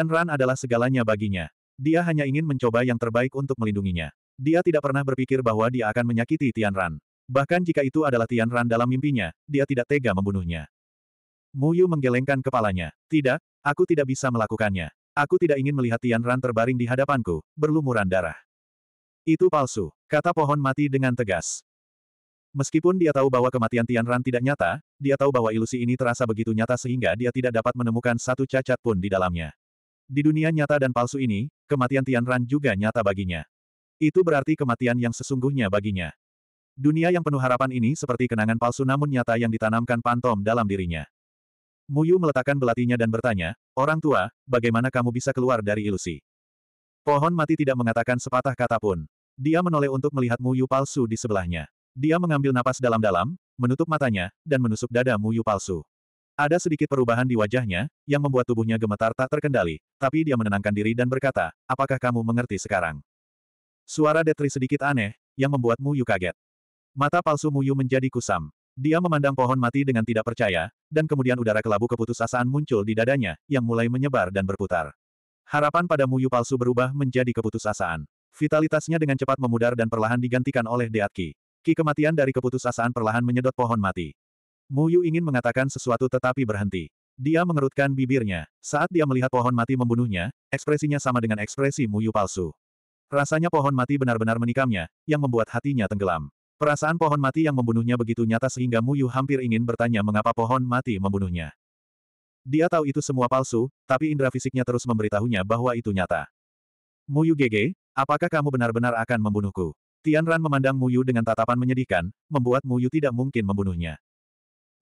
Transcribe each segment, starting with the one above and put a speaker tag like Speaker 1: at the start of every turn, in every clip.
Speaker 1: Ran adalah segalanya baginya. Dia hanya ingin mencoba yang terbaik untuk melindunginya. Dia tidak pernah berpikir bahwa dia akan menyakiti Tian Ran. Bahkan jika itu adalah Tian Ran dalam mimpinya, dia tidak tega membunuhnya. Mu Yu menggelengkan kepalanya. Tidak, aku tidak bisa melakukannya. Aku tidak ingin melihat Tian Ran terbaring di hadapanku, berlumuran darah. Itu palsu, kata pohon mati dengan tegas. Meskipun dia tahu bahwa kematian Tian Ran tidak nyata, dia tahu bahwa ilusi ini terasa begitu nyata sehingga dia tidak dapat menemukan satu cacat pun di dalamnya. Di dunia nyata dan palsu ini, kematian Tian Ran juga nyata baginya. Itu berarti kematian yang sesungguhnya baginya. Dunia yang penuh harapan ini seperti kenangan palsu namun nyata yang ditanamkan pantom dalam dirinya. Muyu meletakkan belatinya dan bertanya, Orang tua, bagaimana kamu bisa keluar dari ilusi? Pohon mati tidak mengatakan sepatah kata pun. Dia menoleh untuk melihat Muyu palsu di sebelahnya. Dia mengambil napas dalam-dalam, menutup matanya, dan menusuk dada Muyu palsu. Ada sedikit perubahan di wajahnya, yang membuat tubuhnya gemetar tak terkendali, tapi dia menenangkan diri dan berkata, apakah kamu mengerti sekarang? Suara Detri sedikit aneh, yang membuat Muyu kaget. Mata palsu Muyu menjadi kusam. Dia memandang pohon mati dengan tidak percaya, dan kemudian udara kelabu keputusasaan muncul di dadanya, yang mulai menyebar dan berputar. Harapan pada Muyu palsu berubah menjadi keputusasaan. Vitalitasnya dengan cepat memudar dan perlahan digantikan oleh Deatki. Ki kematian dari keputusasaan perlahan menyedot pohon mati. Mu Yu ingin mengatakan sesuatu tetapi berhenti. Dia mengerutkan bibirnya. Saat dia melihat pohon mati membunuhnya, ekspresinya sama dengan ekspresi Mu Yu palsu. Rasanya pohon mati benar-benar menikamnya, yang membuat hatinya tenggelam. Perasaan pohon mati yang membunuhnya begitu nyata sehingga Mu Yu hampir ingin bertanya mengapa pohon mati membunuhnya. Dia tahu itu semua palsu, tapi indera fisiknya terus memberitahunya bahwa itu nyata. Mu Yu Gege, apakah kamu benar-benar akan membunuhku? Tian Ran memandang Mu Yu dengan tatapan menyedihkan, membuat Mu Yu tidak mungkin membunuhnya.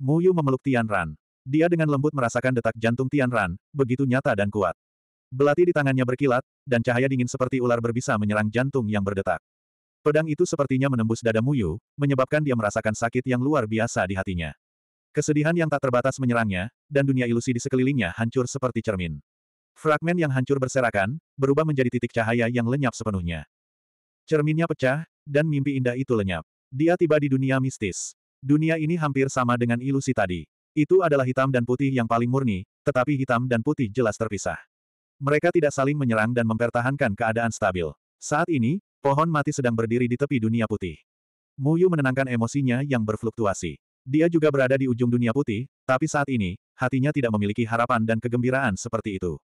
Speaker 1: Mu Yu memeluk Tian Ran. Dia dengan lembut merasakan detak jantung Tian Ran, begitu nyata dan kuat. Belati di tangannya berkilat, dan cahaya dingin seperti ular berbisa menyerang jantung yang berdetak. Pedang itu sepertinya menembus dada Mu Yu, menyebabkan dia merasakan sakit yang luar biasa di hatinya. Kesedihan yang tak terbatas menyerangnya, dan dunia ilusi di sekelilingnya hancur seperti cermin. Fragmen yang hancur berserakan, berubah menjadi titik cahaya yang lenyap sepenuhnya. Cerminnya pecah, dan mimpi indah itu lenyap. Dia tiba di dunia mistis. Dunia ini hampir sama dengan ilusi tadi. Itu adalah hitam dan putih yang paling murni, tetapi hitam dan putih jelas terpisah. Mereka tidak saling menyerang dan mempertahankan keadaan stabil. Saat ini, pohon mati sedang berdiri di tepi dunia putih. Muyu menenangkan emosinya yang berfluktuasi. Dia juga berada di ujung dunia putih, tapi saat ini, hatinya tidak memiliki harapan dan kegembiraan seperti itu.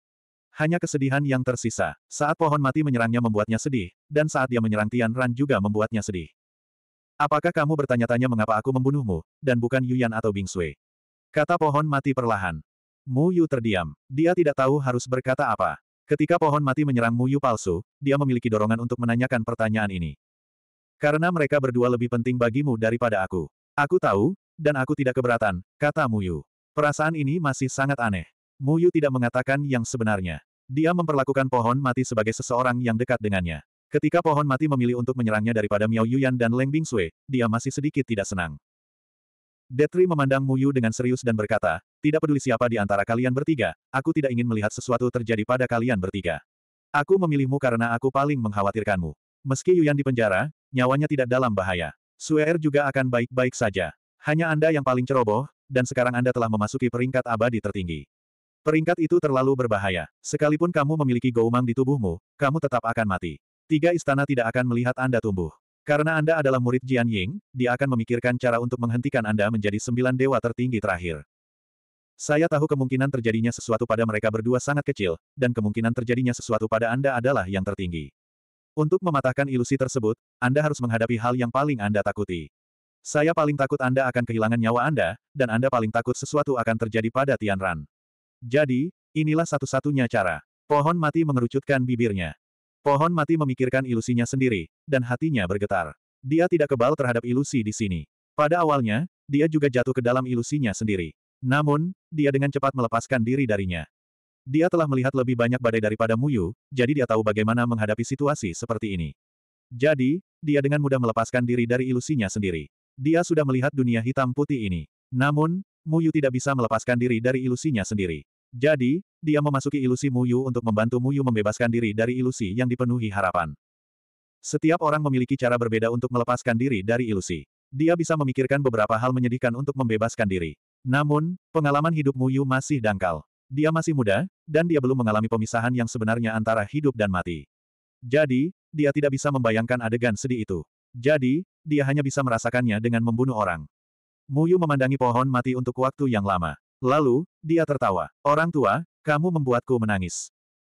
Speaker 1: Hanya kesedihan yang tersisa. Saat pohon mati menyerangnya membuatnya sedih, dan saat dia menyerang Tian Ran juga membuatnya sedih. Apakah kamu bertanya-tanya mengapa aku membunuhmu, dan bukan Yuyan atau Bing Sui? Kata pohon mati perlahan. Mu Yu terdiam. Dia tidak tahu harus berkata apa. Ketika pohon mati menyerang Mu Yu palsu, dia memiliki dorongan untuk menanyakan pertanyaan ini. Karena mereka berdua lebih penting bagimu daripada aku. Aku tahu, dan aku tidak keberatan, kata Mu Yu. Perasaan ini masih sangat aneh. Mu Yu tidak mengatakan yang sebenarnya. Dia memperlakukan pohon mati sebagai seseorang yang dekat dengannya. Ketika pohon mati memilih untuk menyerangnya daripada Miao Yuyan dan Leng Bingsue, dia masih sedikit tidak senang. Detri memandang Mu Yu dengan serius dan berkata, tidak peduli siapa di antara kalian bertiga, aku tidak ingin melihat sesuatu terjadi pada kalian bertiga. Aku memilihmu karena aku paling mengkhawatirkanmu. Meski Yuyan penjara, nyawanya tidak dalam bahaya. Suer juga akan baik-baik saja. Hanya Anda yang paling ceroboh, dan sekarang Anda telah memasuki peringkat abadi tertinggi. Peringkat itu terlalu berbahaya. Sekalipun kamu memiliki goumang di tubuhmu, kamu tetap akan mati. Tiga istana tidak akan melihat Anda tumbuh. Karena Anda adalah murid Jian Ying, dia akan memikirkan cara untuk menghentikan Anda menjadi sembilan dewa tertinggi terakhir. Saya tahu kemungkinan terjadinya sesuatu pada mereka berdua sangat kecil, dan kemungkinan terjadinya sesuatu pada Anda adalah yang tertinggi. Untuk mematahkan ilusi tersebut, Anda harus menghadapi hal yang paling Anda takuti. Saya paling takut Anda akan kehilangan nyawa Anda, dan Anda paling takut sesuatu akan terjadi pada Tianran. Jadi, inilah satu-satunya cara. Pohon mati mengerucutkan bibirnya. Pohon mati memikirkan ilusinya sendiri, dan hatinya bergetar. Dia tidak kebal terhadap ilusi di sini. Pada awalnya, dia juga jatuh ke dalam ilusinya sendiri. Namun, dia dengan cepat melepaskan diri darinya. Dia telah melihat lebih banyak badai daripada Muyu, jadi dia tahu bagaimana menghadapi situasi seperti ini. Jadi, dia dengan mudah melepaskan diri dari ilusinya sendiri. Dia sudah melihat dunia hitam putih ini. Namun, Muyu tidak bisa melepaskan diri dari ilusinya sendiri. Jadi, dia memasuki ilusi Muyu untuk membantu Muyu membebaskan diri dari ilusi yang dipenuhi harapan. Setiap orang memiliki cara berbeda untuk melepaskan diri dari ilusi. Dia bisa memikirkan beberapa hal menyedihkan untuk membebaskan diri. Namun, pengalaman hidup Muyu masih dangkal. Dia masih muda, dan dia belum mengalami pemisahan yang sebenarnya antara hidup dan mati. Jadi, dia tidak bisa membayangkan adegan sedih itu. Jadi, dia hanya bisa merasakannya dengan membunuh orang. Muyu memandangi pohon mati untuk waktu yang lama. Lalu, dia tertawa. Orang tua, kamu membuatku menangis.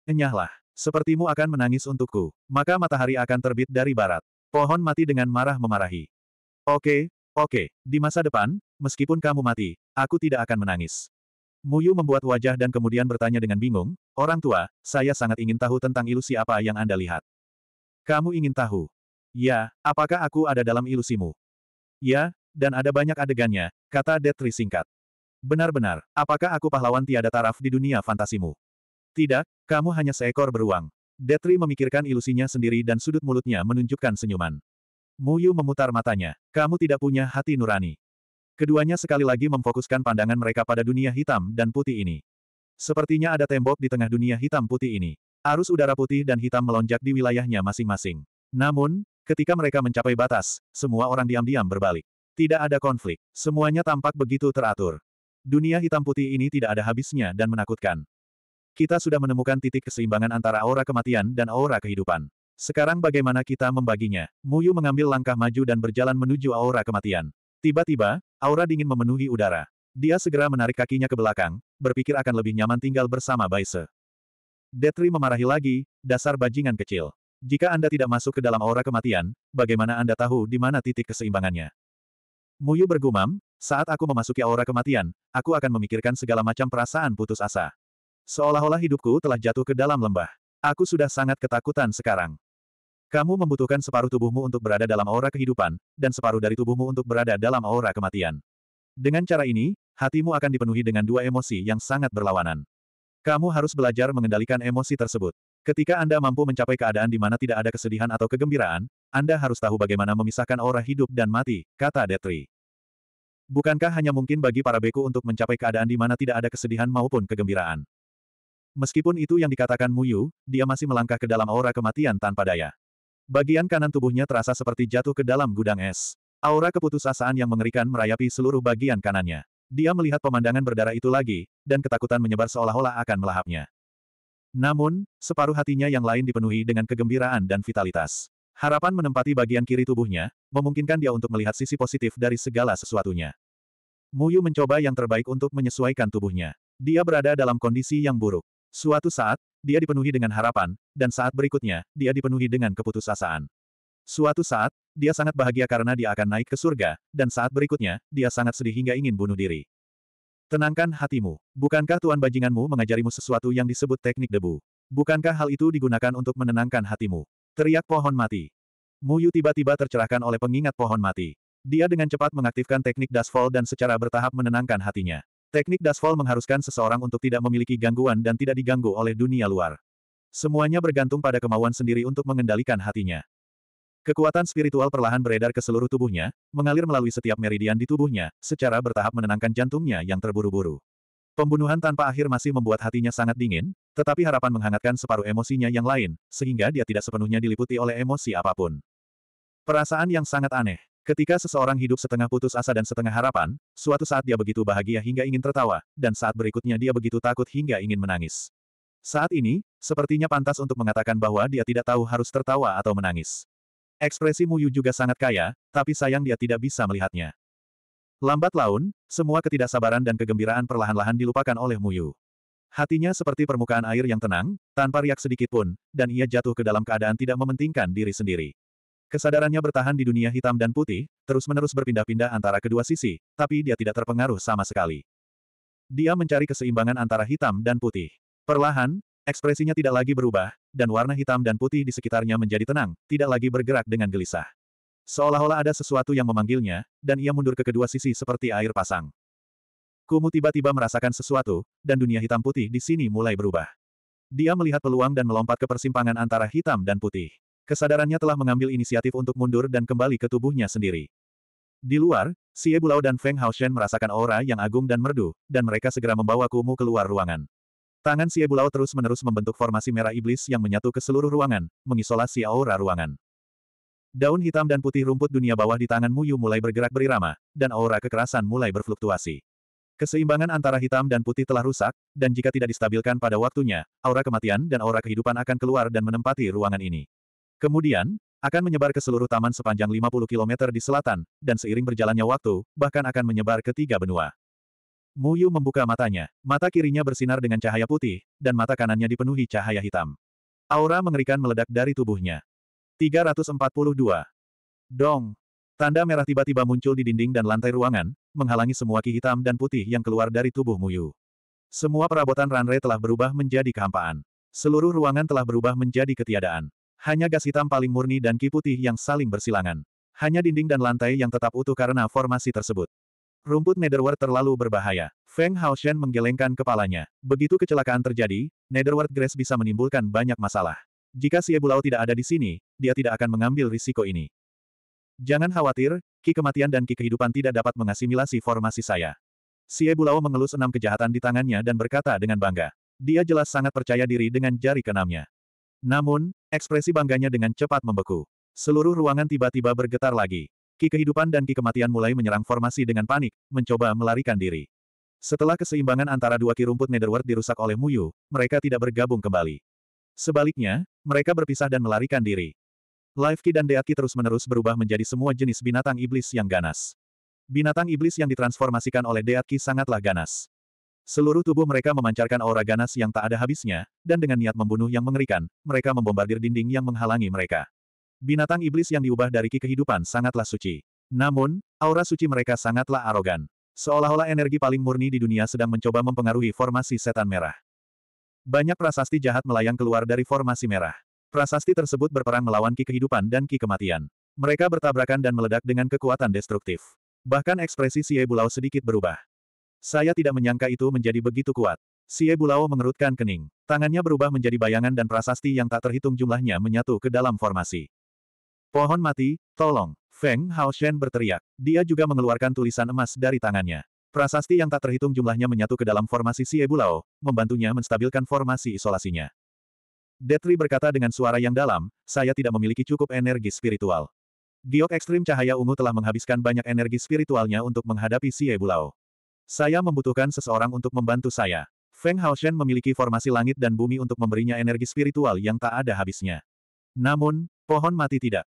Speaker 1: Enyahlah. Sepertimu akan menangis untukku. Maka matahari akan terbit dari barat. Pohon mati dengan marah memarahi. Oke, oke. Di masa depan, meskipun kamu mati, aku tidak akan menangis. Muyu membuat wajah dan kemudian bertanya dengan bingung, Orang tua, saya sangat ingin tahu tentang ilusi apa yang Anda lihat. Kamu ingin tahu? Ya, apakah aku ada dalam ilusimu? Ya, dan ada banyak adegannya, kata Detri singkat. Benar-benar, apakah aku pahlawan tiada taraf di dunia fantasimu? Tidak, kamu hanya seekor beruang. Detri memikirkan ilusinya sendiri dan sudut mulutnya menunjukkan senyuman. Muyu memutar matanya. Kamu tidak punya hati nurani. Keduanya sekali lagi memfokuskan pandangan mereka pada dunia hitam dan putih ini. Sepertinya ada tembok di tengah dunia hitam putih ini. Arus udara putih dan hitam melonjak di wilayahnya masing-masing. Namun, ketika mereka mencapai batas, semua orang diam-diam berbalik. Tidak ada konflik. Semuanya tampak begitu teratur. Dunia hitam putih ini tidak ada habisnya dan menakutkan. Kita sudah menemukan titik keseimbangan antara aura kematian dan aura kehidupan. Sekarang bagaimana kita membaginya? Muyu mengambil langkah maju dan berjalan menuju aura kematian. Tiba-tiba, aura dingin memenuhi udara. Dia segera menarik kakinya ke belakang, berpikir akan lebih nyaman tinggal bersama Baise. Detri memarahi lagi, dasar bajingan kecil. Jika Anda tidak masuk ke dalam aura kematian, bagaimana Anda tahu di mana titik keseimbangannya? Muyu bergumam, saat aku memasuki aura kematian, aku akan memikirkan segala macam perasaan putus asa. Seolah-olah hidupku telah jatuh ke dalam lembah. Aku sudah sangat ketakutan sekarang. Kamu membutuhkan separuh tubuhmu untuk berada dalam aura kehidupan, dan separuh dari tubuhmu untuk berada dalam aura kematian. Dengan cara ini, hatimu akan dipenuhi dengan dua emosi yang sangat berlawanan. Kamu harus belajar mengendalikan emosi tersebut. Ketika Anda mampu mencapai keadaan di mana tidak ada kesedihan atau kegembiraan, Anda harus tahu bagaimana memisahkan aura hidup dan mati, kata Detri. Bukankah hanya mungkin bagi para beku untuk mencapai keadaan di mana tidak ada kesedihan maupun kegembiraan? Meskipun itu yang dikatakan Muyu, dia masih melangkah ke dalam aura kematian tanpa daya. Bagian kanan tubuhnya terasa seperti jatuh ke dalam gudang es. Aura keputusasaan yang mengerikan merayapi seluruh bagian kanannya. Dia melihat pemandangan berdarah itu lagi, dan ketakutan menyebar seolah-olah akan melahapnya. Namun, separuh hatinya yang lain dipenuhi dengan kegembiraan dan vitalitas. Harapan menempati bagian kiri tubuhnya, memungkinkan dia untuk melihat sisi positif dari segala sesuatunya. Muyu mencoba yang terbaik untuk menyesuaikan tubuhnya. Dia berada dalam kondisi yang buruk. Suatu saat, dia dipenuhi dengan harapan, dan saat berikutnya, dia dipenuhi dengan keputusasaan. Suatu saat, dia sangat bahagia karena dia akan naik ke surga, dan saat berikutnya, dia sangat sedih hingga ingin bunuh diri. Tenangkan hatimu. Bukankah tuan bajinganmu mengajarimu sesuatu yang disebut teknik debu? Bukankah hal itu digunakan untuk menenangkan hatimu? Teriak pohon mati. Muyu tiba-tiba tercerahkan oleh pengingat pohon mati. Dia dengan cepat mengaktifkan teknik dasfall dan secara bertahap menenangkan hatinya. Teknik dasfall mengharuskan seseorang untuk tidak memiliki gangguan dan tidak diganggu oleh dunia luar. Semuanya bergantung pada kemauan sendiri untuk mengendalikan hatinya. Kekuatan spiritual perlahan beredar ke seluruh tubuhnya, mengalir melalui setiap meridian di tubuhnya, secara bertahap menenangkan jantungnya yang terburu-buru. Pembunuhan tanpa akhir masih membuat hatinya sangat dingin, tetapi harapan menghangatkan separuh emosinya yang lain, sehingga dia tidak sepenuhnya diliputi oleh emosi apapun. Perasaan yang sangat aneh. Ketika seseorang hidup setengah putus asa dan setengah harapan, suatu saat dia begitu bahagia hingga ingin tertawa, dan saat berikutnya dia begitu takut hingga ingin menangis. Saat ini, sepertinya pantas untuk mengatakan bahwa dia tidak tahu harus tertawa atau menangis. Ekspresi Muyu juga sangat kaya, tapi sayang dia tidak bisa melihatnya. Lambat laun, semua ketidaksabaran dan kegembiraan perlahan-lahan dilupakan oleh Muyu. Hatinya seperti permukaan air yang tenang, tanpa riak sedikit pun, dan ia jatuh ke dalam keadaan tidak mementingkan diri sendiri. Kesadarannya bertahan di dunia hitam dan putih, terus-menerus berpindah-pindah antara kedua sisi, tapi dia tidak terpengaruh sama sekali. Dia mencari keseimbangan antara hitam dan putih. Perlahan, ekspresinya tidak lagi berubah, dan warna hitam dan putih di sekitarnya menjadi tenang, tidak lagi bergerak dengan gelisah. Seolah-olah ada sesuatu yang memanggilnya, dan ia mundur ke kedua sisi seperti air pasang. Kumu tiba-tiba merasakan sesuatu, dan dunia hitam putih di sini mulai berubah. Dia melihat peluang dan melompat ke persimpangan antara hitam dan putih. Kesadarannya telah mengambil inisiatif untuk mundur dan kembali ke tubuhnya sendiri. Di luar, si Bulao dan Feng Haoshen merasakan aura yang agung dan merdu, dan mereka segera membawa Kumu keluar ruangan. Tangan si Bulao terus-menerus membentuk formasi merah iblis yang menyatu ke seluruh ruangan, mengisolasi aura ruangan. Daun hitam dan putih rumput dunia bawah di tangan Muyu mulai bergerak berirama, dan aura kekerasan mulai berfluktuasi. Keseimbangan antara hitam dan putih telah rusak, dan jika tidak distabilkan pada waktunya, aura kematian dan aura kehidupan akan keluar dan menempati ruangan ini. Kemudian, akan menyebar ke seluruh taman sepanjang 50 km di selatan, dan seiring berjalannya waktu, bahkan akan menyebar ke tiga benua. Muyu membuka matanya, mata kirinya bersinar dengan cahaya putih, dan mata kanannya dipenuhi cahaya hitam. Aura mengerikan meledak dari tubuhnya. 342. Dong. Tanda merah tiba-tiba muncul di dinding dan lantai ruangan, menghalangi semua ki hitam dan putih yang keluar dari tubuh Muyu. Semua perabotan Ranre telah berubah menjadi kehampaan. Seluruh ruangan telah berubah menjadi ketiadaan. Hanya gas hitam paling murni dan ki putih yang saling bersilangan. Hanya dinding dan lantai yang tetap utuh karena formasi tersebut. Rumput Netherworld terlalu berbahaya. Feng Hao Shen menggelengkan kepalanya. Begitu kecelakaan terjadi, Netherworld Grace bisa menimbulkan banyak masalah. Jika si Ebulau tidak ada di sini, dia tidak akan mengambil risiko ini. Jangan khawatir, ki kematian dan ki kehidupan tidak dapat mengasimilasi formasi saya. Si Ebulau mengelus enam kejahatan di tangannya dan berkata dengan bangga. Dia jelas sangat percaya diri dengan jari keenamnya. Namun, ekspresi bangganya dengan cepat membeku. Seluruh ruangan tiba-tiba bergetar lagi. Ki kehidupan dan ki kematian mulai menyerang formasi dengan panik, mencoba melarikan diri. Setelah keseimbangan antara dua ki rumput Netherworld dirusak oleh Muyu, mereka tidak bergabung kembali. Sebaliknya, mereka berpisah dan melarikan diri. Life dan Deatki terus-menerus berubah menjadi semua jenis binatang iblis yang ganas. Binatang iblis yang ditransformasikan oleh Deatki sangatlah ganas. Seluruh tubuh mereka memancarkan aura ganas yang tak ada habisnya, dan dengan niat membunuh yang mengerikan, mereka membombardir dinding yang menghalangi mereka. Binatang iblis yang diubah dari ki kehidupan sangatlah suci. Namun, aura suci mereka sangatlah arogan. Seolah-olah energi paling murni di dunia sedang mencoba mempengaruhi formasi setan merah. Banyak prasasti jahat melayang keluar dari formasi merah. Prasasti tersebut berperang melawan ki kehidupan dan ki kematian. Mereka bertabrakan dan meledak dengan kekuatan destruktif. Bahkan ekspresi Xie Bulao sedikit berubah. Saya tidak menyangka itu menjadi begitu kuat. Xie Bulao mengerutkan kening. Tangannya berubah menjadi bayangan dan prasasti yang tak terhitung jumlahnya menyatu ke dalam formasi. Pohon mati, tolong. Feng Hao Shen berteriak. Dia juga mengeluarkan tulisan emas dari tangannya. Prasasti yang tak terhitung jumlahnya menyatu ke dalam formasi Siebulao, membantunya menstabilkan formasi isolasinya. Detri berkata dengan suara yang dalam, saya tidak memiliki cukup energi spiritual. Giok ekstrim cahaya ungu telah menghabiskan banyak energi spiritualnya untuk menghadapi Siebulao. Saya membutuhkan seseorang untuk membantu saya. Feng Haoshen memiliki formasi langit dan bumi untuk memberinya energi spiritual yang tak ada habisnya. Namun, pohon mati tidak.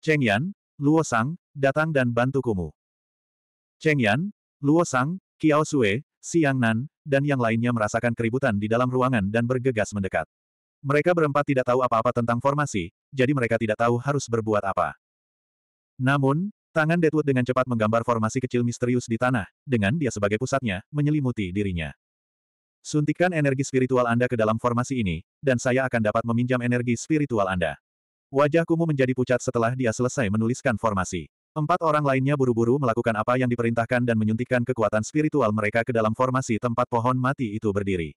Speaker 1: Cheng Yan, Luo Sang, datang dan bantu Kumu. Cheng Yan, Luo Sang, Qiao Sue, Siang Nan, dan yang lainnya merasakan keributan di dalam ruangan dan bergegas mendekat. Mereka berempat tidak tahu apa-apa tentang formasi, jadi mereka tidak tahu harus berbuat apa. Namun, tangan Deadwood dengan cepat menggambar formasi kecil misterius di tanah, dengan dia sebagai pusatnya, menyelimuti dirinya. Suntikan energi spiritual Anda ke dalam formasi ini, dan saya akan dapat meminjam energi spiritual Anda. Wajah Kumu menjadi pucat setelah dia selesai menuliskan formasi. Empat orang lainnya buru-buru melakukan apa yang diperintahkan dan menyuntikkan kekuatan spiritual mereka ke dalam formasi tempat pohon mati itu berdiri.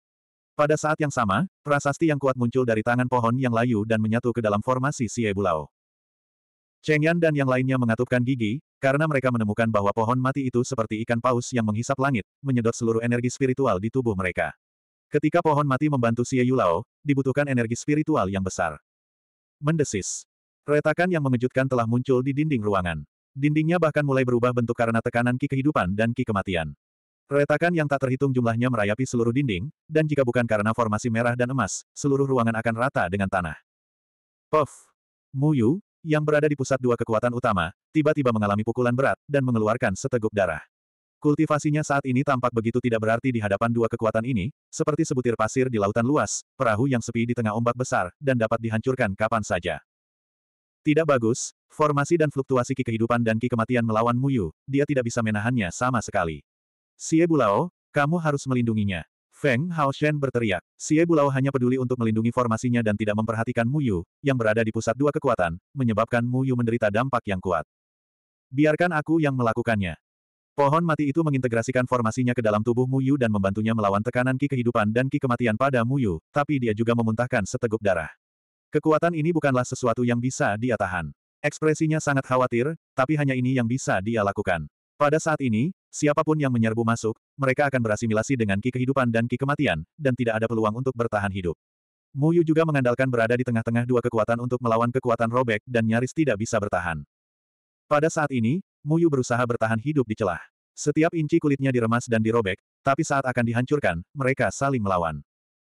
Speaker 1: Pada saat yang sama, prasasti yang kuat muncul dari tangan pohon yang layu dan menyatu ke dalam formasi Xie Bulao. Cheng Yan dan yang lainnya mengatupkan gigi, karena mereka menemukan bahwa pohon mati itu seperti ikan paus yang menghisap langit, menyedot seluruh energi spiritual di tubuh mereka. Ketika pohon mati membantu Xie Yulao, dibutuhkan energi spiritual yang besar. Mendesis. Retakan yang mengejutkan telah muncul di dinding ruangan. Dindingnya bahkan mulai berubah bentuk karena tekanan ki kehidupan dan ki kematian. Retakan yang tak terhitung jumlahnya merayapi seluruh dinding, dan jika bukan karena formasi merah dan emas, seluruh ruangan akan rata dengan tanah. Puff! Muyu, yang berada di pusat dua kekuatan utama, tiba-tiba mengalami pukulan berat, dan mengeluarkan seteguk darah. Kultivasinya saat ini tampak begitu tidak berarti di hadapan dua kekuatan ini, seperti sebutir pasir di lautan luas, perahu yang sepi di tengah ombak besar, dan dapat dihancurkan kapan saja. Tidak bagus, formasi dan fluktuasi ki kehidupan dan ki kematian melawan Muyu, dia tidak bisa menahannya sama sekali. Xie Bulao, kamu harus melindunginya. Feng Hao Shen berteriak. Xie Bulao hanya peduli untuk melindungi formasinya dan tidak memperhatikan Muyu, yang berada di pusat dua kekuatan, menyebabkan Muyu menderita dampak yang kuat. Biarkan aku yang melakukannya. Pohon mati itu mengintegrasikan formasinya ke dalam tubuh Muyu dan membantunya melawan tekanan ki kehidupan dan ki kematian pada Muyu, tapi dia juga memuntahkan seteguk darah. Kekuatan ini bukanlah sesuatu yang bisa dia tahan. Ekspresinya sangat khawatir, tapi hanya ini yang bisa dia lakukan. Pada saat ini, siapapun yang menyerbu masuk, mereka akan berasimilasi dengan ki kehidupan dan ki kematian, dan tidak ada peluang untuk bertahan hidup. Mu Yu juga mengandalkan berada di tengah-tengah dua kekuatan untuk melawan kekuatan robek dan nyaris tidak bisa bertahan. Pada saat ini, Mu Yu berusaha bertahan hidup di celah. Setiap inci kulitnya diremas dan dirobek, tapi saat akan dihancurkan, mereka saling melawan.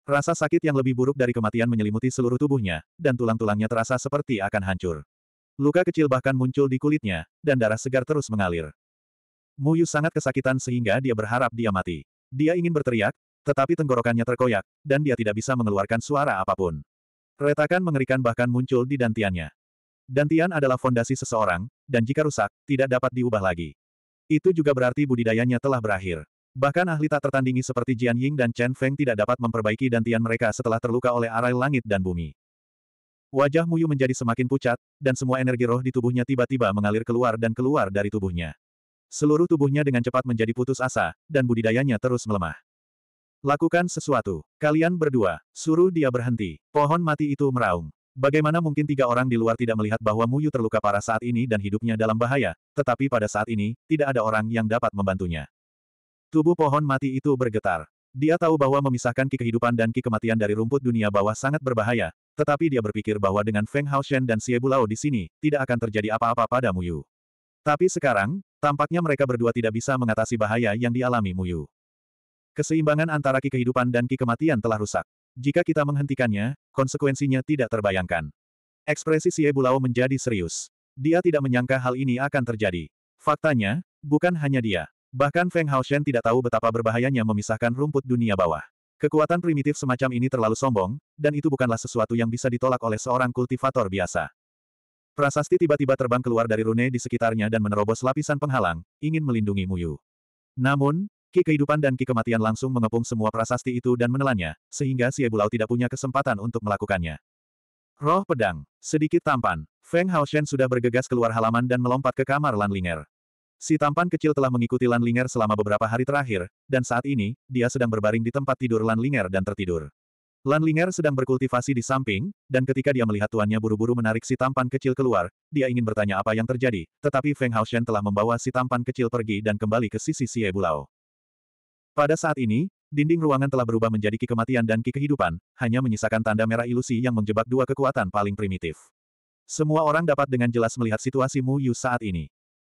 Speaker 1: Rasa sakit yang lebih buruk dari kematian menyelimuti seluruh tubuhnya, dan tulang-tulangnya terasa seperti akan hancur. Luka kecil bahkan muncul di kulitnya, dan darah segar terus mengalir. Muyu sangat kesakitan sehingga dia berharap dia mati. Dia ingin berteriak, tetapi tenggorokannya terkoyak, dan dia tidak bisa mengeluarkan suara apapun. Retakan mengerikan bahkan muncul di dantiannya. Dantian adalah fondasi seseorang, dan jika rusak, tidak dapat diubah lagi. Itu juga berarti budidayanya telah berakhir. Bahkan ahli tak tertandingi seperti Jian Ying dan Chen Feng tidak dapat memperbaiki dantian mereka setelah terluka oleh arai langit dan bumi. Wajah Muyu menjadi semakin pucat, dan semua energi roh di tubuhnya tiba-tiba mengalir keluar dan keluar dari tubuhnya. Seluruh tubuhnya dengan cepat menjadi putus asa, dan budidayanya terus melemah. Lakukan sesuatu. Kalian berdua, suruh dia berhenti. Pohon mati itu meraung. Bagaimana mungkin tiga orang di luar tidak melihat bahwa Muyu terluka parah saat ini dan hidupnya dalam bahaya, tetapi pada saat ini, tidak ada orang yang dapat membantunya. Tubuh pohon mati itu bergetar. Dia tahu bahwa memisahkan ki kehidupan dan ki kematian dari rumput dunia bawah sangat berbahaya, tetapi dia berpikir bahwa dengan Feng Hao Shen dan Xie Bulao di sini, tidak akan terjadi apa-apa pada Yu. Tapi sekarang, tampaknya mereka berdua tidak bisa mengatasi bahaya yang dialami Yu. Keseimbangan antara ki kehidupan dan ki kematian telah rusak. Jika kita menghentikannya, konsekuensinya tidak terbayangkan. Ekspresi Xie Bulao menjadi serius. Dia tidak menyangka hal ini akan terjadi. Faktanya, bukan hanya dia. Bahkan Feng Haoshen tidak tahu betapa berbahayanya memisahkan rumput dunia bawah. Kekuatan primitif semacam ini terlalu sombong, dan itu bukanlah sesuatu yang bisa ditolak oleh seorang kultivator biasa. Prasasti tiba-tiba terbang keluar dari rune di sekitarnya dan menerobos lapisan penghalang, ingin melindungi Muyu. Namun, ki kehidupan dan ki kematian langsung mengepung semua prasasti itu dan menelannya, sehingga si Ebulau tidak punya kesempatan untuk melakukannya. Roh pedang, sedikit tampan, Feng Haoshen sudah bergegas keluar halaman dan melompat ke kamar Lan Linger. Si tampan kecil telah mengikuti Lan Linger selama beberapa hari terakhir, dan saat ini, dia sedang berbaring di tempat tidur Lan Linger dan tertidur. Lan Linger sedang berkultivasi di samping, dan ketika dia melihat tuannya buru-buru menarik si tampan kecil keluar, dia ingin bertanya apa yang terjadi, tetapi Feng Haoshen telah membawa si tampan kecil pergi dan kembali ke sisi Xie Bulao. Pada saat ini, dinding ruangan telah berubah menjadi ki kematian dan ki kehidupan, hanya menyisakan tanda merah ilusi yang menjebak dua kekuatan paling primitif. Semua orang dapat dengan jelas melihat situasi Mu Yu saat ini.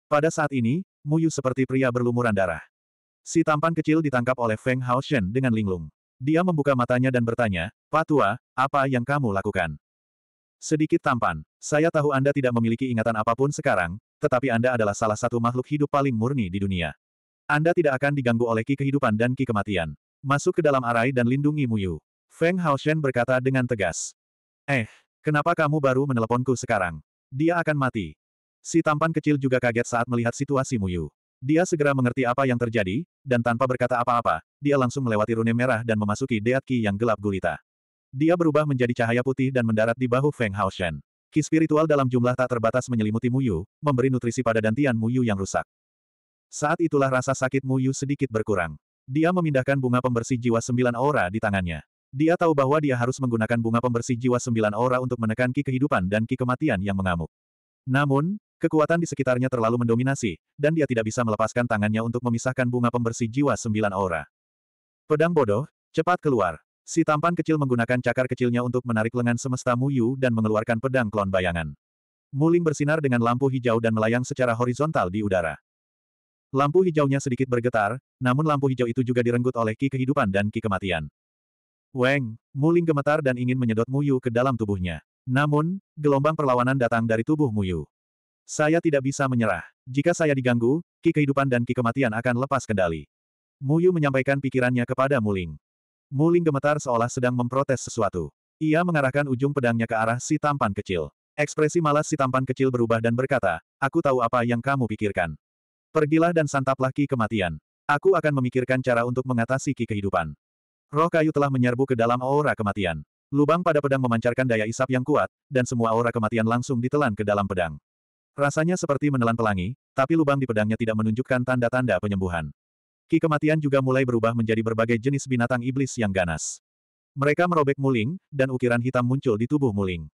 Speaker 1: Pada saat ini, Muyu seperti pria berlumuran darah. Si tampan kecil ditangkap oleh Feng Hao Shen dengan linglung. Dia membuka matanya dan bertanya, Pak Tua, apa yang kamu lakukan? Sedikit tampan, saya tahu Anda tidak memiliki ingatan apapun sekarang, tetapi Anda adalah salah satu makhluk hidup paling murni di dunia. Anda tidak akan diganggu oleh ki kehidupan dan ki kematian. Masuk ke dalam arai dan lindungi Muyu. Feng Hao Shen berkata dengan tegas. Eh, kenapa kamu baru meneleponku sekarang? Dia akan mati. Si tampan kecil juga kaget saat melihat situasi Muyu. Dia segera mengerti apa yang terjadi, dan tanpa berkata apa-apa, dia langsung melewati rune merah dan memasuki Deat yang gelap gulita. Dia berubah menjadi cahaya putih dan mendarat di bahu Feng Hao Shen. Ki spiritual dalam jumlah tak terbatas menyelimuti Muyu, memberi nutrisi pada dantian Muyu yang rusak. Saat itulah rasa sakit Muyu sedikit berkurang. Dia memindahkan bunga pembersih jiwa sembilan aura di tangannya. Dia tahu bahwa dia harus menggunakan bunga pembersih jiwa sembilan aura untuk menekan ki kehidupan dan ki kematian yang mengamuk. Namun, Kekuatan di sekitarnya terlalu mendominasi, dan dia tidak bisa melepaskan tangannya untuk memisahkan bunga pembersih jiwa sembilan aura. Pedang bodoh, cepat keluar. Si tampan kecil menggunakan cakar kecilnya untuk menarik lengan semesta Muyu dan mengeluarkan pedang klon bayangan. Muling bersinar dengan lampu hijau dan melayang secara horizontal di udara. Lampu hijaunya sedikit bergetar, namun lampu hijau itu juga direnggut oleh ki kehidupan dan ki kematian. Weng, Muling gemetar dan ingin menyedot Muyu ke dalam tubuhnya. Namun, gelombang perlawanan datang dari tubuh Muyu. Saya tidak bisa menyerah. Jika saya diganggu, ki kehidupan dan ki kematian akan lepas kendali. Muyu menyampaikan pikirannya kepada Muling. Muling gemetar seolah sedang memprotes sesuatu. Ia mengarahkan ujung pedangnya ke arah si tampan kecil. Ekspresi malas si tampan kecil berubah dan berkata, aku tahu apa yang kamu pikirkan. Pergilah dan santaplah ki kematian. Aku akan memikirkan cara untuk mengatasi ki kehidupan. Roh kayu telah menyerbu ke dalam aura kematian. Lubang pada pedang memancarkan daya isap yang kuat, dan semua aura kematian langsung ditelan ke dalam pedang. Rasanya seperti menelan pelangi, tapi lubang di pedangnya tidak menunjukkan tanda-tanda penyembuhan. Ki kematian juga mulai berubah menjadi berbagai jenis binatang iblis yang ganas. Mereka merobek Muling, dan ukiran hitam muncul di tubuh Muling.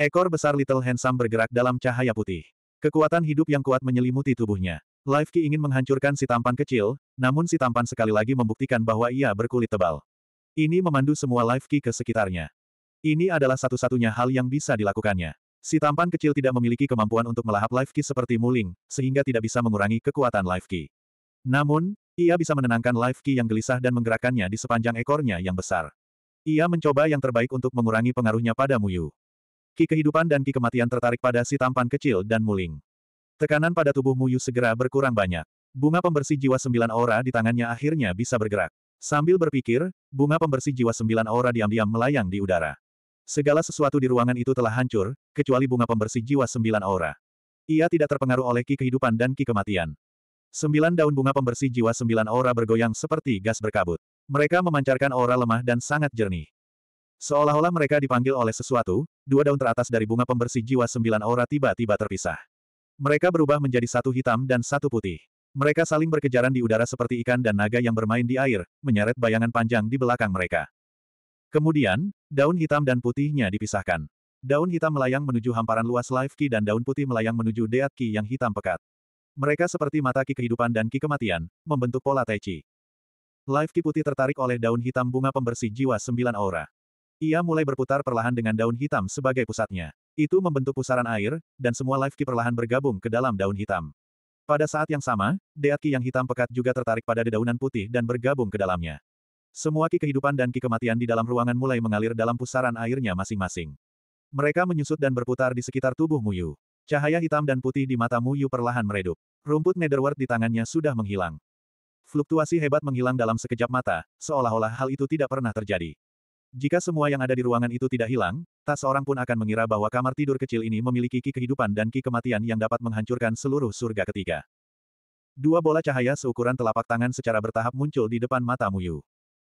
Speaker 1: Ekor besar Little Handsome bergerak dalam cahaya putih. Kekuatan hidup yang kuat menyelimuti tubuhnya. Life Ki ingin menghancurkan si tampan kecil, namun si tampan sekali lagi membuktikan bahwa ia berkulit tebal. Ini memandu semua Life Ki ke sekitarnya. Ini adalah satu-satunya hal yang bisa dilakukannya. Si tampan kecil tidak memiliki kemampuan untuk melahap life key seperti Muling, sehingga tidak bisa mengurangi kekuatan life key. Namun, ia bisa menenangkan life key yang gelisah dan menggerakkannya di sepanjang ekornya yang besar. Ia mencoba yang terbaik untuk mengurangi pengaruhnya pada Muyu. Ki kehidupan dan ki kematian tertarik pada si tampan kecil dan Muling. Tekanan pada tubuh Muyu segera berkurang banyak. Bunga pembersih jiwa sembilan aura di tangannya akhirnya bisa bergerak. Sambil berpikir, bunga pembersih jiwa sembilan aura diam-diam melayang di udara. Segala sesuatu di ruangan itu telah hancur, kecuali bunga pembersih jiwa sembilan aura. Ia tidak terpengaruh oleh ki kehidupan dan ki kematian. Sembilan daun bunga pembersih jiwa sembilan aura bergoyang seperti gas berkabut. Mereka memancarkan aura lemah dan sangat jernih. Seolah-olah mereka dipanggil oleh sesuatu, dua daun teratas dari bunga pembersih jiwa sembilan aura tiba-tiba terpisah. Mereka berubah menjadi satu hitam dan satu putih. Mereka saling berkejaran di udara seperti ikan dan naga yang bermain di air, menyeret bayangan panjang di belakang mereka. Kemudian, daun hitam dan putihnya dipisahkan. Daun hitam melayang menuju hamparan luas Life Ki dan daun putih melayang menuju Deat Ki yang hitam pekat. Mereka seperti mata Ki kehidupan dan Ki kematian, membentuk pola Tai Chi. Life Ki putih tertarik oleh daun hitam bunga pembersih jiwa sembilan aura. Ia mulai berputar perlahan dengan daun hitam sebagai pusatnya. Itu membentuk pusaran air, dan semua Life Ki perlahan bergabung ke dalam daun hitam. Pada saat yang sama, Deat Ki yang hitam pekat juga tertarik pada dedaunan putih dan bergabung ke dalamnya. Semua ki kehidupan dan ki kematian di dalam ruangan mulai mengalir dalam pusaran airnya masing-masing. Mereka menyusut dan berputar di sekitar tubuh Muyu. Cahaya hitam dan putih di mata Muyu perlahan meredup. Rumput netherworld di tangannya sudah menghilang. Fluktuasi hebat menghilang dalam sekejap mata, seolah-olah hal itu tidak pernah terjadi. Jika semua yang ada di ruangan itu tidak hilang, tak seorang pun akan mengira bahwa kamar tidur kecil ini memiliki ki kehidupan dan ki kematian yang dapat menghancurkan seluruh surga ketiga. Dua bola cahaya seukuran telapak tangan secara bertahap muncul di depan mata Muyu.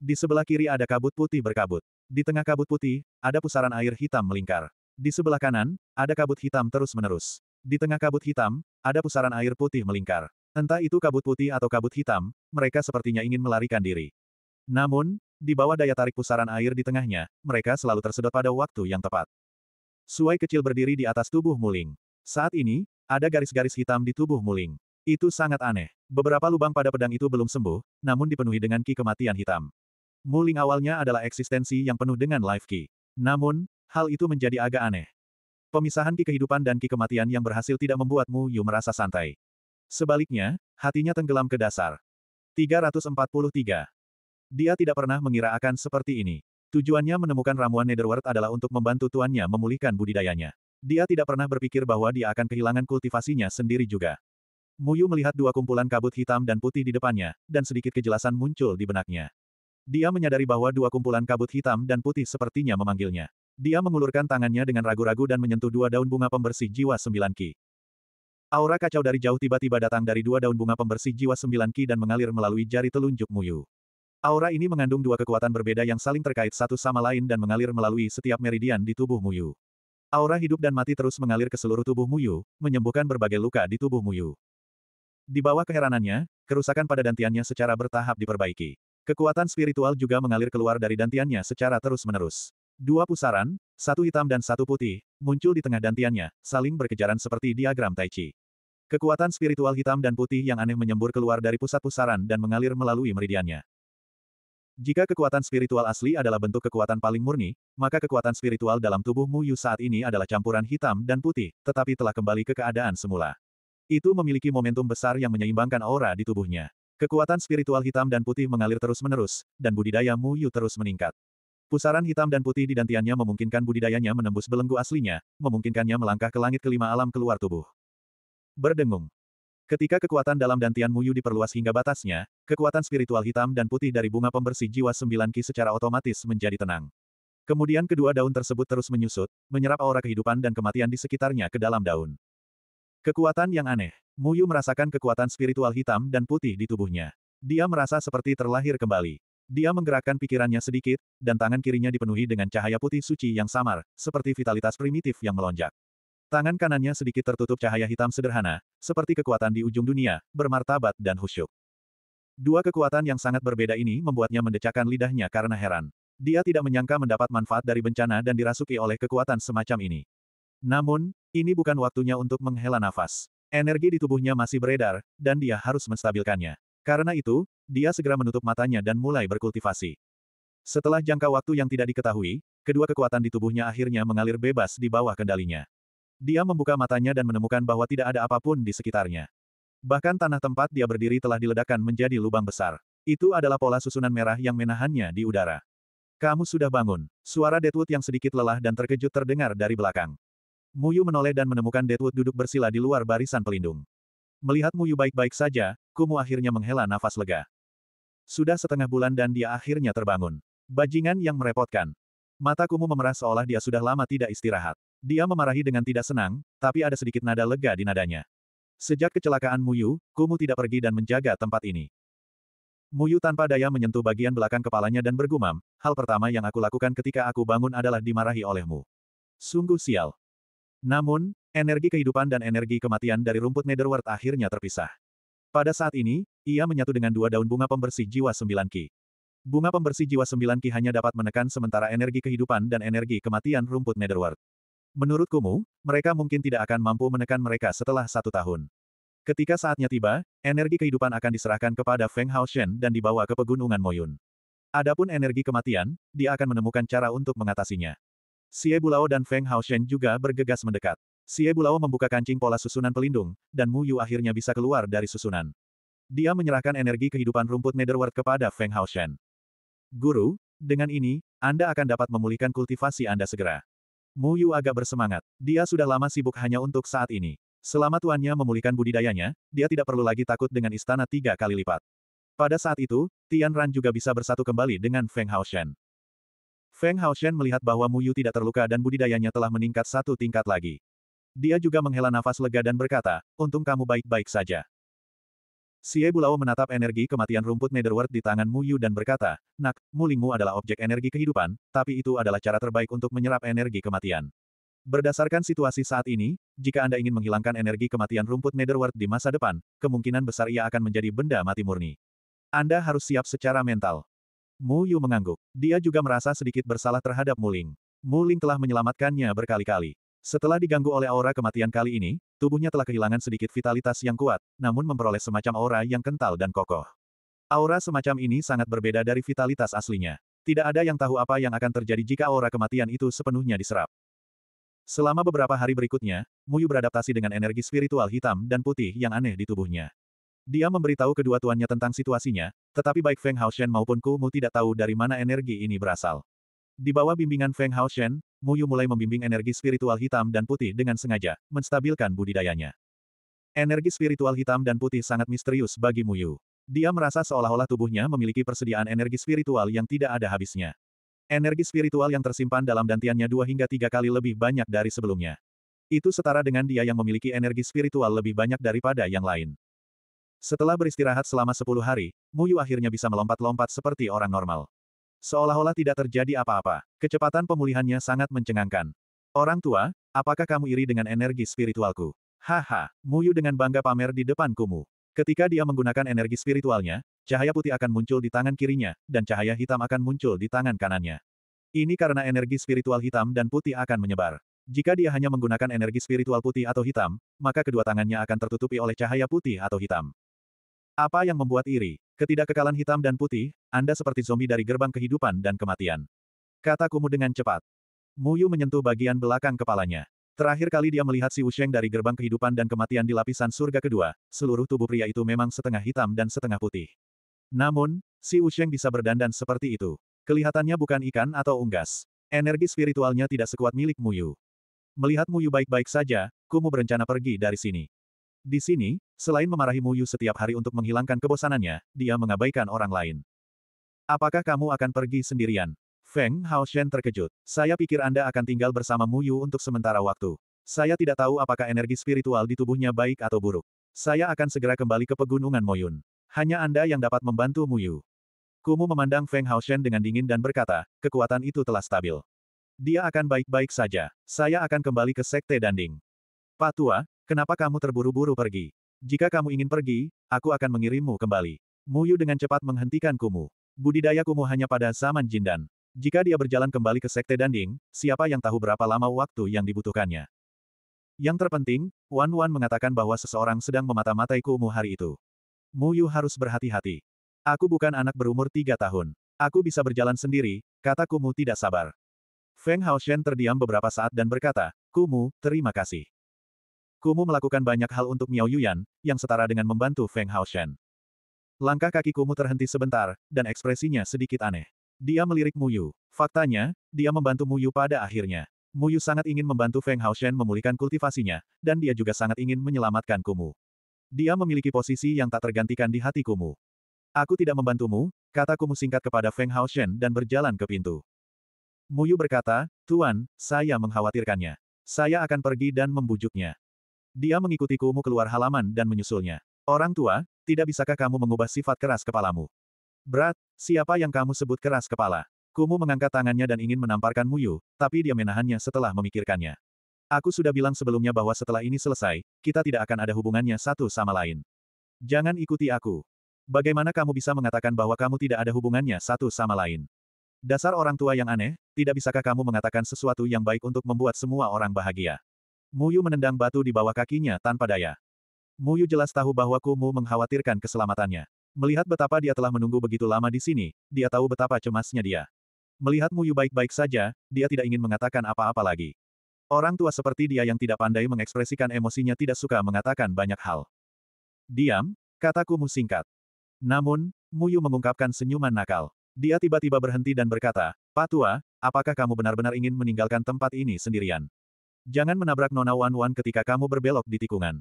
Speaker 1: Di sebelah kiri ada kabut putih berkabut. Di tengah kabut putih, ada pusaran air hitam melingkar. Di sebelah kanan, ada kabut hitam terus-menerus. Di tengah kabut hitam, ada pusaran air putih melingkar. Entah itu kabut putih atau kabut hitam, mereka sepertinya ingin melarikan diri. Namun, di bawah daya tarik pusaran air di tengahnya, mereka selalu tersedot pada waktu yang tepat. Suai kecil berdiri di atas tubuh Muling. Saat ini, ada garis-garis hitam di tubuh Muling. Itu sangat aneh. Beberapa lubang pada pedang itu belum sembuh, namun dipenuhi dengan ki kematian hitam. Muling awalnya adalah eksistensi yang penuh dengan life key. Namun, hal itu menjadi agak aneh. Pemisahan ki kehidupan dan ki kematian yang berhasil tidak membuat Mu Yu merasa santai. Sebaliknya, hatinya tenggelam ke dasar. 343. Dia tidak pernah mengira akan seperti ini. Tujuannya menemukan ramuan Netherworld adalah untuk membantu tuannya memulihkan budidayanya. Dia tidak pernah berpikir bahwa dia akan kehilangan kultivasinya sendiri juga. Muyu melihat dua kumpulan kabut hitam dan putih di depannya, dan sedikit kejelasan muncul di benaknya. Dia menyadari bahwa dua kumpulan kabut hitam dan putih sepertinya memanggilnya. Dia mengulurkan tangannya dengan ragu-ragu dan menyentuh dua daun bunga pembersih jiwa sembilan ki. Aura kacau dari jauh tiba-tiba datang dari dua daun bunga pembersih jiwa sembilan ki dan mengalir melalui jari telunjuk Muyu. Aura ini mengandung dua kekuatan berbeda yang saling terkait satu sama lain dan mengalir melalui setiap meridian di tubuh Muyu. Aura hidup dan mati terus mengalir ke seluruh tubuh Muyu, menyembuhkan berbagai luka di tubuh Muyu. Di bawah keheranannya, kerusakan pada dantiannya secara bertahap diperbaiki. Kekuatan spiritual juga mengalir keluar dari dantiannya secara terus-menerus. Dua pusaran, satu hitam dan satu putih, muncul di tengah dantiannya, saling berkejaran seperti diagram Tai Chi. Kekuatan spiritual hitam dan putih yang aneh menyembur keluar dari pusat pusaran dan mengalir melalui meridiannya. Jika kekuatan spiritual asli adalah bentuk kekuatan paling murni, maka kekuatan spiritual dalam tubuh Mu Yu saat ini adalah campuran hitam dan putih, tetapi telah kembali ke keadaan semula. Itu memiliki momentum besar yang menyeimbangkan aura di tubuhnya. Kekuatan spiritual hitam dan putih mengalir terus-menerus, dan budidaya Mu Yu terus meningkat. Pusaran hitam dan putih di dantiannya memungkinkan budidayanya menembus belenggu aslinya, memungkinkannya melangkah ke langit kelima alam keluar tubuh. Berdengung. Ketika kekuatan dalam dantian Mu Yu diperluas hingga batasnya, kekuatan spiritual hitam dan putih dari bunga pembersih jiwa sembilan ki secara otomatis menjadi tenang. Kemudian kedua daun tersebut terus menyusut, menyerap aura kehidupan dan kematian di sekitarnya ke dalam daun. Kekuatan yang aneh. Muyu merasakan kekuatan spiritual hitam dan putih di tubuhnya. Dia merasa seperti terlahir kembali. Dia menggerakkan pikirannya sedikit, dan tangan kirinya dipenuhi dengan cahaya putih suci yang samar, seperti vitalitas primitif yang melonjak. Tangan kanannya sedikit tertutup cahaya hitam sederhana, seperti kekuatan di ujung dunia, bermartabat dan khusyuk. Dua kekuatan yang sangat berbeda ini membuatnya mendecakkan lidahnya karena heran. Dia tidak menyangka mendapat manfaat dari bencana dan dirasuki oleh kekuatan semacam ini. Namun, ini bukan waktunya untuk menghela nafas. Energi di tubuhnya masih beredar, dan dia harus menstabilkannya. Karena itu, dia segera menutup matanya dan mulai berkultivasi. Setelah jangka waktu yang tidak diketahui, kedua kekuatan di tubuhnya akhirnya mengalir bebas di bawah kendalinya. Dia membuka matanya dan menemukan bahwa tidak ada apapun di sekitarnya. Bahkan tanah tempat dia berdiri telah diledakkan menjadi lubang besar. Itu adalah pola susunan merah yang menahannya di udara. Kamu sudah bangun. Suara Deadwood yang sedikit lelah dan terkejut terdengar dari belakang. Muyu menoleh dan menemukan Deadwood duduk bersila di luar barisan pelindung. Melihat Muyu baik-baik saja, Kumu akhirnya menghela nafas lega. Sudah setengah bulan dan dia akhirnya terbangun. Bajingan yang merepotkan. Mata Kumu memerah seolah dia sudah lama tidak istirahat. Dia memarahi dengan tidak senang, tapi ada sedikit nada lega di nadanya. Sejak kecelakaan Muyu, Kumu tidak pergi dan menjaga tempat ini. Muyu tanpa daya menyentuh bagian belakang kepalanya dan bergumam, hal pertama yang aku lakukan ketika aku bangun adalah dimarahi olehmu. Sungguh sial. Namun, energi kehidupan dan energi kematian dari rumput Netherworld akhirnya terpisah. Pada saat ini, ia menyatu dengan dua daun bunga pembersih jiwa sembilan ki. Bunga pembersih jiwa sembilan ki hanya dapat menekan sementara energi kehidupan dan energi kematian rumput Netherworld. Menurut Kumu, mereka mungkin tidak akan mampu menekan mereka setelah satu tahun. Ketika saatnya tiba, energi kehidupan akan diserahkan kepada Feng Hao Shen dan dibawa ke pegunungan Moyun. Adapun energi kematian, dia akan menemukan cara untuk mengatasinya. Xie Bulao dan Feng Haoshen juga bergegas mendekat. Xie Bulao membuka kancing pola susunan pelindung, dan Mu Yu akhirnya bisa keluar dari susunan. Dia menyerahkan energi kehidupan rumput Netherworld kepada Feng Haoshen. Guru, dengan ini, Anda akan dapat memulihkan kultivasi Anda segera. Mu Yu agak bersemangat. Dia sudah lama sibuk hanya untuk saat ini. Selama tuannya memulihkan budidayanya, dia tidak perlu lagi takut dengan istana tiga kali lipat. Pada saat itu, Tian Ran juga bisa bersatu kembali dengan Feng Haoshen. Feng Haoshen melihat bahwa Mu Yu tidak terluka dan budidayanya telah meningkat satu tingkat lagi. Dia juga menghela nafas lega dan berkata, untung kamu baik-baik saja. Xie Bulao menatap energi kematian rumput Netherworld di tangan Mu Yu dan berkata, Nak, Mu Lingmu adalah objek energi kehidupan, tapi itu adalah cara terbaik untuk menyerap energi kematian. Berdasarkan situasi saat ini, jika Anda ingin menghilangkan energi kematian rumput Netherworld di masa depan, kemungkinan besar ia akan menjadi benda mati murni. Anda harus siap secara mental. Mu Yu mengangguk. Dia juga merasa sedikit bersalah terhadap Muling. Muling telah menyelamatkannya berkali-kali. Setelah diganggu oleh aura kematian kali ini, tubuhnya telah kehilangan sedikit vitalitas yang kuat, namun memperoleh semacam aura yang kental dan kokoh. Aura semacam ini sangat berbeda dari vitalitas aslinya. Tidak ada yang tahu apa yang akan terjadi jika aura kematian itu sepenuhnya diserap. Selama beberapa hari berikutnya, Muyu beradaptasi dengan energi spiritual hitam dan putih yang aneh di tubuhnya. Dia memberitahu kedua tuannya tentang situasinya, tetapi baik Feng Hao Shen maupun Ku Mu tidak tahu dari mana energi ini berasal. Di bawah bimbingan Feng Haoshen, Mu Yu mulai membimbing energi spiritual hitam dan putih dengan sengaja, menstabilkan budidayanya. Energi spiritual hitam dan putih sangat misterius bagi Mu Yu. Dia merasa seolah-olah tubuhnya memiliki persediaan energi spiritual yang tidak ada habisnya. Energi spiritual yang tersimpan dalam dantiannya dua hingga tiga kali lebih banyak dari sebelumnya. Itu setara dengan dia yang memiliki energi spiritual lebih banyak daripada yang lain. Setelah beristirahat selama 10 hari, Muyu akhirnya bisa melompat-lompat seperti orang normal. Seolah-olah tidak terjadi apa-apa, kecepatan pemulihannya sangat mencengangkan. Orang tua, apakah kamu iri dengan energi spiritualku? Haha, Muyu dengan bangga pamer di depan Kumu. Ketika dia menggunakan energi spiritualnya, cahaya putih akan muncul di tangan kirinya, dan cahaya hitam akan muncul di tangan kanannya. Ini karena energi spiritual hitam dan putih akan menyebar. Jika dia hanya menggunakan energi spiritual putih atau hitam, maka kedua tangannya akan tertutupi oleh cahaya putih atau hitam. Apa yang membuat iri? Ketidakkekalan hitam dan putih, Anda seperti zombie dari gerbang kehidupan dan kematian. Kata Kumu dengan cepat. Muyu menyentuh bagian belakang kepalanya. Terakhir kali dia melihat si Wusheng dari gerbang kehidupan dan kematian di lapisan surga kedua, seluruh tubuh pria itu memang setengah hitam dan setengah putih. Namun, si Wusheng bisa berdandan seperti itu. Kelihatannya bukan ikan atau unggas. Energi spiritualnya tidak sekuat milik Muyu. Melihat Muyu baik-baik saja, Kumu berencana pergi dari sini. Di sini, selain memarahi Muyu setiap hari untuk menghilangkan kebosanannya, dia mengabaikan orang lain. Apakah kamu akan pergi sendirian? Feng Hao Shen terkejut. Saya pikir Anda akan tinggal bersama Muyu untuk sementara waktu. Saya tidak tahu apakah energi spiritual di tubuhnya baik atau buruk. Saya akan segera kembali ke pegunungan Moyun. Hanya Anda yang dapat membantu Muyu. Kumu memandang Feng Hao Shen dengan dingin dan berkata, kekuatan itu telah stabil. Dia akan baik-baik saja. Saya akan kembali ke Sekte Danding. Patua, Kenapa kamu terburu-buru pergi? Jika kamu ingin pergi, aku akan mengirimmu kembali. Muyu dengan cepat menghentikan Kumu. Budidaya Kumu hanya pada zaman Jindan. Jika dia berjalan kembali ke Sekte Danding, siapa yang tahu berapa lama waktu yang dibutuhkannya. Yang terpenting, Wan Wan mengatakan bahwa seseorang sedang memata-matai Kumu hari itu. Muyu harus berhati-hati. Aku bukan anak berumur tiga tahun. Aku bisa berjalan sendiri, kata Kumu tidak sabar. Feng Haoshen terdiam beberapa saat dan berkata, Kumu, terima kasih. Kumu melakukan banyak hal untuk Miao Yuyan, yang setara dengan membantu Feng Shen. Langkah kaki Kumu terhenti sebentar, dan ekspresinya sedikit aneh. Dia melirik Muyu. Faktanya, dia membantu Muyu pada akhirnya. Muyu sangat ingin membantu Feng Haoshen memulihkan kultivasinya, dan dia juga sangat ingin menyelamatkan Kumu. Dia memiliki posisi yang tak tergantikan di hati Kumu. Aku tidak membantumu, kata Kumu singkat kepada Feng Haoshen dan berjalan ke pintu. Muyu berkata, Tuan, saya mengkhawatirkannya. Saya akan pergi dan membujuknya. Dia mengikuti kumu keluar halaman dan menyusulnya. Orang tua, tidak bisakah kamu mengubah sifat keras kepalamu? Berat, siapa yang kamu sebut keras kepala? Kumu mengangkat tangannya dan ingin menamparkan Muyu, tapi dia menahannya setelah memikirkannya. Aku sudah bilang sebelumnya bahwa setelah ini selesai, kita tidak akan ada hubungannya satu sama lain. Jangan ikuti aku. Bagaimana kamu bisa mengatakan bahwa kamu tidak ada hubungannya satu sama lain? Dasar orang tua yang aneh, tidak bisakah kamu mengatakan sesuatu yang baik untuk membuat semua orang bahagia? Muyu menendang batu di bawah kakinya tanpa daya. Muyu jelas tahu bahwa Kumu mengkhawatirkan keselamatannya. Melihat betapa dia telah menunggu begitu lama di sini, dia tahu betapa cemasnya dia. Melihat Muyu baik-baik saja, dia tidak ingin mengatakan apa-apa lagi. Orang tua seperti dia yang tidak pandai mengekspresikan emosinya tidak suka mengatakan banyak hal. Diam, kata Kumu singkat. Namun, Muyu mengungkapkan senyuman nakal. Dia tiba-tiba berhenti dan berkata, Patua, apakah kamu benar-benar ingin meninggalkan tempat ini sendirian? Jangan menabrak Nona Wan Wan ketika kamu berbelok di tikungan.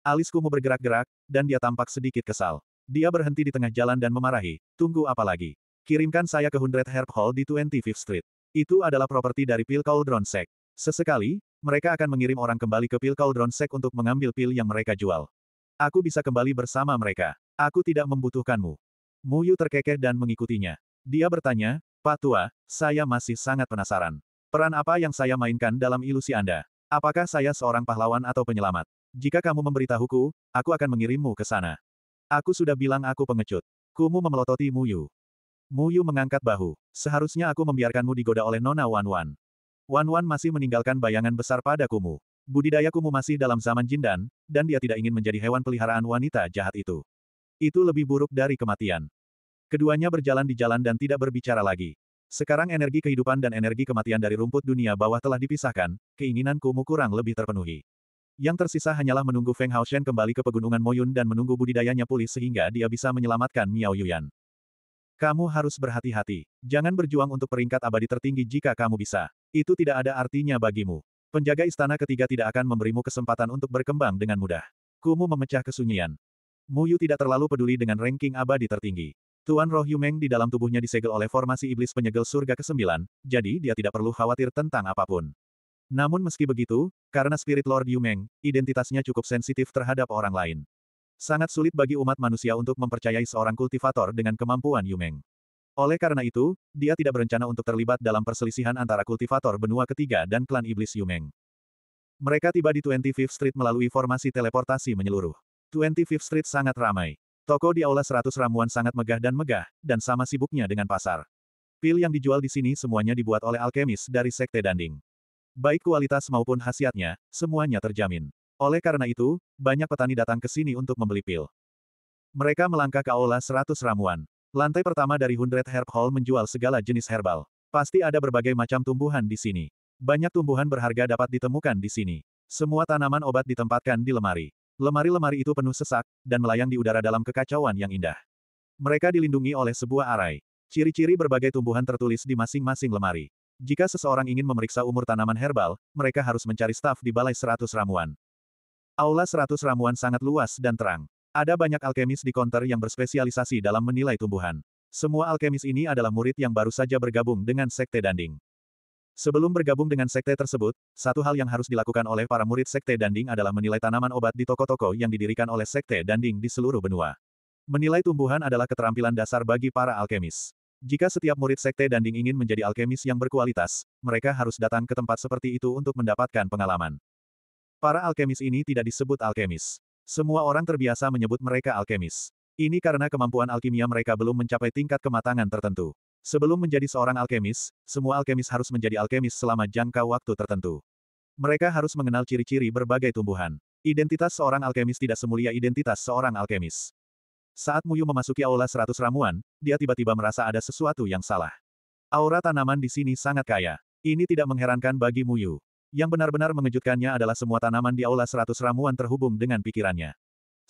Speaker 1: Alis Kumu bergerak-gerak, dan dia tampak sedikit kesal. Dia berhenti di tengah jalan dan memarahi, tunggu apa lagi? Kirimkan saya ke Hundred Herb Hall di 25th Street. Itu adalah properti dari Pil Cauldron Sec. Sesekali, mereka akan mengirim orang kembali ke Pil Cauldron Sec untuk mengambil pil yang mereka jual. Aku bisa kembali bersama mereka. Aku tidak membutuhkanmu. Muyu terkekeh dan mengikutinya. Dia bertanya, Pak Tua, saya masih sangat penasaran. Peran apa yang saya mainkan dalam ilusi Anda? Apakah saya seorang pahlawan atau penyelamat? Jika kamu memberitahuku, aku akan mengirimmu ke sana. Aku sudah bilang aku pengecut. Kumu memelototi Muyu. Muyu mengangkat bahu. Seharusnya aku membiarkanmu digoda oleh Nona Wanwan. Wan masih meninggalkan bayangan besar pada Kumu. Budidaya Kumu masih dalam zaman jindan, dan dia tidak ingin menjadi hewan peliharaan wanita jahat itu. Itu lebih buruk dari kematian. Keduanya berjalan di jalan dan tidak berbicara lagi. Sekarang energi kehidupan dan energi kematian dari rumput dunia bawah telah dipisahkan, keinginanku mu kurang lebih terpenuhi. Yang tersisa hanyalah menunggu Feng Hao Shen kembali ke pegunungan Moyun dan menunggu budidayanya pulih sehingga dia bisa menyelamatkan Miao Yuyan. Kamu harus berhati-hati. Jangan berjuang untuk peringkat abadi tertinggi jika kamu bisa. Itu tidak ada artinya bagimu. Penjaga istana ketiga tidak akan memberimu kesempatan untuk berkembang dengan mudah. Kumu memecah kesunyian. Muyu tidak terlalu peduli dengan ranking abadi tertinggi. Tuan roh Yumeng di dalam tubuhnya disegel oleh formasi iblis penyegel surga ke-9, jadi dia tidak perlu khawatir tentang apapun. Namun meski begitu, karena Spirit Lord Yumeng, identitasnya cukup sensitif terhadap orang lain. Sangat sulit bagi umat manusia untuk mempercayai seorang kultivator dengan kemampuan Yumeng. Oleh karena itu, dia tidak berencana untuk terlibat dalam perselisihan antara kultivator benua ketiga dan klan iblis Yumeng. Mereka tiba di 25th Street melalui formasi teleportasi menyeluruh. 25th Street sangat ramai. Toko di Aula 100 ramuan sangat megah dan megah, dan sama sibuknya dengan pasar. Pil yang dijual di sini semuanya dibuat oleh alkemis dari Sekte Danding. Baik kualitas maupun khasiatnya, semuanya terjamin. Oleh karena itu, banyak petani datang ke sini untuk membeli pil. Mereka melangkah ke Aula 100 ramuan. Lantai pertama dari Hundred Herb Hall menjual segala jenis herbal. Pasti ada berbagai macam tumbuhan di sini. Banyak tumbuhan berharga dapat ditemukan di sini. Semua tanaman obat ditempatkan di lemari. Lemari-lemari itu penuh sesak, dan melayang di udara dalam kekacauan yang indah. Mereka dilindungi oleh sebuah arai. Ciri-ciri berbagai tumbuhan tertulis di masing-masing lemari. Jika seseorang ingin memeriksa umur tanaman herbal, mereka harus mencari staf di Balai seratus Ramuan. Aula seratus Ramuan sangat luas dan terang. Ada banyak alkemis di konter yang berspesialisasi dalam menilai tumbuhan. Semua alkemis ini adalah murid yang baru saja bergabung dengan Sekte Danding. Sebelum bergabung dengan sekte tersebut, satu hal yang harus dilakukan oleh para murid sekte Danding adalah menilai tanaman obat di toko-toko yang didirikan oleh sekte Danding di seluruh benua. Menilai tumbuhan adalah keterampilan dasar bagi para alkemis. Jika setiap murid sekte Danding ingin menjadi alkemis yang berkualitas, mereka harus datang ke tempat seperti itu untuk mendapatkan pengalaman. Para alkemis ini tidak disebut alkemis. Semua orang terbiasa menyebut mereka alkemis. Ini karena kemampuan alkimia mereka belum mencapai tingkat kematangan tertentu. Sebelum menjadi seorang alkemis, semua alkemis harus menjadi alkemis selama jangka waktu tertentu. Mereka harus mengenal ciri-ciri berbagai tumbuhan. Identitas seorang alkemis tidak semulia identitas seorang alkemis. Saat Muyu memasuki aula seratus ramuan, dia tiba-tiba merasa ada sesuatu yang salah. Aura tanaman di sini sangat kaya. Ini tidak mengherankan bagi Muyu. Yang benar-benar mengejutkannya adalah semua tanaman di aula seratus ramuan terhubung dengan pikirannya.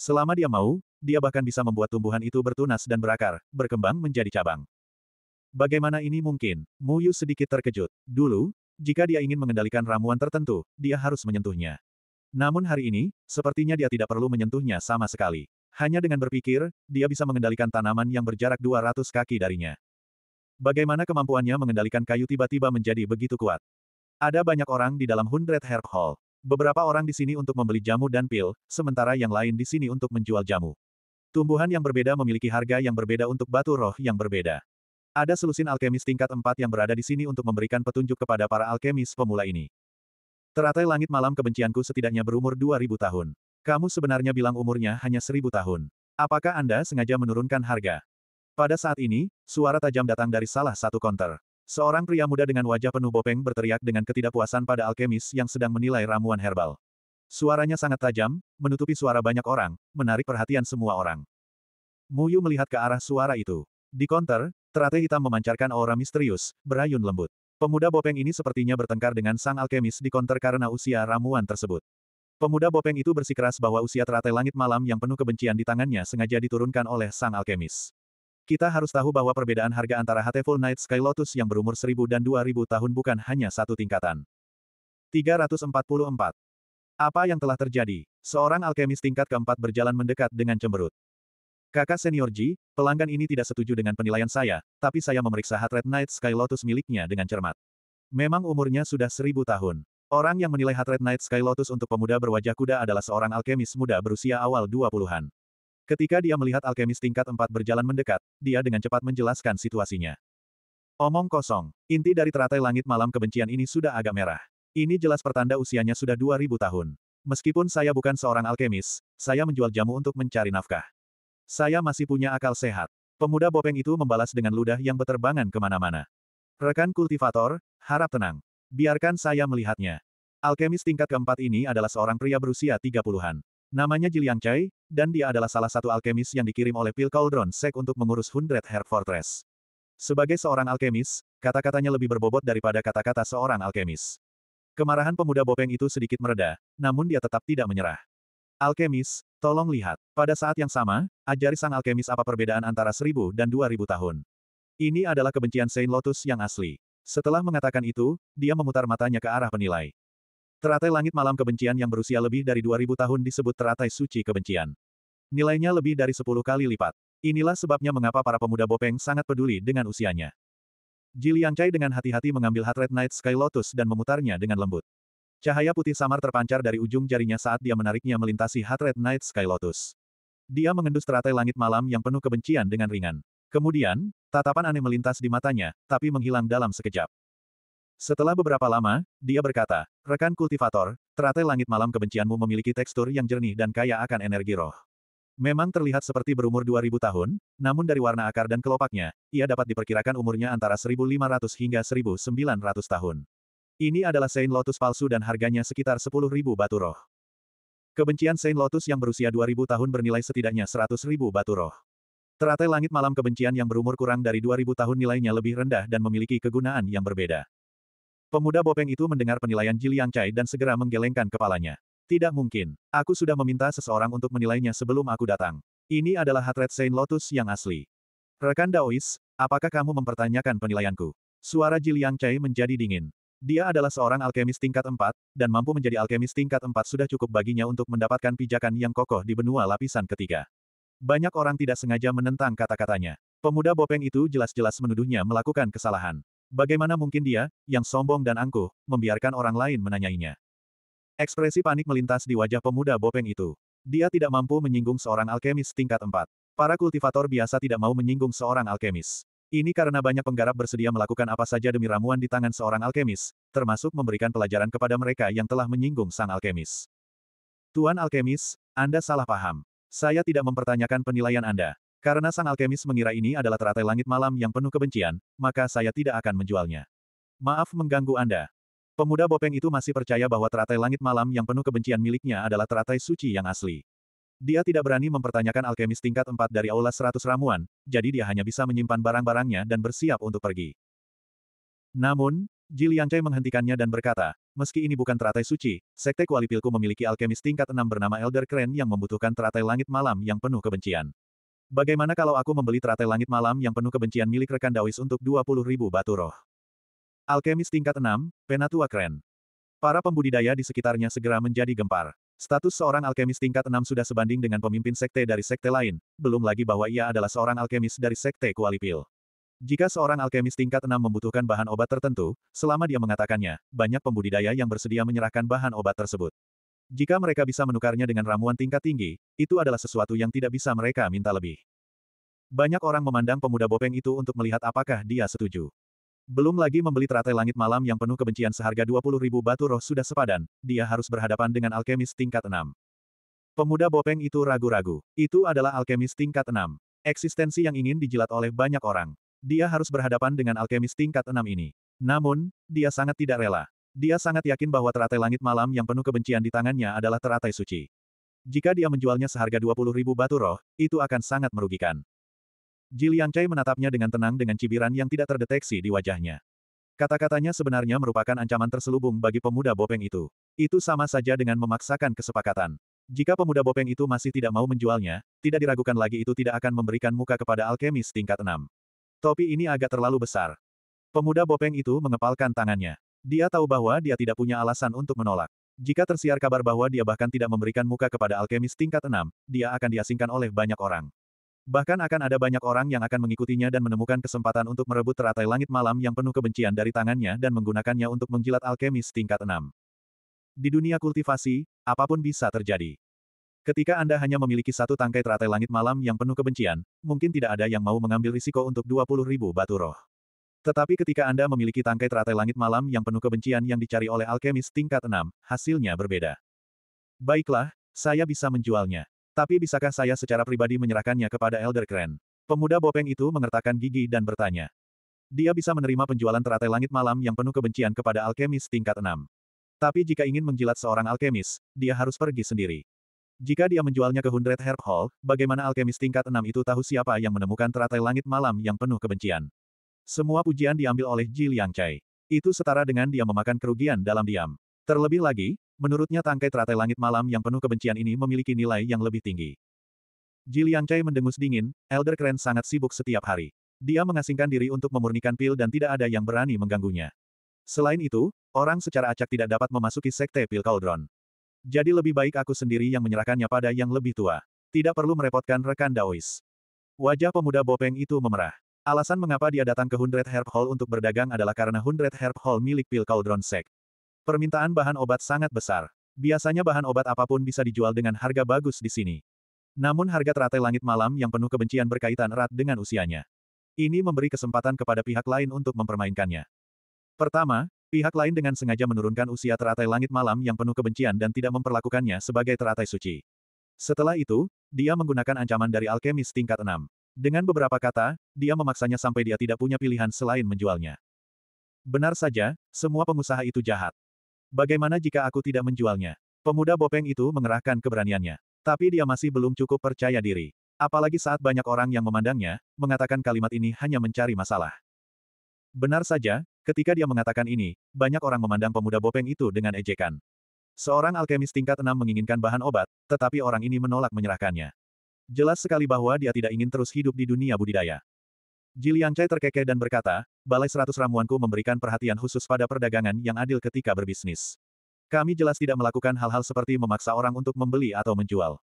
Speaker 1: Selama dia mau, dia bahkan bisa membuat tumbuhan itu bertunas dan berakar, berkembang menjadi cabang. Bagaimana ini mungkin? Muyu sedikit terkejut. Dulu, jika dia ingin mengendalikan ramuan tertentu, dia harus menyentuhnya. Namun hari ini, sepertinya dia tidak perlu menyentuhnya sama sekali. Hanya dengan berpikir, dia bisa mengendalikan tanaman yang berjarak 200 kaki darinya. Bagaimana kemampuannya mengendalikan kayu tiba-tiba menjadi begitu kuat? Ada banyak orang di dalam Hundred Herb Hall. Beberapa orang di sini untuk membeli jamu dan pil, sementara yang lain di sini untuk menjual jamu. Tumbuhan yang berbeda memiliki harga yang berbeda untuk batu roh yang berbeda. Ada selusin alkemis tingkat 4 yang berada di sini untuk memberikan petunjuk kepada para alkemis pemula ini. Teratai langit malam kebencianku setidaknya berumur 2000 tahun. Kamu sebenarnya bilang umurnya hanya 1000 tahun. Apakah Anda sengaja menurunkan harga? Pada saat ini, suara tajam datang dari salah satu konter. Seorang pria muda dengan wajah penuh bopeng berteriak dengan ketidakpuasan pada alkemis yang sedang menilai ramuan herbal. Suaranya sangat tajam, menutupi suara banyak orang, menarik perhatian semua orang. Muyu melihat ke arah suara itu. Di konter, Terate hitam memancarkan aura misterius, berayun lembut. Pemuda bopeng ini sepertinya bertengkar dengan sang alkemis di konter karena usia ramuan tersebut. Pemuda bopeng itu bersikeras bahwa usia terate langit malam yang penuh kebencian di tangannya sengaja diturunkan oleh sang alkemis. Kita harus tahu bahwa perbedaan harga antara Hateful Night Sky Lotus yang berumur 1000 dan 2000 tahun bukan hanya satu tingkatan. 344. Apa yang telah terjadi? Seorang alkemis tingkat keempat berjalan mendekat dengan cemberut. Kakak senior Ji, pelanggan ini tidak setuju dengan penilaian saya, tapi saya memeriksa Hatred Night Sky Lotus miliknya dengan cermat. Memang umurnya sudah seribu tahun. Orang yang menilai Hatred Night Sky Lotus untuk pemuda berwajah kuda adalah seorang alkemis muda berusia awal 20-an. Ketika dia melihat alkemis tingkat 4 berjalan mendekat, dia dengan cepat menjelaskan situasinya. Omong kosong, inti dari teratai langit malam kebencian ini sudah agak merah. Ini jelas pertanda usianya sudah 2000 tahun. Meskipun saya bukan seorang alkemis, saya menjual jamu untuk mencari nafkah. Saya masih punya akal sehat. Pemuda bopeng itu membalas dengan ludah yang beterbangan kemana-mana. Rekan kultivator, harap tenang. Biarkan saya melihatnya. Alkemis tingkat keempat ini adalah seorang pria berusia 30-an. Namanya Jiliang Chai, dan dia adalah salah satu alkemis yang dikirim oleh Phil Cauldron Sek untuk mengurus Hundred Hair Fortress. Sebagai seorang alkemis, kata-katanya lebih berbobot daripada kata-kata seorang alkemis. Kemarahan pemuda bopeng itu sedikit mereda, namun dia tetap tidak menyerah. Alkemis, tolong lihat. Pada saat yang sama, ajari sang alkemis apa perbedaan antara seribu dan dua ribu tahun. Ini adalah kebencian Saint Lotus yang asli. Setelah mengatakan itu, dia memutar matanya ke arah penilai. Teratai langit malam kebencian yang berusia lebih dari 2000 tahun disebut teratai suci kebencian. Nilainya lebih dari 10 kali lipat. Inilah sebabnya mengapa para pemuda Bopeng sangat peduli dengan usianya. Ji dengan hati-hati mengambil Hatred Night Sky Lotus dan memutarnya dengan lembut. Cahaya putih samar terpancar dari ujung jarinya saat dia menariknya melintasi Heart Red Night Sky Lotus. Dia mengendus teratai langit malam yang penuh kebencian dengan ringan. Kemudian, tatapan aneh melintas di matanya, tapi menghilang dalam sekejap. Setelah beberapa lama, dia berkata, Rekan kultivator, teratai langit malam kebencianmu memiliki tekstur yang jernih dan kaya akan energi roh. Memang terlihat seperti berumur 2000 tahun, namun dari warna akar dan kelopaknya, ia dapat diperkirakan umurnya antara 1500 hingga 1900 tahun. Ini adalah Saint Lotus palsu dan harganya sekitar 10.000 batu roh. Kebencian Saint Lotus yang berusia 2.000 tahun bernilai setidaknya 100.000 batu roh. Teratai langit malam kebencian yang berumur kurang dari 2.000 tahun nilainya lebih rendah dan memiliki kegunaan yang berbeda. Pemuda Bopeng itu mendengar penilaian Jiliang Chai dan segera menggelengkan kepalanya. Tidak mungkin. Aku sudah meminta seseorang untuk menilainya sebelum aku datang. Ini adalah hatred Saint Lotus yang asli. Rekan Daois, apakah kamu mempertanyakan penilaianku? Suara Jiliang Chai menjadi dingin. Dia adalah seorang alkemis tingkat 4, dan mampu menjadi alkemis tingkat 4 sudah cukup baginya untuk mendapatkan pijakan yang kokoh di benua lapisan ketiga. Banyak orang tidak sengaja menentang kata-katanya. Pemuda bopeng itu jelas-jelas menuduhnya melakukan kesalahan. Bagaimana mungkin dia, yang sombong dan angkuh, membiarkan orang lain menanyainya? Ekspresi panik melintas di wajah pemuda bopeng itu. Dia tidak mampu menyinggung seorang alkemis tingkat 4. Para kultivator biasa tidak mau menyinggung seorang alkemis. Ini karena banyak penggarap bersedia melakukan apa saja demi ramuan di tangan seorang alkemis, termasuk memberikan pelajaran kepada mereka yang telah menyinggung sang alkemis. Tuan alkemis, Anda salah paham. Saya tidak mempertanyakan penilaian Anda. Karena sang alkemis mengira ini adalah teratai langit malam yang penuh kebencian, maka saya tidak akan menjualnya. Maaf mengganggu Anda. Pemuda Bopeng itu masih percaya bahwa teratai langit malam yang penuh kebencian miliknya adalah teratai suci yang asli. Dia tidak berani mempertanyakan alkemis tingkat 4 dari aula 100 ramuan, jadi dia hanya bisa menyimpan barang-barangnya dan bersiap untuk pergi. Namun, Ji Cai menghentikannya dan berkata, meski ini bukan teratai suci, Sekte Kuali Pilku memiliki alkemis tingkat 6 bernama Elder Kren yang membutuhkan teratai langit malam yang penuh kebencian. Bagaimana kalau aku membeli teratai langit malam yang penuh kebencian milik rekan Dawis untuk 20 ribu batu roh? Alkemis tingkat 6, Penatua Kren. Para pembudidaya di sekitarnya segera menjadi gempar. Status seorang alkemis tingkat 6 sudah sebanding dengan pemimpin sekte dari sekte lain, belum lagi bahwa ia adalah seorang alkemis dari sekte Kualipil. Jika seorang alkemis tingkat 6 membutuhkan bahan obat tertentu, selama dia mengatakannya, banyak pembudidaya yang bersedia menyerahkan bahan obat tersebut. Jika mereka bisa menukarnya dengan ramuan tingkat tinggi, itu adalah sesuatu yang tidak bisa mereka minta lebih. Banyak orang memandang pemuda Bopeng itu untuk melihat apakah dia setuju. Belum lagi membeli teratai langit malam yang penuh kebencian seharga 20 ribu batu roh sudah sepadan, dia harus berhadapan dengan alkemis tingkat 6. Pemuda bopeng itu ragu-ragu. Itu adalah alkemis tingkat 6. Eksistensi yang ingin dijilat oleh banyak orang. Dia harus berhadapan dengan alkemis tingkat 6 ini. Namun, dia sangat tidak rela. Dia sangat yakin bahwa teratai langit malam yang penuh kebencian di tangannya adalah teratai suci. Jika dia menjualnya seharga 20 ribu batu roh, itu akan sangat merugikan. Jiliang Cai menatapnya dengan tenang dengan cibiran yang tidak terdeteksi di wajahnya. Kata-katanya sebenarnya merupakan ancaman terselubung bagi pemuda bopeng itu. Itu sama saja dengan memaksakan kesepakatan. Jika pemuda bopeng itu masih tidak mau menjualnya, tidak diragukan lagi itu tidak akan memberikan muka kepada alkemis tingkat 6. Topi ini agak terlalu besar. Pemuda bopeng itu mengepalkan tangannya. Dia tahu bahwa dia tidak punya alasan untuk menolak. Jika tersiar kabar bahwa dia bahkan tidak memberikan muka kepada alkemis tingkat 6, dia akan diasingkan oleh banyak orang. Bahkan akan ada banyak orang yang akan mengikutinya dan menemukan kesempatan untuk merebut teratai langit malam yang penuh kebencian dari tangannya dan menggunakannya untuk menjilat alkemis tingkat 6. Di dunia kultivasi, apapun bisa terjadi. Ketika Anda hanya memiliki satu tangkai teratai langit malam yang penuh kebencian, mungkin tidak ada yang mau mengambil risiko untuk 20 ribu batu roh. Tetapi ketika Anda memiliki tangkai teratai langit malam yang penuh kebencian yang dicari oleh alkemis tingkat 6, hasilnya berbeda. Baiklah, saya bisa menjualnya. Tapi bisakah saya secara pribadi menyerahkannya kepada Elder Crane? Pemuda bopeng itu mengertakkan gigi dan bertanya. Dia bisa menerima penjualan teratai langit malam yang penuh kebencian kepada alkemis tingkat 6. Tapi jika ingin menjilat seorang alkemis, dia harus pergi sendiri. Jika dia menjualnya ke Hundred Herb Hall, bagaimana alkemis tingkat 6 itu tahu siapa yang menemukan teratai langit malam yang penuh kebencian? Semua pujian diambil oleh Ji Liang Chai. Itu setara dengan dia memakan kerugian dalam diam. Terlebih lagi, Menurutnya tangkai teratai langit malam yang penuh kebencian ini memiliki nilai yang lebih tinggi. Ji Chai mendengus dingin, Elder Keren sangat sibuk setiap hari. Dia mengasingkan diri untuk memurnikan pil dan tidak ada yang berani mengganggunya. Selain itu, orang secara acak tidak dapat memasuki sekte pil Cauldron. Jadi lebih baik aku sendiri yang menyerahkannya pada yang lebih tua. Tidak perlu merepotkan rekan Daois. Wajah pemuda Bopeng itu memerah. Alasan mengapa dia datang ke Hundred Herb Hall untuk berdagang adalah karena Hundred Herb Hall milik pil Cauldron Sect. Permintaan bahan obat sangat besar. Biasanya bahan obat apapun bisa dijual dengan harga bagus di sini. Namun harga teratai langit malam yang penuh kebencian berkaitan erat dengan usianya. Ini memberi kesempatan kepada pihak lain untuk mempermainkannya. Pertama, pihak lain dengan sengaja menurunkan usia teratai langit malam yang penuh kebencian dan tidak memperlakukannya sebagai teratai suci. Setelah itu, dia menggunakan ancaman dari alkemis tingkat 6. Dengan beberapa kata, dia memaksanya sampai dia tidak punya pilihan selain menjualnya. Benar saja, semua pengusaha itu jahat. Bagaimana jika aku tidak menjualnya? Pemuda Bopeng itu mengerahkan keberaniannya. Tapi dia masih belum cukup percaya diri. Apalagi saat banyak orang yang memandangnya, mengatakan kalimat ini hanya mencari masalah. Benar saja, ketika dia mengatakan ini, banyak orang memandang pemuda Bopeng itu dengan ejekan. Seorang alkemis tingkat 6 menginginkan bahan obat, tetapi orang ini menolak menyerahkannya. Jelas sekali bahwa dia tidak ingin terus hidup di dunia budidaya. Jiliang Cai terkekeh dan berkata, Balai Seratus Ramuanku memberikan perhatian khusus pada perdagangan yang adil ketika berbisnis. Kami jelas tidak melakukan hal-hal seperti memaksa orang untuk membeli atau menjual.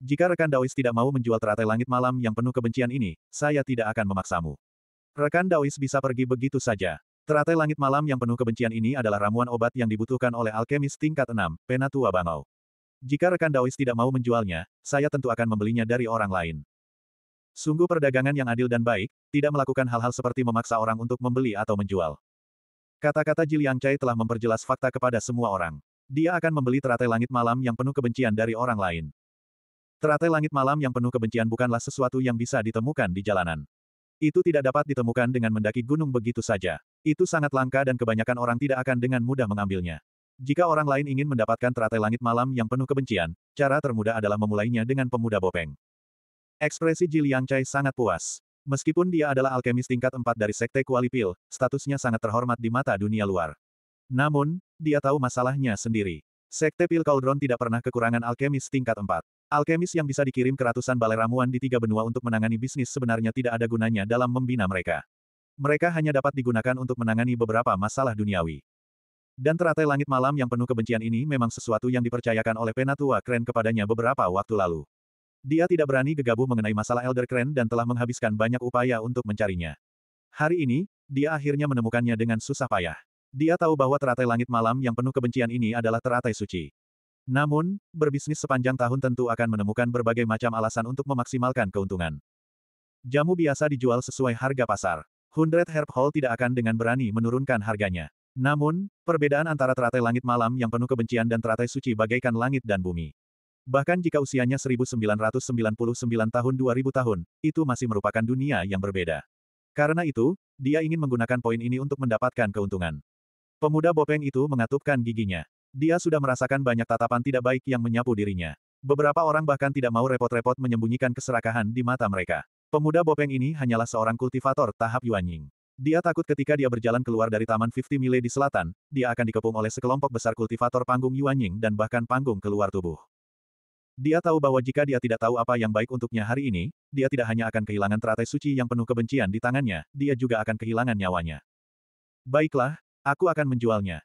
Speaker 1: Jika rekan Daois tidak mau menjual teratai langit malam yang penuh kebencian ini, saya tidak akan memaksamu. Rekan Daois bisa pergi begitu saja. Teratai langit malam yang penuh kebencian ini adalah ramuan obat yang dibutuhkan oleh alkemis tingkat 6, Penatua Bangau. Jika rekan Daois tidak mau menjualnya, saya tentu akan membelinya dari orang lain. Sungguh perdagangan yang adil dan baik, tidak melakukan hal-hal seperti memaksa orang untuk membeli atau menjual. Kata-kata Jiliang Chai telah memperjelas fakta kepada semua orang. Dia akan membeli teratai langit malam yang penuh kebencian dari orang lain. Teratai langit malam yang penuh kebencian bukanlah sesuatu yang bisa ditemukan di jalanan. Itu tidak dapat ditemukan dengan mendaki gunung begitu saja. Itu sangat langka dan kebanyakan orang tidak akan dengan mudah mengambilnya. Jika orang lain ingin mendapatkan teratai langit malam yang penuh kebencian, cara termudah adalah memulainya dengan pemuda bopeng. Ekspresi Jiliang Cai sangat puas. Meskipun dia adalah alkemis tingkat 4 dari Sekte Kuali Kualipil, statusnya sangat terhormat di mata dunia luar. Namun, dia tahu masalahnya sendiri. Sekte Pil Cauldron tidak pernah kekurangan alkemis tingkat 4. Alkemis yang bisa dikirim ke ratusan balai ramuan di tiga benua untuk menangani bisnis sebenarnya tidak ada gunanya dalam membina mereka. Mereka hanya dapat digunakan untuk menangani beberapa masalah duniawi. Dan teratai langit malam yang penuh kebencian ini memang sesuatu yang dipercayakan oleh Penatua Kren kepadanya beberapa waktu lalu. Dia tidak berani gegabah mengenai masalah Elder Kren dan telah menghabiskan banyak upaya untuk mencarinya. Hari ini, dia akhirnya menemukannya dengan susah payah. Dia tahu bahwa teratai langit malam yang penuh kebencian ini adalah teratai suci. Namun, berbisnis sepanjang tahun tentu akan menemukan berbagai macam alasan untuk memaksimalkan keuntungan. Jamu biasa dijual sesuai harga pasar. Hundred Herb Hall tidak akan dengan berani menurunkan harganya. Namun, perbedaan antara teratai langit malam yang penuh kebencian dan teratai suci bagaikan langit dan bumi. Bahkan jika usianya 1999 tahun 2000 tahun, itu masih merupakan dunia yang berbeda. Karena itu, dia ingin menggunakan poin ini untuk mendapatkan keuntungan. Pemuda Bopeng itu mengatupkan giginya. Dia sudah merasakan banyak tatapan tidak baik yang menyapu dirinya. Beberapa orang bahkan tidak mau repot-repot menyembunyikan keserakahan di mata mereka. Pemuda Bopeng ini hanyalah seorang kultivator tahap Yuanying. Dia takut ketika dia berjalan keluar dari Taman 50 Mile di selatan, dia akan dikepung oleh sekelompok besar kultivator panggung Yuanying dan bahkan panggung keluar tubuh. Dia tahu bahwa jika dia tidak tahu apa yang baik untuknya hari ini, dia tidak hanya akan kehilangan teratai suci yang penuh kebencian di tangannya, dia juga akan kehilangan nyawanya. Baiklah, aku akan menjualnya.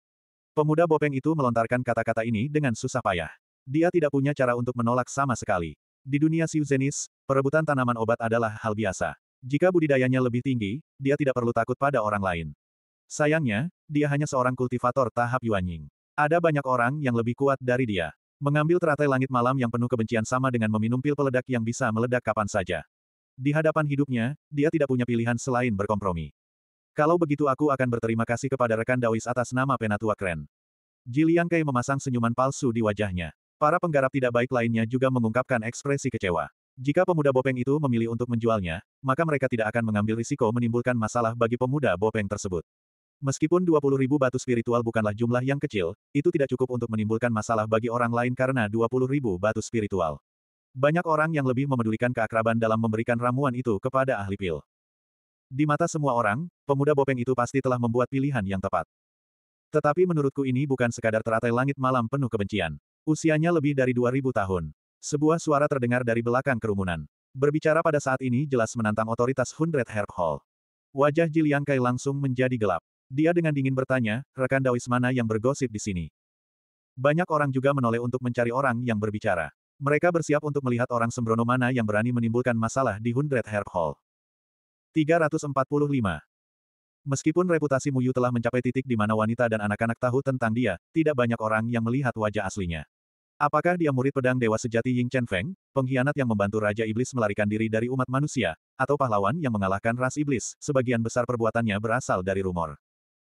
Speaker 1: Pemuda bopeng itu melontarkan kata-kata ini dengan susah payah. Dia tidak punya cara untuk menolak sama sekali. Di dunia Siuzenis, perebutan tanaman obat adalah hal biasa. Jika budidayanya lebih tinggi, dia tidak perlu takut pada orang lain. Sayangnya, dia hanya seorang kultivator tahap Yuanying. Ada banyak orang yang lebih kuat dari dia. Mengambil teratai langit malam yang penuh kebencian sama dengan meminum pil peledak yang bisa meledak kapan saja. Di hadapan hidupnya, dia tidak punya pilihan selain berkompromi. Kalau begitu aku akan berterima kasih kepada rekan Dawis atas nama Penatua Kren. Jiliang Kai memasang senyuman palsu di wajahnya. Para penggarap tidak baik lainnya juga mengungkapkan ekspresi kecewa. Jika pemuda Bopeng itu memilih untuk menjualnya, maka mereka tidak akan mengambil risiko menimbulkan masalah bagi pemuda Bopeng tersebut. Meskipun 20.000 batu spiritual bukanlah jumlah yang kecil, itu tidak cukup untuk menimbulkan masalah bagi orang lain karena 20.000 batu spiritual. Banyak orang yang lebih memedulikan keakraban dalam memberikan ramuan itu kepada ahli pil. Di mata semua orang, pemuda bopeng itu pasti telah membuat pilihan yang tepat. Tetapi menurutku ini bukan sekadar teratai langit malam penuh kebencian. Usianya lebih dari 2.000 tahun. Sebuah suara terdengar dari belakang kerumunan. Berbicara pada saat ini jelas menantang otoritas Hundred Herb Hall. Wajah Jiliang Kai langsung menjadi gelap. Dia dengan dingin bertanya, rekan Dawis mana yang bergosip di sini? Banyak orang juga menoleh untuk mencari orang yang berbicara. Mereka bersiap untuk melihat orang sembrono mana yang berani menimbulkan masalah di Hundred Herb Hall. 345. Meskipun reputasi Muyu telah mencapai titik di mana wanita dan anak-anak tahu tentang dia, tidak banyak orang yang melihat wajah aslinya. Apakah dia murid pedang dewa sejati Ying Chen Feng, pengkhianat yang membantu Raja Iblis melarikan diri dari umat manusia, atau pahlawan yang mengalahkan ras iblis, sebagian besar perbuatannya berasal dari rumor.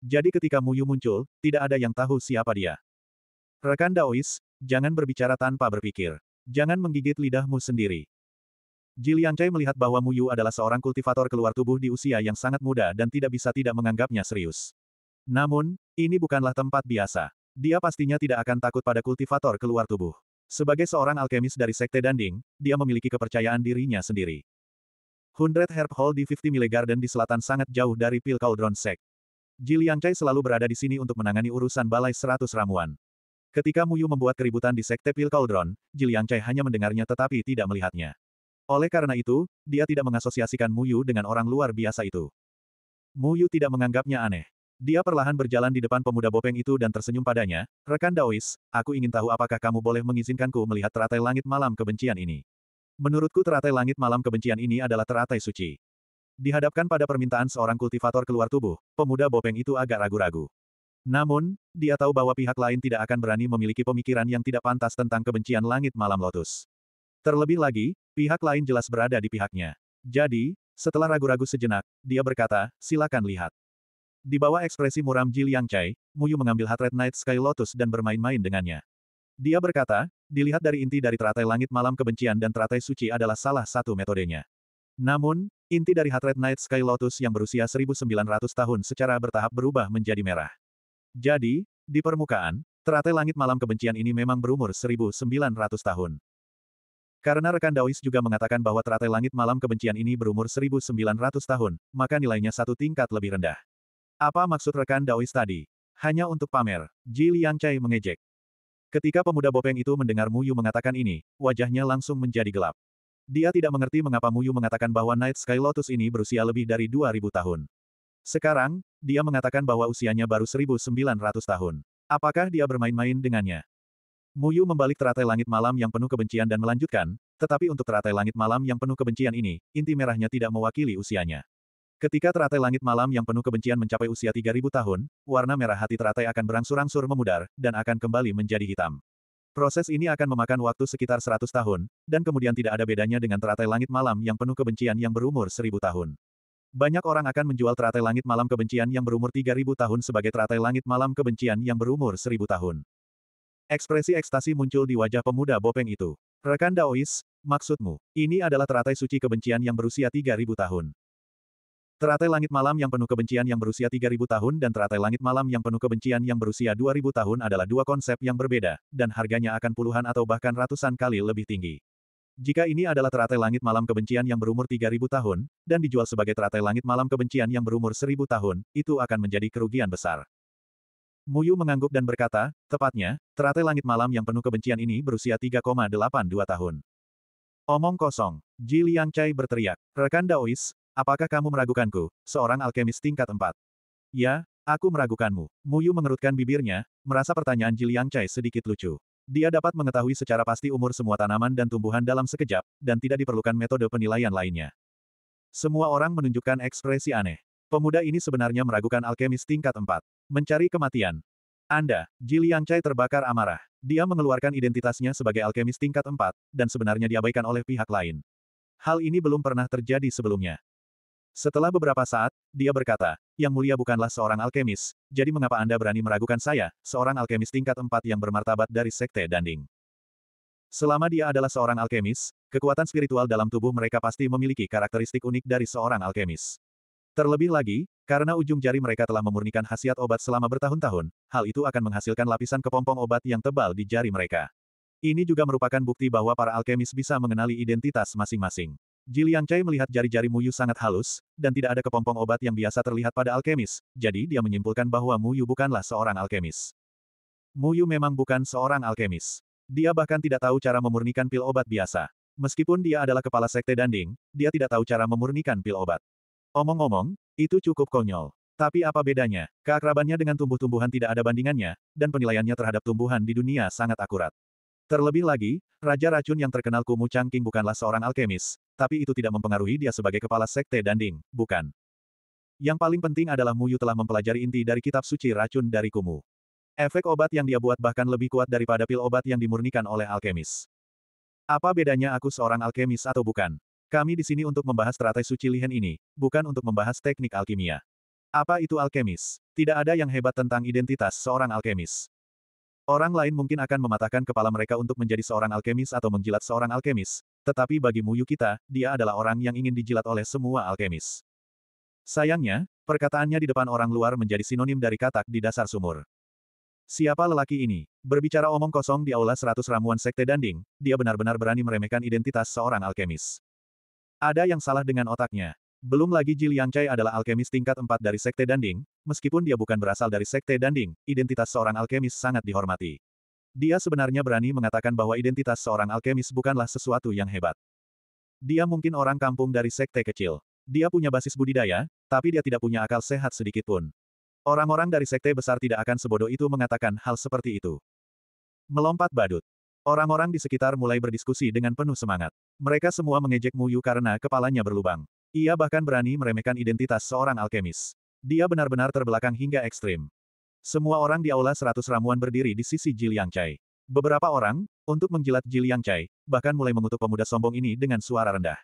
Speaker 1: Jadi ketika Muyu muncul, tidak ada yang tahu siapa dia. Rekan Daois, jangan berbicara tanpa berpikir. Jangan menggigit lidahmu sendiri. Ji Cai melihat bahwa Muyu adalah seorang kultivator keluar tubuh di usia yang sangat muda dan tidak bisa tidak menganggapnya serius. Namun, ini bukanlah tempat biasa. Dia pastinya tidak akan takut pada kultivator keluar tubuh. Sebagai seorang alkemis dari Sekte Danding, dia memiliki kepercayaan dirinya sendiri. Hundred Herb Hall di 50 Mile Garden di selatan sangat jauh dari Pil Cauldron Sect. Ji Liangcai selalu berada di sini untuk menangani urusan balai seratus ramuan. Ketika Muyu membuat keributan di Sekte Pil Cauldron, Ji Liangcai hanya mendengarnya tetapi tidak melihatnya. Oleh karena itu, dia tidak mengasosiasikan Muyu dengan orang luar biasa itu. Muyu tidak menganggapnya aneh. Dia perlahan berjalan di depan pemuda bopeng itu dan tersenyum padanya, Rekan Daois, aku ingin tahu apakah kamu boleh mengizinkanku melihat teratai langit malam kebencian ini. Menurutku teratai langit malam kebencian ini adalah teratai suci. Dihadapkan pada permintaan seorang kultivator keluar tubuh, pemuda Bopeng itu agak ragu-ragu. Namun, dia tahu bahwa pihak lain tidak akan berani memiliki pemikiran yang tidak pantas tentang kebencian langit malam lotus. Terlebih lagi, pihak lain jelas berada di pihaknya. Jadi, setelah ragu-ragu sejenak, dia berkata, silakan lihat. Di bawah ekspresi muram Ji Liang Chai, Muyu mengambil hatred Night Sky Lotus dan bermain-main dengannya. Dia berkata, dilihat dari inti dari teratai langit malam kebencian dan teratai suci adalah salah satu metodenya. Namun, Inti dari Hatred Night Sky Lotus yang berusia 1900 tahun secara bertahap berubah menjadi merah. Jadi, di permukaan, teratai langit malam kebencian ini memang berumur 1900 tahun. Karena rekan Daois juga mengatakan bahwa teratai langit malam kebencian ini berumur 1900 tahun, maka nilainya satu tingkat lebih rendah. Apa maksud rekan Daois tadi? Hanya untuk pamer, Ji Liangcai mengejek. Ketika pemuda bopeng itu mendengar Mu Yu mengatakan ini, wajahnya langsung menjadi gelap. Dia tidak mengerti mengapa Muyu mengatakan bahwa Night Sky Lotus ini berusia lebih dari 2000 tahun. Sekarang, dia mengatakan bahwa usianya baru 1900 tahun. Apakah dia bermain-main dengannya? Muyu membalik teratai langit malam yang penuh kebencian dan melanjutkan, tetapi untuk teratai langit malam yang penuh kebencian ini, inti merahnya tidak mewakili usianya. Ketika teratai langit malam yang penuh kebencian mencapai usia 3000 tahun, warna merah hati teratai akan berangsur-angsur memudar, dan akan kembali menjadi hitam. Proses ini akan memakan waktu sekitar 100 tahun, dan kemudian tidak ada bedanya dengan teratai langit malam yang penuh kebencian yang berumur 1000 tahun. Banyak orang akan menjual teratai langit malam kebencian yang berumur 3000 tahun sebagai teratai langit malam kebencian yang berumur 1000 tahun. Ekspresi ekstasi muncul di wajah pemuda bopeng itu. Rekan Daois, maksudmu, ini adalah teratai suci kebencian yang berusia 3000 tahun. Teratai langit malam yang penuh kebencian yang berusia 3000 tahun dan teratai langit malam yang penuh kebencian yang berusia 2000 tahun adalah dua konsep yang berbeda, dan harganya akan puluhan atau bahkan ratusan kali lebih tinggi. Jika ini adalah teratai langit malam kebencian yang berumur 3000 tahun, dan dijual sebagai teratai langit malam kebencian yang berumur 1000 tahun, itu akan menjadi kerugian besar. Muyu mengangguk dan berkata, tepatnya, teratai langit malam yang penuh kebencian ini berusia 3,82 tahun. Omong kosong. Ji Liang Chai berteriak. Rekan Daois, Apakah kamu meragukanku, seorang alkemis tingkat 4? Ya, aku meragukanmu. Mu Yu mengerutkan bibirnya, merasa pertanyaan Jiliang Chai sedikit lucu. Dia dapat mengetahui secara pasti umur semua tanaman dan tumbuhan dalam sekejap, dan tidak diperlukan metode penilaian lainnya. Semua orang menunjukkan ekspresi aneh. Pemuda ini sebenarnya meragukan alkemis tingkat 4. Mencari kematian. Anda, Jiliang Chai terbakar amarah. Dia mengeluarkan identitasnya sebagai alkemis tingkat 4, dan sebenarnya diabaikan oleh pihak lain. Hal ini belum pernah terjadi sebelumnya. Setelah beberapa saat, dia berkata, Yang mulia bukanlah seorang alkemis, jadi mengapa Anda berani meragukan saya, seorang alkemis tingkat empat yang bermartabat dari Sekte Danding? Selama dia adalah seorang alkemis, kekuatan spiritual dalam tubuh mereka pasti memiliki karakteristik unik dari seorang alkemis. Terlebih lagi, karena ujung jari mereka telah memurnikan khasiat obat selama bertahun-tahun, hal itu akan menghasilkan lapisan kepompong obat yang tebal di jari mereka. Ini juga merupakan bukti bahwa para alkemis bisa mengenali identitas masing-masing. Jiliang Cai melihat jari-jari Mu Yu sangat halus, dan tidak ada kepompong obat yang biasa terlihat pada alkemis, jadi dia menyimpulkan bahwa Mu Yu bukanlah seorang alkemis. Mu Yu memang bukan seorang alkemis. Dia bahkan tidak tahu cara memurnikan pil obat biasa. Meskipun dia adalah kepala sekte Danding, dia tidak tahu cara memurnikan pil obat. Omong-omong, itu cukup konyol. Tapi apa bedanya? Keakrabannya dengan tumbuh-tumbuhan tidak ada bandingannya, dan penilaiannya terhadap tumbuhan di dunia sangat akurat. Terlebih lagi, Raja Racun yang terkenal Kumu Changking bukanlah seorang alkemis, tapi itu tidak mempengaruhi dia sebagai kepala sekte Danding, bukan. Yang paling penting adalah Muyu telah mempelajari inti dari kitab suci racun dari Kumu. Efek obat yang dia buat bahkan lebih kuat daripada pil obat yang dimurnikan oleh alkemis. Apa bedanya aku seorang alkemis atau bukan? Kami di sini untuk membahas teratai suci lihen ini, bukan untuk membahas teknik alkimia. Apa itu alkemis? Tidak ada yang hebat tentang identitas seorang alkemis. Orang lain mungkin akan mematahkan kepala mereka untuk menjadi seorang alkemis atau menjilat seorang alkemis, tetapi bagi Muyu kita, dia adalah orang yang ingin dijilat oleh semua alkemis. Sayangnya, perkataannya di depan orang luar menjadi sinonim dari katak di dasar sumur. Siapa lelaki ini? Berbicara omong kosong di aula seratus ramuan sekte danding, dia benar-benar berani meremehkan identitas seorang alkemis. Ada yang salah dengan otaknya. Belum lagi Ji Liangcai adalah alkemis tingkat 4 dari Sekte Danding, meskipun dia bukan berasal dari Sekte Danding, identitas seorang alkemis sangat dihormati. Dia sebenarnya berani mengatakan bahwa identitas seorang alkemis bukanlah sesuatu yang hebat. Dia mungkin orang kampung dari sekte kecil. Dia punya basis budidaya, tapi dia tidak punya akal sehat sedikitpun. Orang-orang dari sekte besar tidak akan sebodoh itu mengatakan hal seperti itu. Melompat badut. Orang-orang di sekitar mulai berdiskusi dengan penuh semangat. Mereka semua mengejek Muyu karena kepalanya berlubang. Ia bahkan berani meremehkan identitas seorang alkemis. Dia benar-benar terbelakang hingga ekstrim. Semua orang di aula seratus ramuan berdiri di sisi Jiliang Chai. Beberapa orang, untuk menjilat Jiliang Chai, bahkan mulai mengutuk pemuda sombong ini dengan suara rendah.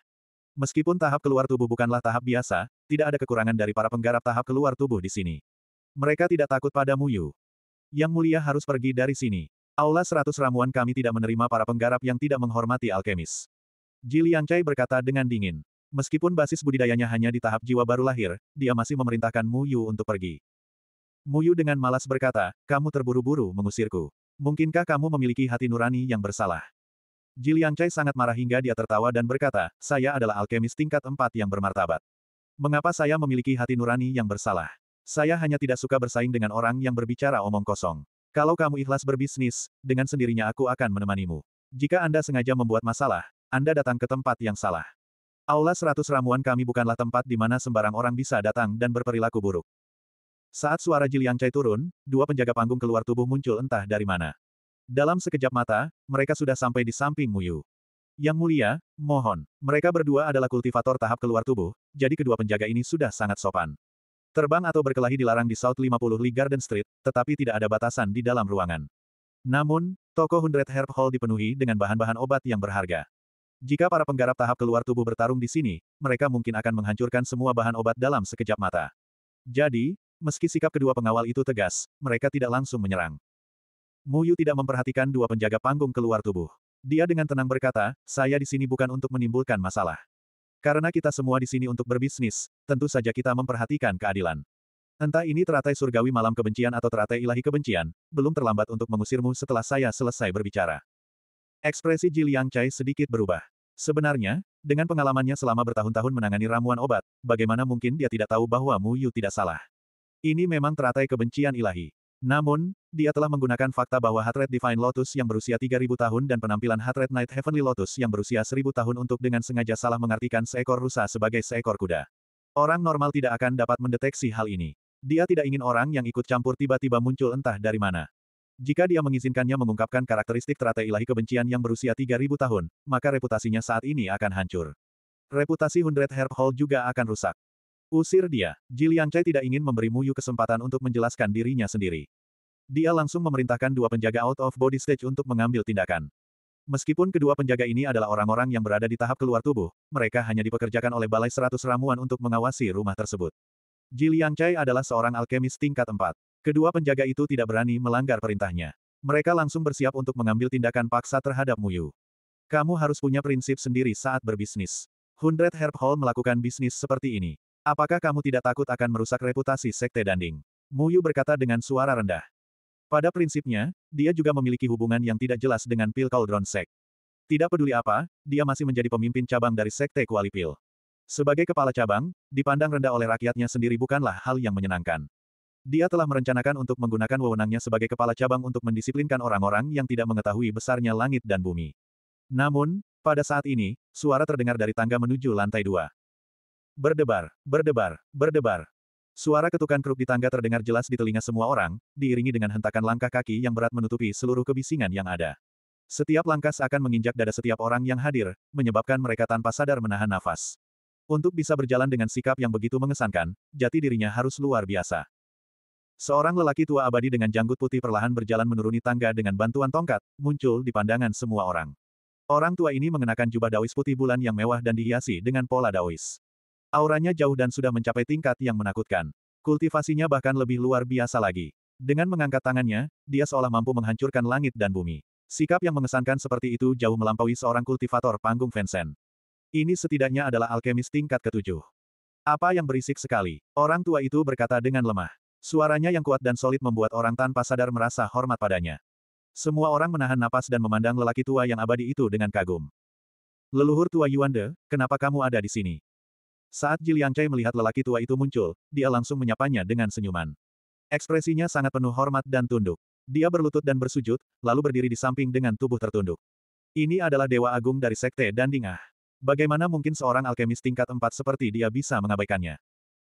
Speaker 1: Meskipun tahap keluar tubuh bukanlah tahap biasa, tidak ada kekurangan dari para penggarap tahap keluar tubuh di sini. Mereka tidak takut pada Muyu. Yang mulia harus pergi dari sini. Aula seratus ramuan kami tidak menerima para penggarap yang tidak menghormati alkemis. Jiliang Chai berkata dengan dingin. Meskipun basis budidayanya hanya di tahap jiwa baru lahir, dia masih memerintahkan Mu Yu untuk pergi. Mu Yu dengan malas berkata, kamu terburu-buru mengusirku. Mungkinkah kamu memiliki hati nurani yang bersalah? Liang Chai sangat marah hingga dia tertawa dan berkata, saya adalah alkemis tingkat empat yang bermartabat. Mengapa saya memiliki hati nurani yang bersalah? Saya hanya tidak suka bersaing dengan orang yang berbicara omong kosong. Kalau kamu ikhlas berbisnis, dengan sendirinya aku akan menemanimu. Jika Anda sengaja membuat masalah, Anda datang ke tempat yang salah. Aula seratus ramuan kami bukanlah tempat di mana sembarang orang bisa datang dan berperilaku buruk. Saat suara Jiliang Cai turun, dua penjaga panggung keluar tubuh muncul entah dari mana. Dalam sekejap mata, mereka sudah sampai di samping Yu. Yang mulia, mohon. Mereka berdua adalah kultivator tahap keluar tubuh, jadi kedua penjaga ini sudah sangat sopan. Terbang atau berkelahi dilarang di South 50 Lee Garden Street, tetapi tidak ada batasan di dalam ruangan. Namun, toko hundred Herb Hall dipenuhi dengan bahan-bahan obat yang berharga. Jika para penggarap tahap keluar tubuh bertarung di sini, mereka mungkin akan menghancurkan semua bahan obat dalam sekejap mata. Jadi, meski sikap kedua pengawal itu tegas, mereka tidak langsung menyerang. Muyu tidak memperhatikan dua penjaga panggung keluar tubuh. Dia dengan tenang berkata, saya di sini bukan untuk menimbulkan masalah. Karena kita semua di sini untuk berbisnis, tentu saja kita memperhatikan keadilan. Entah ini teratai surgawi malam kebencian atau teratai ilahi kebencian, belum terlambat untuk mengusirmu setelah saya selesai berbicara. Ekspresi Ji Liang Chai sedikit berubah. Sebenarnya, dengan pengalamannya selama bertahun-tahun menangani ramuan obat, bagaimana mungkin dia tidak tahu bahwa Mu Yu tidak salah? Ini memang teratai kebencian ilahi. Namun, dia telah menggunakan fakta bahwa Hatred Divine Lotus yang berusia 3000 tahun dan penampilan Hatred Night Heavenly Lotus yang berusia 1000 tahun untuk dengan sengaja salah mengartikan seekor rusa sebagai seekor kuda. Orang normal tidak akan dapat mendeteksi hal ini. Dia tidak ingin orang yang ikut campur tiba-tiba muncul entah dari mana. Jika dia mengizinkannya mengungkapkan karakteristik teratai ilahi kebencian yang berusia 3000 tahun, maka reputasinya saat ini akan hancur. Reputasi Hundred Herb Hall juga akan rusak. Usir dia. Jiliang Chai tidak ingin memberi Muyu kesempatan untuk menjelaskan dirinya sendiri. Dia langsung memerintahkan dua penjaga out of body stage untuk mengambil tindakan. Meskipun kedua penjaga ini adalah orang-orang yang berada di tahap keluar tubuh, mereka hanya dipekerjakan oleh Balai Seratus Ramuan untuk mengawasi rumah tersebut. Jiliang Cai adalah seorang alkemis tingkat empat. Kedua penjaga itu tidak berani melanggar perintahnya. Mereka langsung bersiap untuk mengambil tindakan paksa terhadap Muyu. Kamu harus punya prinsip sendiri saat berbisnis. Hundred Herb Hall melakukan bisnis seperti ini. Apakah kamu tidak takut akan merusak reputasi Sekte Danding? Muyu berkata dengan suara rendah. Pada prinsipnya, dia juga memiliki hubungan yang tidak jelas dengan Pil Cauldron Sek. Tidak peduli apa, dia masih menjadi pemimpin cabang dari Sekte Kuali Pil. Sebagai kepala cabang, dipandang rendah oleh rakyatnya sendiri bukanlah hal yang menyenangkan. Dia telah merencanakan untuk menggunakan wewenangnya sebagai kepala cabang untuk mendisiplinkan orang-orang yang tidak mengetahui besarnya langit dan bumi. Namun, pada saat ini, suara terdengar dari tangga menuju lantai dua. Berdebar, berdebar, berdebar. Suara ketukan kruk di tangga terdengar jelas di telinga semua orang, diiringi dengan hentakan langkah kaki yang berat menutupi seluruh kebisingan yang ada. Setiap langkah seakan menginjak dada setiap orang yang hadir, menyebabkan mereka tanpa sadar menahan nafas. Untuk bisa berjalan dengan sikap yang begitu mengesankan, jati dirinya harus luar biasa. Seorang lelaki tua abadi dengan janggut putih perlahan berjalan menuruni tangga dengan bantuan tongkat, muncul di pandangan semua orang. Orang tua ini mengenakan jubah Daois putih bulan yang mewah dan dihiasi dengan pola Daois. Auranya jauh dan sudah mencapai tingkat yang menakutkan. Kultivasinya bahkan lebih luar biasa lagi. Dengan mengangkat tangannya, dia seolah mampu menghancurkan langit dan bumi. Sikap yang mengesankan seperti itu jauh melampaui seorang kultivator panggung Vincent. Ini setidaknya adalah alkemis tingkat ketujuh. Apa yang berisik sekali? Orang tua itu berkata dengan lemah. Suaranya yang kuat dan solid membuat orang tanpa sadar merasa hormat padanya. Semua orang menahan napas dan memandang lelaki tua yang abadi itu dengan kagum. Leluhur tua Yuande, kenapa kamu ada di sini? Saat Cai melihat lelaki tua itu muncul, dia langsung menyapanya dengan senyuman. Ekspresinya sangat penuh hormat dan tunduk. Dia berlutut dan bersujud, lalu berdiri di samping dengan tubuh tertunduk. Ini adalah dewa agung dari sekte Dandingah. Bagaimana mungkin seorang alkemis tingkat empat seperti dia bisa mengabaikannya?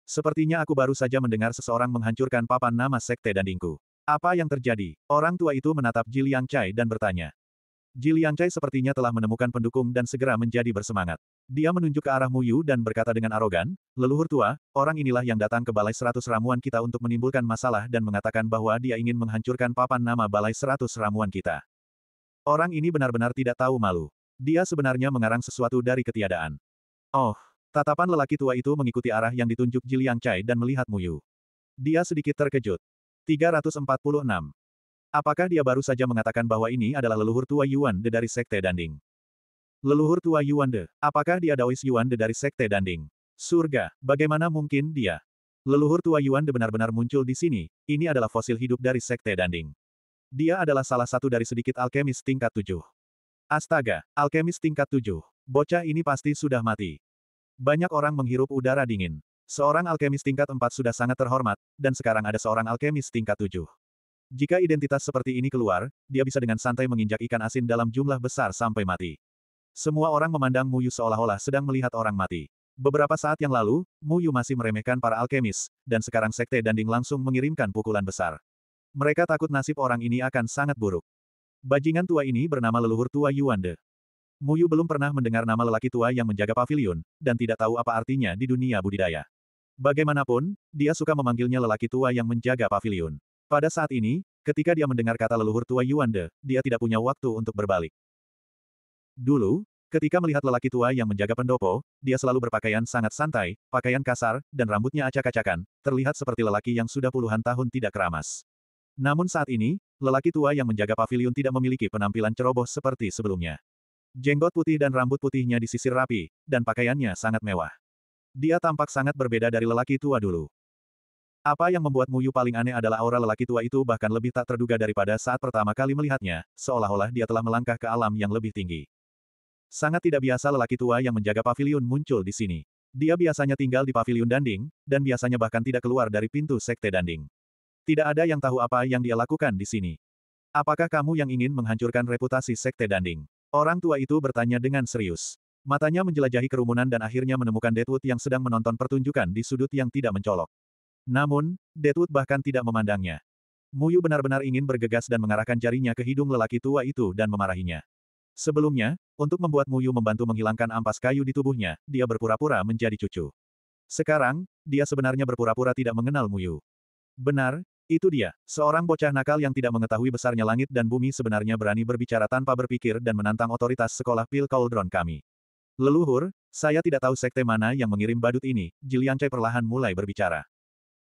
Speaker 1: Sepertinya aku baru saja mendengar seseorang menghancurkan papan nama Sekte Dandingku. Apa yang terjadi? Orang tua itu menatap Ji Liang dan bertanya. Ji Liang sepertinya telah menemukan pendukung dan segera menjadi bersemangat. Dia menunjuk ke arah Mu Yu dan berkata dengan arogan, Leluhur tua, orang inilah yang datang ke Balai Seratus Ramuan kita untuk menimbulkan masalah dan mengatakan bahwa dia ingin menghancurkan papan nama Balai Seratus Ramuan kita. Orang ini benar-benar tidak tahu malu. Dia sebenarnya mengarang sesuatu dari ketiadaan. Oh, Tatapan lelaki tua itu mengikuti arah yang ditunjuk Jiliang Chai dan melihat Muyu. Dia sedikit terkejut. 346. Apakah dia baru saja mengatakan bahwa ini adalah leluhur tua Yuan De dari Sekte Danding? Leluhur tua Yuan De, apakah dia Daois Yuan De dari Sekte Danding? Surga, bagaimana mungkin dia? Leluhur tua Yuan De benar-benar muncul di sini, ini adalah fosil hidup dari Sekte Danding. Dia adalah salah satu dari sedikit alkemis tingkat tujuh. Astaga, alkemis tingkat tujuh. Bocah ini pasti sudah mati. Banyak orang menghirup udara dingin. Seorang alkemis tingkat 4 sudah sangat terhormat, dan sekarang ada seorang alkemis tingkat 7. Jika identitas seperti ini keluar, dia bisa dengan santai menginjak ikan asin dalam jumlah besar sampai mati. Semua orang memandang Muyu seolah-olah sedang melihat orang mati. Beberapa saat yang lalu, Muyu masih meremehkan para alkemis, dan sekarang Sekte Danding langsung mengirimkan pukulan besar. Mereka takut nasib orang ini akan sangat buruk. Bajingan tua ini bernama leluhur tua Yuande. Muyu belum pernah mendengar nama lelaki tua yang menjaga pavilion, dan tidak tahu apa artinya di dunia budidaya. Bagaimanapun, dia suka memanggilnya lelaki tua yang menjaga pavilion. Pada saat ini, ketika dia mendengar kata leluhur tua Yuande, dia tidak punya waktu untuk berbalik. Dulu, ketika melihat lelaki tua yang menjaga pendopo, dia selalu berpakaian sangat santai, pakaian kasar, dan rambutnya acak-acakan, terlihat seperti lelaki yang sudah puluhan tahun tidak keramas. Namun saat ini, lelaki tua yang menjaga pavilion tidak memiliki penampilan ceroboh seperti sebelumnya. Jenggot putih dan rambut putihnya disisir rapi, dan pakaiannya sangat mewah. Dia tampak sangat berbeda dari lelaki tua dulu. Apa yang membuat Muyu paling aneh adalah aura lelaki tua itu bahkan lebih tak terduga daripada saat pertama kali melihatnya, seolah-olah dia telah melangkah ke alam yang lebih tinggi. Sangat tidak biasa lelaki tua yang menjaga pavilion muncul di sini. Dia biasanya tinggal di pavilion Danding, dan biasanya bahkan tidak keluar dari pintu sekte Danding. Tidak ada yang tahu apa yang dia lakukan di sini. Apakah kamu yang ingin menghancurkan reputasi sekte Danding? Orang tua itu bertanya dengan serius. Matanya menjelajahi kerumunan dan akhirnya menemukan Deadwood yang sedang menonton pertunjukan di sudut yang tidak mencolok. Namun, Deadwood bahkan tidak memandangnya. Muyu benar-benar ingin bergegas dan mengarahkan jarinya ke hidung lelaki tua itu dan memarahinya. Sebelumnya, untuk membuat Muyu membantu menghilangkan ampas kayu di tubuhnya, dia berpura-pura menjadi cucu. Sekarang, dia sebenarnya berpura-pura tidak mengenal Muyu. Benar, itu dia, seorang bocah nakal yang tidak mengetahui besarnya langit dan bumi sebenarnya berani berbicara tanpa berpikir dan menantang otoritas sekolah Pil Cauldron kami. Leluhur, saya tidak tahu sekte mana yang mengirim badut ini, Jilian Cai perlahan mulai berbicara.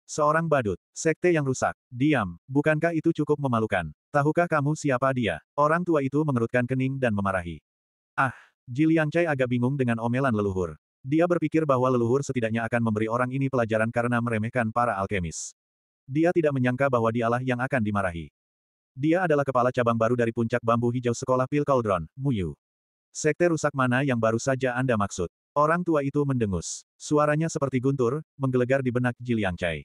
Speaker 1: Seorang badut, sekte yang rusak, diam, bukankah itu cukup memalukan? Tahukah kamu siapa dia? Orang tua itu mengerutkan kening dan memarahi. Ah, Jilian Cai agak bingung dengan omelan leluhur. Dia berpikir bahwa leluhur setidaknya akan memberi orang ini pelajaran karena meremehkan para alkemis. Dia tidak menyangka bahwa dialah yang akan dimarahi. Dia adalah kepala cabang baru dari puncak bambu hijau sekolah Pil Cauldron, Muyu. Sekte rusak mana yang baru saja Anda maksud? Orang tua itu mendengus. Suaranya seperti guntur, menggelegar di benak Jiliang Chai.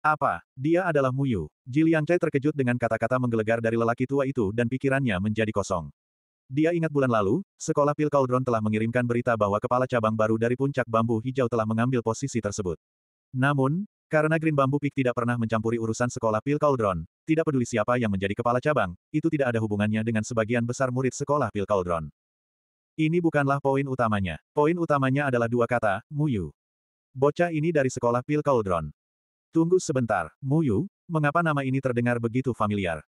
Speaker 1: Apa? Dia adalah Muyu. Jiliang Chai terkejut dengan kata-kata menggelegar dari lelaki tua itu dan pikirannya menjadi kosong. Dia ingat bulan lalu, sekolah Pil Cauldron telah mengirimkan berita bahwa kepala cabang baru dari puncak bambu hijau telah mengambil posisi tersebut. Namun, karena Green Bamboo Peak tidak pernah mencampuri urusan sekolah Pil Cauldron, tidak peduli siapa yang menjadi kepala cabang, itu tidak ada hubungannya dengan sebagian besar murid sekolah Pil Cauldron. Ini bukanlah poin utamanya. Poin utamanya adalah dua kata, Muyu. Bocah ini dari sekolah Pil Cauldron. Tunggu sebentar, Muyu, mengapa nama ini terdengar begitu familiar?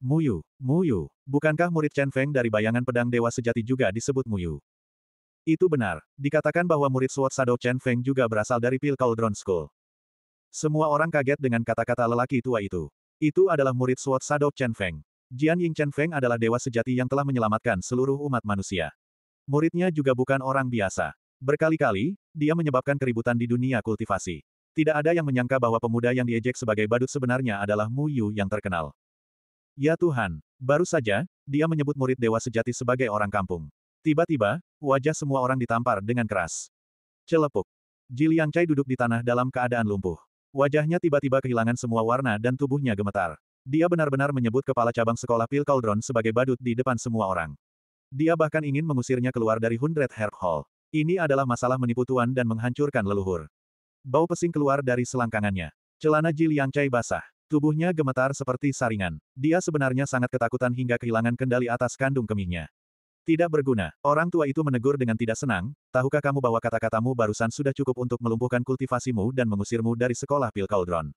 Speaker 1: Muyu, Muyu, bukankah murid Chen Feng dari bayangan pedang dewa sejati juga disebut Muyu? Itu benar, dikatakan bahwa murid Sword Shadow Chen Feng juga berasal dari Pil Cauldron School. Semua orang kaget dengan kata-kata lelaki tua itu. Itu adalah murid Sword Sadok Chen Feng. Jian Ying Chen Feng adalah dewa sejati yang telah menyelamatkan seluruh umat manusia. Muridnya juga bukan orang biasa. Berkali-kali, dia menyebabkan keributan di dunia kultivasi. Tidak ada yang menyangka bahwa pemuda yang diejek sebagai badut sebenarnya adalah Mu Yu yang terkenal. Ya Tuhan, baru saja, dia menyebut murid dewa sejati sebagai orang kampung. Tiba-tiba, wajah semua orang ditampar dengan keras. Celepuk. Ji Liang Chai duduk di tanah dalam keadaan lumpuh. Wajahnya tiba-tiba kehilangan semua warna dan tubuhnya gemetar. Dia benar-benar menyebut kepala cabang sekolah Pil Cauldron sebagai badut di depan semua orang. Dia bahkan ingin mengusirnya keluar dari Hundred Herb Hall. Ini adalah masalah menipu tuan dan menghancurkan leluhur. Bau pesing keluar dari selangkangannya. Celana Jil yang cai basah. Tubuhnya gemetar seperti saringan. Dia sebenarnya sangat ketakutan hingga kehilangan kendali atas kandung kemihnya. Tidak berguna. Orang tua itu menegur dengan tidak senang, tahukah kamu bahwa kata-katamu barusan sudah cukup untuk melumpuhkan kultivasimu dan mengusirmu dari sekolah Pil Cauldron.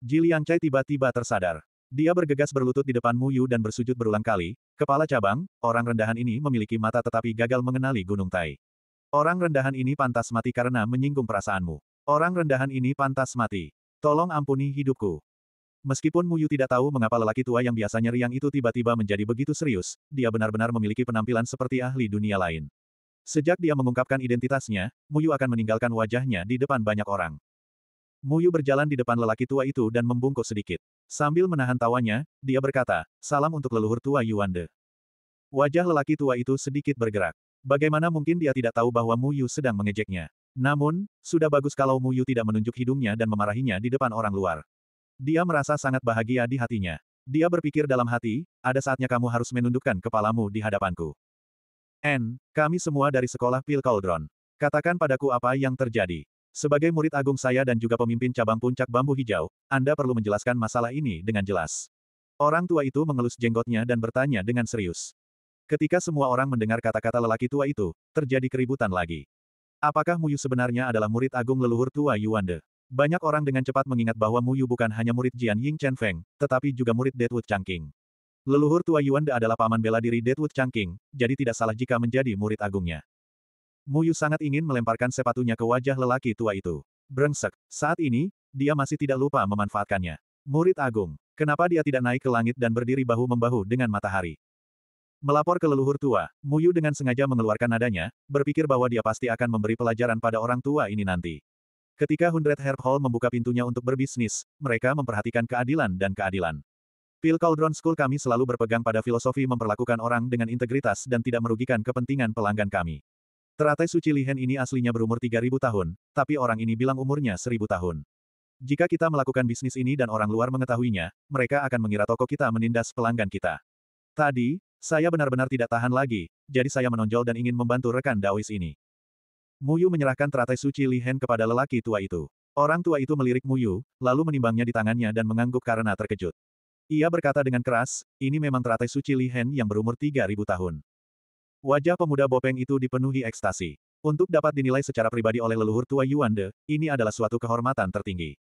Speaker 1: Jilian Chai tiba-tiba tersadar. Dia bergegas berlutut di depan Mu Yu dan bersujud berulang kali, kepala cabang, orang rendahan ini memiliki mata tetapi gagal mengenali Gunung Tai. Orang rendahan ini pantas mati karena menyinggung perasaanmu. Orang rendahan ini pantas mati. Tolong ampuni hidupku. Meskipun Muyu tidak tahu mengapa lelaki tua yang biasanya riang itu tiba-tiba menjadi begitu serius, dia benar-benar memiliki penampilan seperti ahli dunia lain. Sejak dia mengungkapkan identitasnya, Muyu akan meninggalkan wajahnya di depan banyak orang. Muyu berjalan di depan lelaki tua itu dan membungkuk sedikit. Sambil menahan tawanya, dia berkata, salam untuk leluhur tua Yuande. Wajah lelaki tua itu sedikit bergerak. Bagaimana mungkin dia tidak tahu bahwa Muyu sedang mengejeknya. Namun, sudah bagus kalau Muyu tidak menunjuk hidungnya dan memarahinya di depan orang luar. Dia merasa sangat bahagia di hatinya. Dia berpikir dalam hati, ada saatnya kamu harus menundukkan kepalamu di hadapanku. N, kami semua dari sekolah Pil Cauldron. Katakan padaku apa yang terjadi. Sebagai murid agung saya dan juga pemimpin cabang puncak bambu hijau, Anda perlu menjelaskan masalah ini dengan jelas. Orang tua itu mengelus jenggotnya dan bertanya dengan serius. Ketika semua orang mendengar kata-kata lelaki tua itu, terjadi keributan lagi. Apakah Muyu sebenarnya adalah murid agung leluhur tua Yuande? Banyak orang dengan cepat mengingat bahwa Mu Yu bukan hanya murid Jian Ying Chen Feng, tetapi juga murid Deadwood Changqing. Leluhur tua Yuan De adalah paman bela diri Deadwood Changqing, jadi tidak salah jika menjadi murid agungnya. Mu Yu sangat ingin melemparkan sepatunya ke wajah lelaki tua itu. Brengsek, saat ini, dia masih tidak lupa memanfaatkannya. Murid agung, kenapa dia tidak naik ke langit dan berdiri bahu-membahu dengan matahari? Melapor ke leluhur tua, Mu Yu dengan sengaja mengeluarkan nadanya, berpikir bahwa dia pasti akan memberi pelajaran pada orang tua ini nanti. Ketika Hundred Herb Hall membuka pintunya untuk berbisnis, mereka memperhatikan keadilan dan keadilan. Pil Cauldron School kami selalu berpegang pada filosofi memperlakukan orang dengan integritas dan tidak merugikan kepentingan pelanggan kami. Teratai suci Lihen ini aslinya berumur 3000 tahun, tapi orang ini bilang umurnya 1000 tahun. Jika kita melakukan bisnis ini dan orang luar mengetahuinya, mereka akan mengira toko kita menindas pelanggan kita. Tadi, saya benar-benar tidak tahan lagi, jadi saya menonjol dan ingin membantu rekan Dawis ini. Muyu menyerahkan teratai suci lihen kepada lelaki tua itu. Orang tua itu melirik Muyu, lalu menimbangnya di tangannya dan mengangguk karena terkejut. Ia berkata dengan keras, ini memang teratai suci lihen yang berumur 3.000 tahun. Wajah pemuda Bopeng itu dipenuhi ekstasi. Untuk dapat dinilai secara pribadi oleh leluhur tua Yuande, ini adalah suatu kehormatan tertinggi.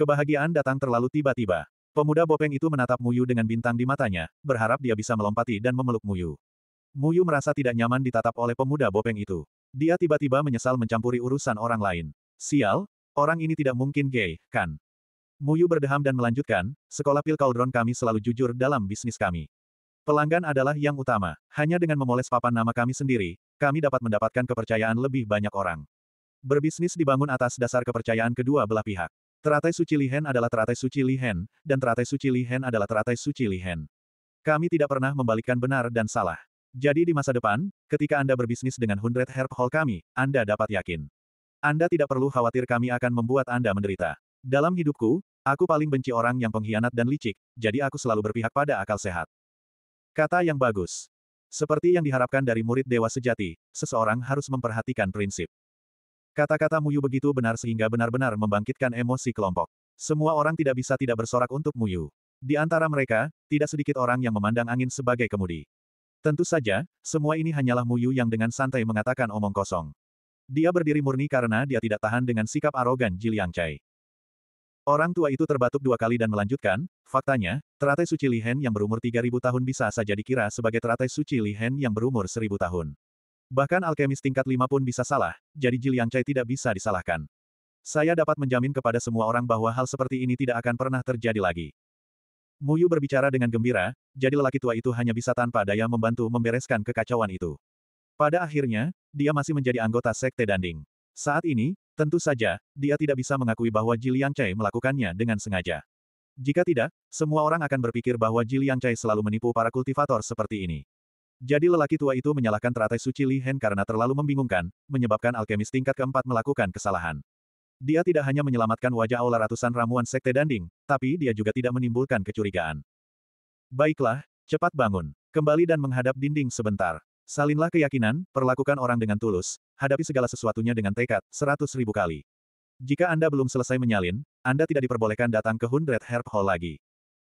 Speaker 1: Kebahagiaan datang terlalu tiba-tiba. Pemuda Bopeng itu menatap Muyu dengan bintang di matanya, berharap dia bisa melompati dan memeluk Muyu. Muyu merasa tidak nyaman ditatap oleh pemuda Bopeng itu. Dia tiba-tiba menyesal mencampuri urusan orang lain. Sial, orang ini tidak mungkin gay, kan? Muyu berdeham dan melanjutkan, sekolah pil kaldron kami selalu jujur dalam bisnis kami. Pelanggan adalah yang utama. Hanya dengan memoles papan nama kami sendiri, kami dapat mendapatkan kepercayaan lebih banyak orang. Berbisnis dibangun atas dasar kepercayaan kedua belah pihak. Teratai suci Lihen adalah teratai suci Lihen, dan teratai suci Lihen adalah teratai suci Lihen. Kami tidak pernah membalikkan benar dan salah. Jadi di masa depan, ketika Anda berbisnis dengan Hundred Herb Hall kami, Anda dapat yakin. Anda tidak perlu khawatir kami akan membuat Anda menderita. Dalam hidupku, aku paling benci orang yang pengkhianat dan licik, jadi aku selalu berpihak pada akal sehat. Kata yang bagus. Seperti yang diharapkan dari murid dewa sejati, seseorang harus memperhatikan prinsip. Kata-kata Muyu begitu benar sehingga benar-benar membangkitkan emosi kelompok. Semua orang tidak bisa tidak bersorak untuk Muyu. Di antara mereka, tidak sedikit orang yang memandang angin sebagai kemudi. Tentu saja, semua ini hanyalah Muyu yang dengan santai mengatakan omong kosong. Dia berdiri murni karena dia tidak tahan dengan sikap arogan Ji Cai. Orang tua itu terbatuk dua kali dan melanjutkan, faktanya, teratai suci lihen yang berumur 3000 tahun bisa saja dikira sebagai teratai suci lihen yang berumur 1000 tahun. Bahkan alkemis tingkat lima pun bisa salah, jadi Ji Cai tidak bisa disalahkan. Saya dapat menjamin kepada semua orang bahwa hal seperti ini tidak akan pernah terjadi lagi. Muyu berbicara dengan gembira, jadi lelaki tua itu hanya bisa tanpa daya membantu membereskan kekacauan itu. Pada akhirnya, dia masih menjadi anggota Sekte Danding. Saat ini, tentu saja, dia tidak bisa mengakui bahwa Ji Liangcai melakukannya dengan sengaja. Jika tidak, semua orang akan berpikir bahwa Ji Liangcai selalu menipu para kultivator seperti ini. Jadi lelaki tua itu menyalahkan teratai suci Li Hen karena terlalu membingungkan, menyebabkan alkemis tingkat keempat melakukan kesalahan. Dia tidak hanya menyelamatkan wajah aula ratusan ramuan sekte danding, tapi dia juga tidak menimbulkan kecurigaan. Baiklah, cepat bangun. Kembali dan menghadap dinding sebentar. Salinlah keyakinan, perlakukan orang dengan tulus, hadapi segala sesuatunya dengan tekad, seratus ribu kali. Jika Anda belum selesai menyalin, Anda tidak diperbolehkan datang ke Hundred Herb Hall lagi.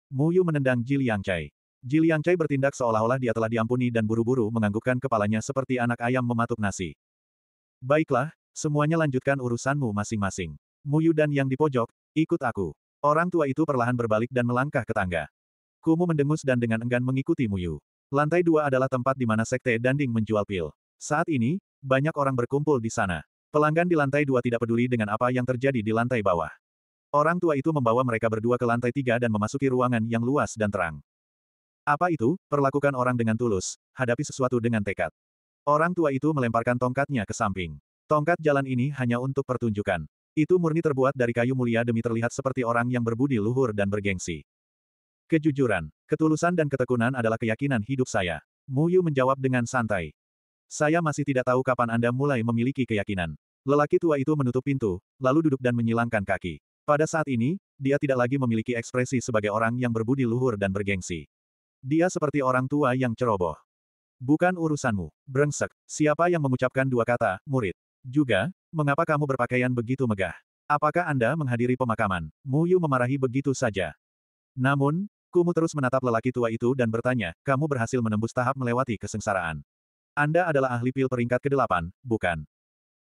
Speaker 1: Mu Yu menendang Jil Yang Chai. Jil Yang Chai bertindak seolah-olah dia telah diampuni dan buru-buru menganggukkan kepalanya seperti anak ayam mematuk nasi. Baiklah, Semuanya lanjutkan urusanmu masing-masing. Muyu dan yang di pojok, ikut aku. Orang tua itu perlahan berbalik dan melangkah ke tangga. Kumu mendengus dan dengan enggan mengikuti Muyu. Lantai dua adalah tempat di mana sekte Danding menjual pil. Saat ini, banyak orang berkumpul di sana. Pelanggan di lantai dua tidak peduli dengan apa yang terjadi di lantai bawah. Orang tua itu membawa mereka berdua ke lantai tiga dan memasuki ruangan yang luas dan terang. Apa itu? Perlakukan orang dengan tulus, hadapi sesuatu dengan tekad. Orang tua itu melemparkan tongkatnya ke samping. Tongkat jalan ini hanya untuk pertunjukan. Itu murni terbuat dari kayu mulia demi terlihat seperti orang yang berbudi luhur dan bergengsi. Kejujuran, ketulusan dan ketekunan adalah keyakinan hidup saya. Mu Yu menjawab dengan santai. Saya masih tidak tahu kapan Anda mulai memiliki keyakinan. Lelaki tua itu menutup pintu, lalu duduk dan menyilangkan kaki. Pada saat ini, dia tidak lagi memiliki ekspresi sebagai orang yang berbudi luhur dan bergengsi. Dia seperti orang tua yang ceroboh. Bukan urusanmu, brengsek. Siapa yang mengucapkan dua kata, murid? Juga, mengapa kamu berpakaian begitu megah? Apakah Anda menghadiri pemakaman? Mu Yu memarahi begitu saja. Namun, Kumu terus menatap lelaki tua itu dan bertanya, kamu berhasil menembus tahap melewati kesengsaraan. Anda adalah ahli pil peringkat ke-8, bukan?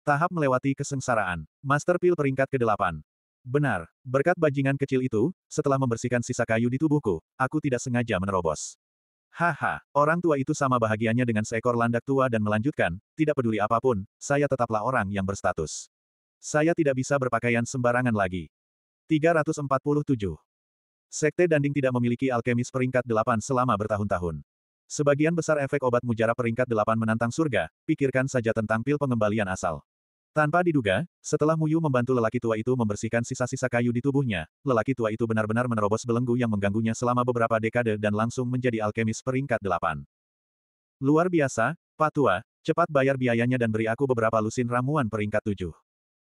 Speaker 1: Tahap melewati kesengsaraan. Master pil peringkat ke-8. Benar, berkat bajingan kecil itu, setelah membersihkan sisa kayu di tubuhku, aku tidak sengaja menerobos. Haha, orang tua itu sama bahagianya dengan seekor landak tua dan melanjutkan, tidak peduli apapun, saya tetaplah orang yang berstatus. Saya tidak bisa berpakaian sembarangan lagi. 347. Sekte Danding tidak memiliki alkemis peringkat 8 selama bertahun-tahun. Sebagian besar efek obat mujarab peringkat 8 menantang surga, pikirkan saja tentang pil pengembalian asal. Tanpa diduga, setelah Muyu membantu lelaki tua itu membersihkan sisa-sisa kayu di tubuhnya, lelaki tua itu benar-benar menerobos belenggu yang mengganggunya selama beberapa dekade dan langsung menjadi alkemis peringkat delapan. Luar biasa, Pak Tua, cepat bayar biayanya dan beri aku beberapa lusin ramuan peringkat tujuh.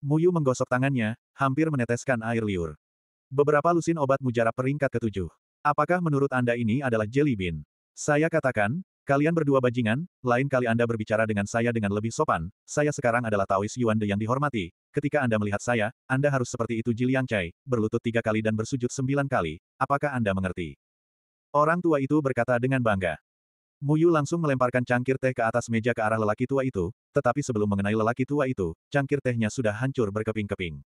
Speaker 1: Muyu menggosok tangannya, hampir meneteskan air liur. Beberapa lusin obat mujarab peringkat ketujuh. Apakah menurut Anda ini adalah jelly bean? Saya katakan, Kalian berdua bajingan, lain kali Anda berbicara dengan saya dengan lebih sopan, saya sekarang adalah Taois Yuan De yang dihormati. Ketika Anda melihat saya, Anda harus seperti itu Ji Cai, berlutut tiga kali dan bersujud sembilan kali. Apakah Anda mengerti? Orang tua itu berkata dengan bangga. Mu Yu langsung melemparkan cangkir teh ke atas meja ke arah lelaki tua itu, tetapi sebelum mengenai lelaki tua itu, cangkir tehnya sudah hancur berkeping-keping.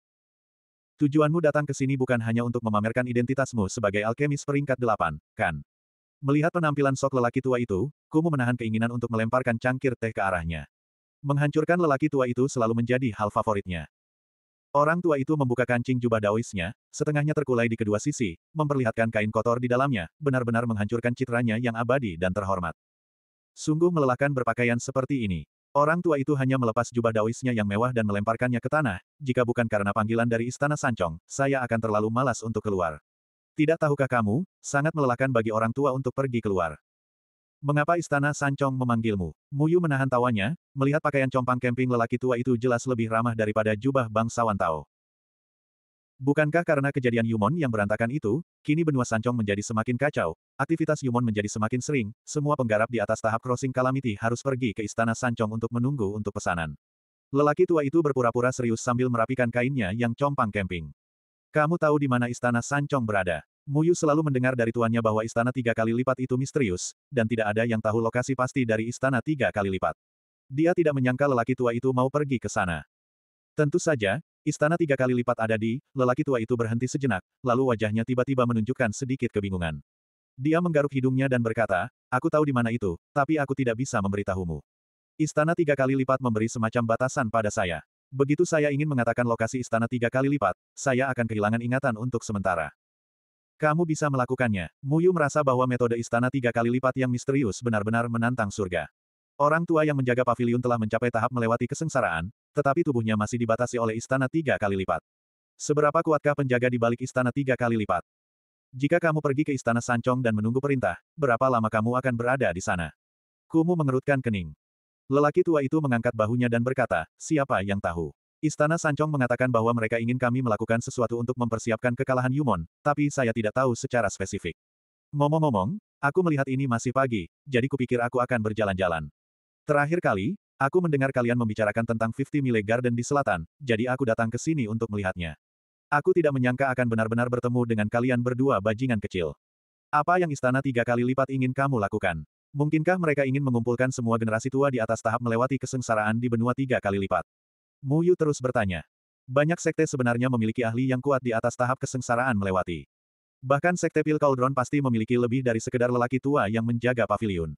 Speaker 1: Tujuanmu datang ke sini bukan hanya untuk memamerkan identitasmu sebagai alkemis peringkat delapan, kan? Melihat penampilan sok lelaki tua itu, Kumu menahan keinginan untuk melemparkan cangkir teh ke arahnya. Menghancurkan lelaki tua itu selalu menjadi hal favoritnya. Orang tua itu membuka kancing jubah daoisnya, setengahnya terkulai di kedua sisi, memperlihatkan kain kotor di dalamnya, benar-benar menghancurkan citranya yang abadi dan terhormat. Sungguh melelahkan berpakaian seperti ini. Orang tua itu hanya melepas jubah daoisnya yang mewah dan melemparkannya ke tanah, jika bukan karena panggilan dari istana Sancong, saya akan terlalu malas untuk keluar. Tidak tahukah kamu, sangat melelahkan bagi orang tua untuk pergi keluar. Mengapa istana Sancong memanggilmu? Muyu menahan tawanya, melihat pakaian compang camping lelaki tua itu jelas lebih ramah daripada jubah bangsawan Tao. Bukankah karena kejadian Yumon yang berantakan itu, kini benua Sancong menjadi semakin kacau, aktivitas Yumon menjadi semakin sering, semua penggarap di atas tahap crossing calamity harus pergi ke istana Sancong untuk menunggu untuk pesanan. Lelaki tua itu berpura-pura serius sambil merapikan kainnya yang compang camping. Kamu tahu di mana istana Sancong berada. Muyu selalu mendengar dari tuannya bahwa istana tiga kali lipat itu misterius, dan tidak ada yang tahu lokasi pasti dari istana tiga kali lipat. Dia tidak menyangka lelaki tua itu mau pergi ke sana. Tentu saja, istana tiga kali lipat ada di, lelaki tua itu berhenti sejenak, lalu wajahnya tiba-tiba menunjukkan sedikit kebingungan. Dia menggaruk hidungnya dan berkata, aku tahu di mana itu, tapi aku tidak bisa memberitahumu. Istana tiga kali lipat memberi semacam batasan pada saya. Begitu saya ingin mengatakan lokasi istana tiga kali lipat, saya akan kehilangan ingatan untuk sementara. Kamu bisa melakukannya. Muyu merasa bahwa metode istana tiga kali lipat yang misterius benar-benar menantang surga. Orang tua yang menjaga pavilion telah mencapai tahap melewati kesengsaraan, tetapi tubuhnya masih dibatasi oleh istana tiga kali lipat. Seberapa kuatkah penjaga di balik istana tiga kali lipat? Jika kamu pergi ke istana Sancong dan menunggu perintah, berapa lama kamu akan berada di sana? Kumu mengerutkan kening. Lelaki tua itu mengangkat bahunya dan berkata, siapa yang tahu? Istana Sancong mengatakan bahwa mereka ingin kami melakukan sesuatu untuk mempersiapkan kekalahan Yumon, tapi saya tidak tahu secara spesifik. Ngomong-ngomong, aku melihat ini masih pagi, jadi kupikir aku akan berjalan-jalan. Terakhir kali, aku mendengar kalian membicarakan tentang 50 Mile Garden di selatan, jadi aku datang ke sini untuk melihatnya. Aku tidak menyangka akan benar-benar bertemu dengan kalian berdua bajingan kecil. Apa yang istana tiga kali lipat ingin kamu lakukan? Mungkinkah mereka ingin mengumpulkan semua generasi tua di atas tahap melewati kesengsaraan di benua tiga kali lipat? Mu Yu terus bertanya. Banyak sekte sebenarnya memiliki ahli yang kuat di atas tahap kesengsaraan melewati. Bahkan sekte Pil Cauldron pasti memiliki lebih dari sekedar lelaki tua yang menjaga pavilion.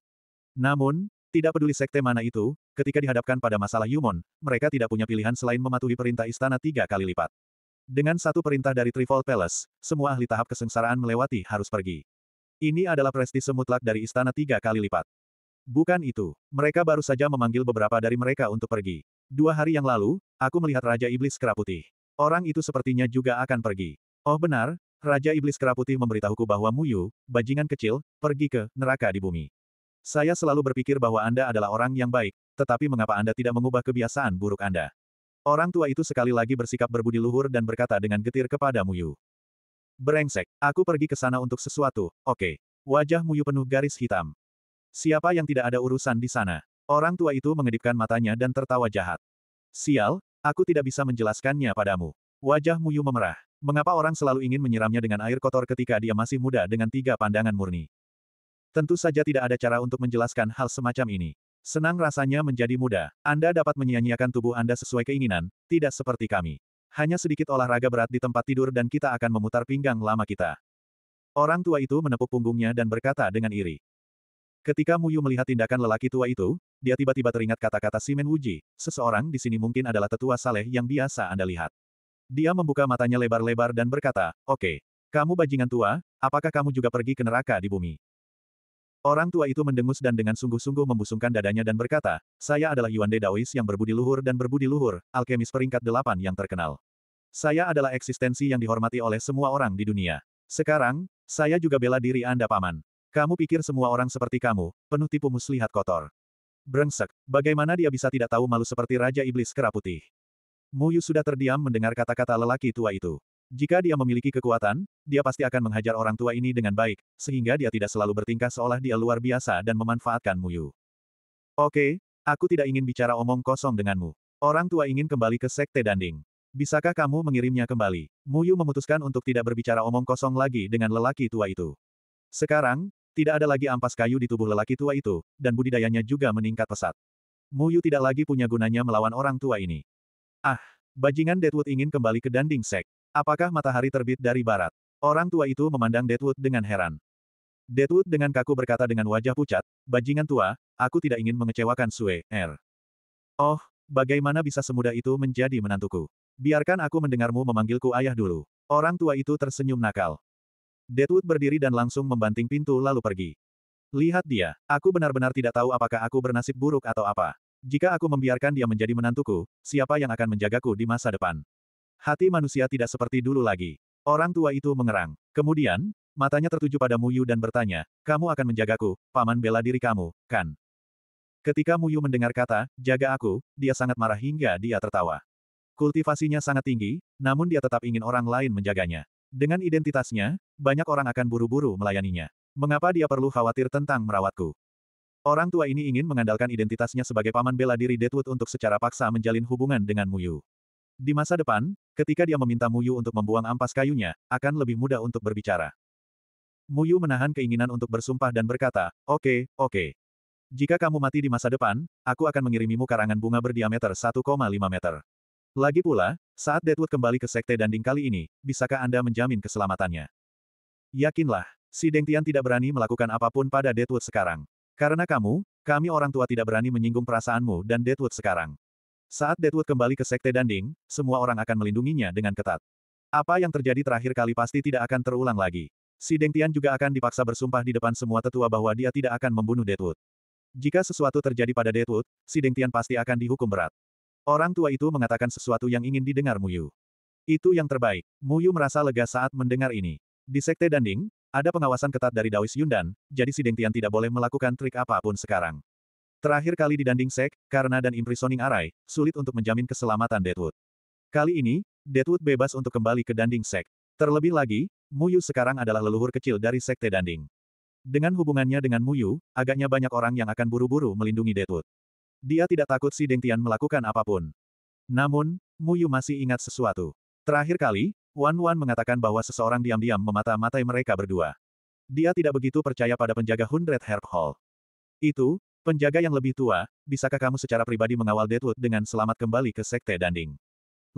Speaker 1: Namun, tidak peduli sekte mana itu, ketika dihadapkan pada masalah Yumon, mereka tidak punya pilihan selain mematuhi perintah istana tiga kali lipat. Dengan satu perintah dari Trifold Palace, semua ahli tahap kesengsaraan melewati harus pergi. Ini adalah prestise mutlak dari istana tiga kali lipat. Bukan itu, mereka baru saja memanggil beberapa dari mereka untuk pergi. Dua hari yang lalu, aku melihat Raja Iblis Keraputih. Orang itu sepertinya juga akan pergi. Oh benar, Raja Iblis Keraputih memberitahuku bahwa Muyu, bajingan kecil, pergi ke neraka di bumi. Saya selalu berpikir bahwa Anda adalah orang yang baik, tetapi mengapa Anda tidak mengubah kebiasaan buruk Anda? Orang tua itu sekali lagi bersikap berbudi luhur dan berkata dengan getir kepada Muyu. Berengsek, aku pergi ke sana untuk sesuatu, oke. Okay. Wajah Muyu penuh garis hitam. Siapa yang tidak ada urusan di sana? Orang tua itu mengedipkan matanya dan tertawa jahat. Sial, aku tidak bisa menjelaskannya padamu. Wajah Muyu memerah. Mengapa orang selalu ingin menyiramnya dengan air kotor ketika dia masih muda dengan tiga pandangan murni? Tentu saja tidak ada cara untuk menjelaskan hal semacam ini. Senang rasanya menjadi muda. Anda dapat menyia-nyiakan tubuh Anda sesuai keinginan, tidak seperti kami. Hanya sedikit olahraga berat di tempat tidur dan kita akan memutar pinggang lama kita. Orang tua itu menepuk punggungnya dan berkata dengan iri. Ketika Muyu melihat tindakan lelaki tua itu, dia tiba-tiba teringat kata-kata Simen Wuji, seseorang di sini mungkin adalah tetua saleh yang biasa Anda lihat. Dia membuka matanya lebar-lebar dan berkata, Oke, okay, kamu bajingan tua, apakah kamu juga pergi ke neraka di bumi? Orang tua itu mendengus dan dengan sungguh-sungguh membusungkan dadanya dan berkata, saya adalah Yuan De Daois yang berbudi luhur dan berbudi luhur, alkemis peringkat delapan yang terkenal. Saya adalah eksistensi yang dihormati oleh semua orang di dunia. Sekarang, saya juga bela diri Anda paman. Kamu pikir semua orang seperti kamu, penuh tipu muslihat kotor. Brengsek, bagaimana dia bisa tidak tahu malu seperti Raja Iblis Kera Putih? Muyu sudah terdiam mendengar kata-kata lelaki tua itu. Jika dia memiliki kekuatan, dia pasti akan menghajar orang tua ini dengan baik, sehingga dia tidak selalu bertingkah seolah dia luar biasa dan memanfaatkan Muyu. Oke, aku tidak ingin bicara omong kosong denganmu. Orang tua ingin kembali ke Sekte Danding. Bisakah kamu mengirimnya kembali? Muyu memutuskan untuk tidak berbicara omong kosong lagi dengan lelaki tua itu. Sekarang, tidak ada lagi ampas kayu di tubuh lelaki tua itu, dan budidayanya juga meningkat pesat. Muyu tidak lagi punya gunanya melawan orang tua ini. Ah, bajingan Deadwood ingin kembali ke Danding Sek. Apakah matahari terbit dari barat? Orang tua itu memandang Deadwood dengan heran. Deadwood dengan kaku berkata dengan wajah pucat, Bajingan tua, aku tidak ingin mengecewakan Sue, R. Er. Oh, bagaimana bisa semudah itu menjadi menantuku? Biarkan aku mendengarmu memanggilku ayah dulu. Orang tua itu tersenyum nakal. Deadwood berdiri dan langsung membanting pintu lalu pergi. Lihat dia, aku benar-benar tidak tahu apakah aku bernasib buruk atau apa. Jika aku membiarkan dia menjadi menantuku, siapa yang akan menjagaku di masa depan? Hati manusia tidak seperti dulu lagi. Orang tua itu mengerang. Kemudian, matanya tertuju pada Muyu dan bertanya, kamu akan menjagaku, paman bela diri kamu, kan? Ketika Muyu mendengar kata, jaga aku, dia sangat marah hingga dia tertawa. Kultivasinya sangat tinggi, namun dia tetap ingin orang lain menjaganya. Dengan identitasnya, banyak orang akan buru-buru melayaninya. Mengapa dia perlu khawatir tentang merawatku? Orang tua ini ingin mengandalkan identitasnya sebagai paman bela diri Deadwood untuk secara paksa menjalin hubungan dengan Muyu. Di masa depan, ketika dia meminta Muyu untuk membuang ampas kayunya, akan lebih mudah untuk berbicara. Muyu menahan keinginan untuk bersumpah dan berkata, oke, okay, oke. Okay. Jika kamu mati di masa depan, aku akan mengirimimu karangan bunga berdiameter 1,5 meter. Lagi pula, saat Deadwood kembali ke Sekte Danding kali ini, bisakah Anda menjamin keselamatannya? Yakinlah, si Deng Tian tidak berani melakukan apapun pada Deadwood sekarang. Karena kamu, kami orang tua tidak berani menyinggung perasaanmu dan Deadwood sekarang. Saat Deadwood kembali ke Sekte Danding, semua orang akan melindunginya dengan ketat. Apa yang terjadi terakhir kali pasti tidak akan terulang lagi. Si Deng Tian juga akan dipaksa bersumpah di depan semua tetua bahwa dia tidak akan membunuh Deadwood. Jika sesuatu terjadi pada Deadwood, si Deng Tian pasti akan dihukum berat. Orang tua itu mengatakan sesuatu yang ingin didengar Muyu. Itu yang terbaik. Muyu merasa lega saat mendengar ini. Di Sekte Danding, ada pengawasan ketat dari Daois Yundan, jadi si Tian tidak boleh melakukan trik apapun sekarang. Terakhir kali di Danding Sek, karena dan imprisoning Arai, sulit untuk menjamin keselamatan Deadwood. Kali ini, Deadwood bebas untuk kembali ke Danding Sek. Terlebih lagi, Muyu sekarang adalah leluhur kecil dari Sekte Danding. Dengan hubungannya dengan Muyu, agaknya banyak orang yang akan buru-buru melindungi Deadwood. Dia tidak takut si Deng Tian melakukan apapun. Namun, Mu Yu masih ingat sesuatu. Terakhir kali, Wan Wan mengatakan bahwa seseorang diam-diam memata-matai mereka berdua. Dia tidak begitu percaya pada penjaga Hundred Herb Hall. Itu, penjaga yang lebih tua, bisakah kamu secara pribadi mengawal Deadwood dengan selamat kembali ke Sekte Danding?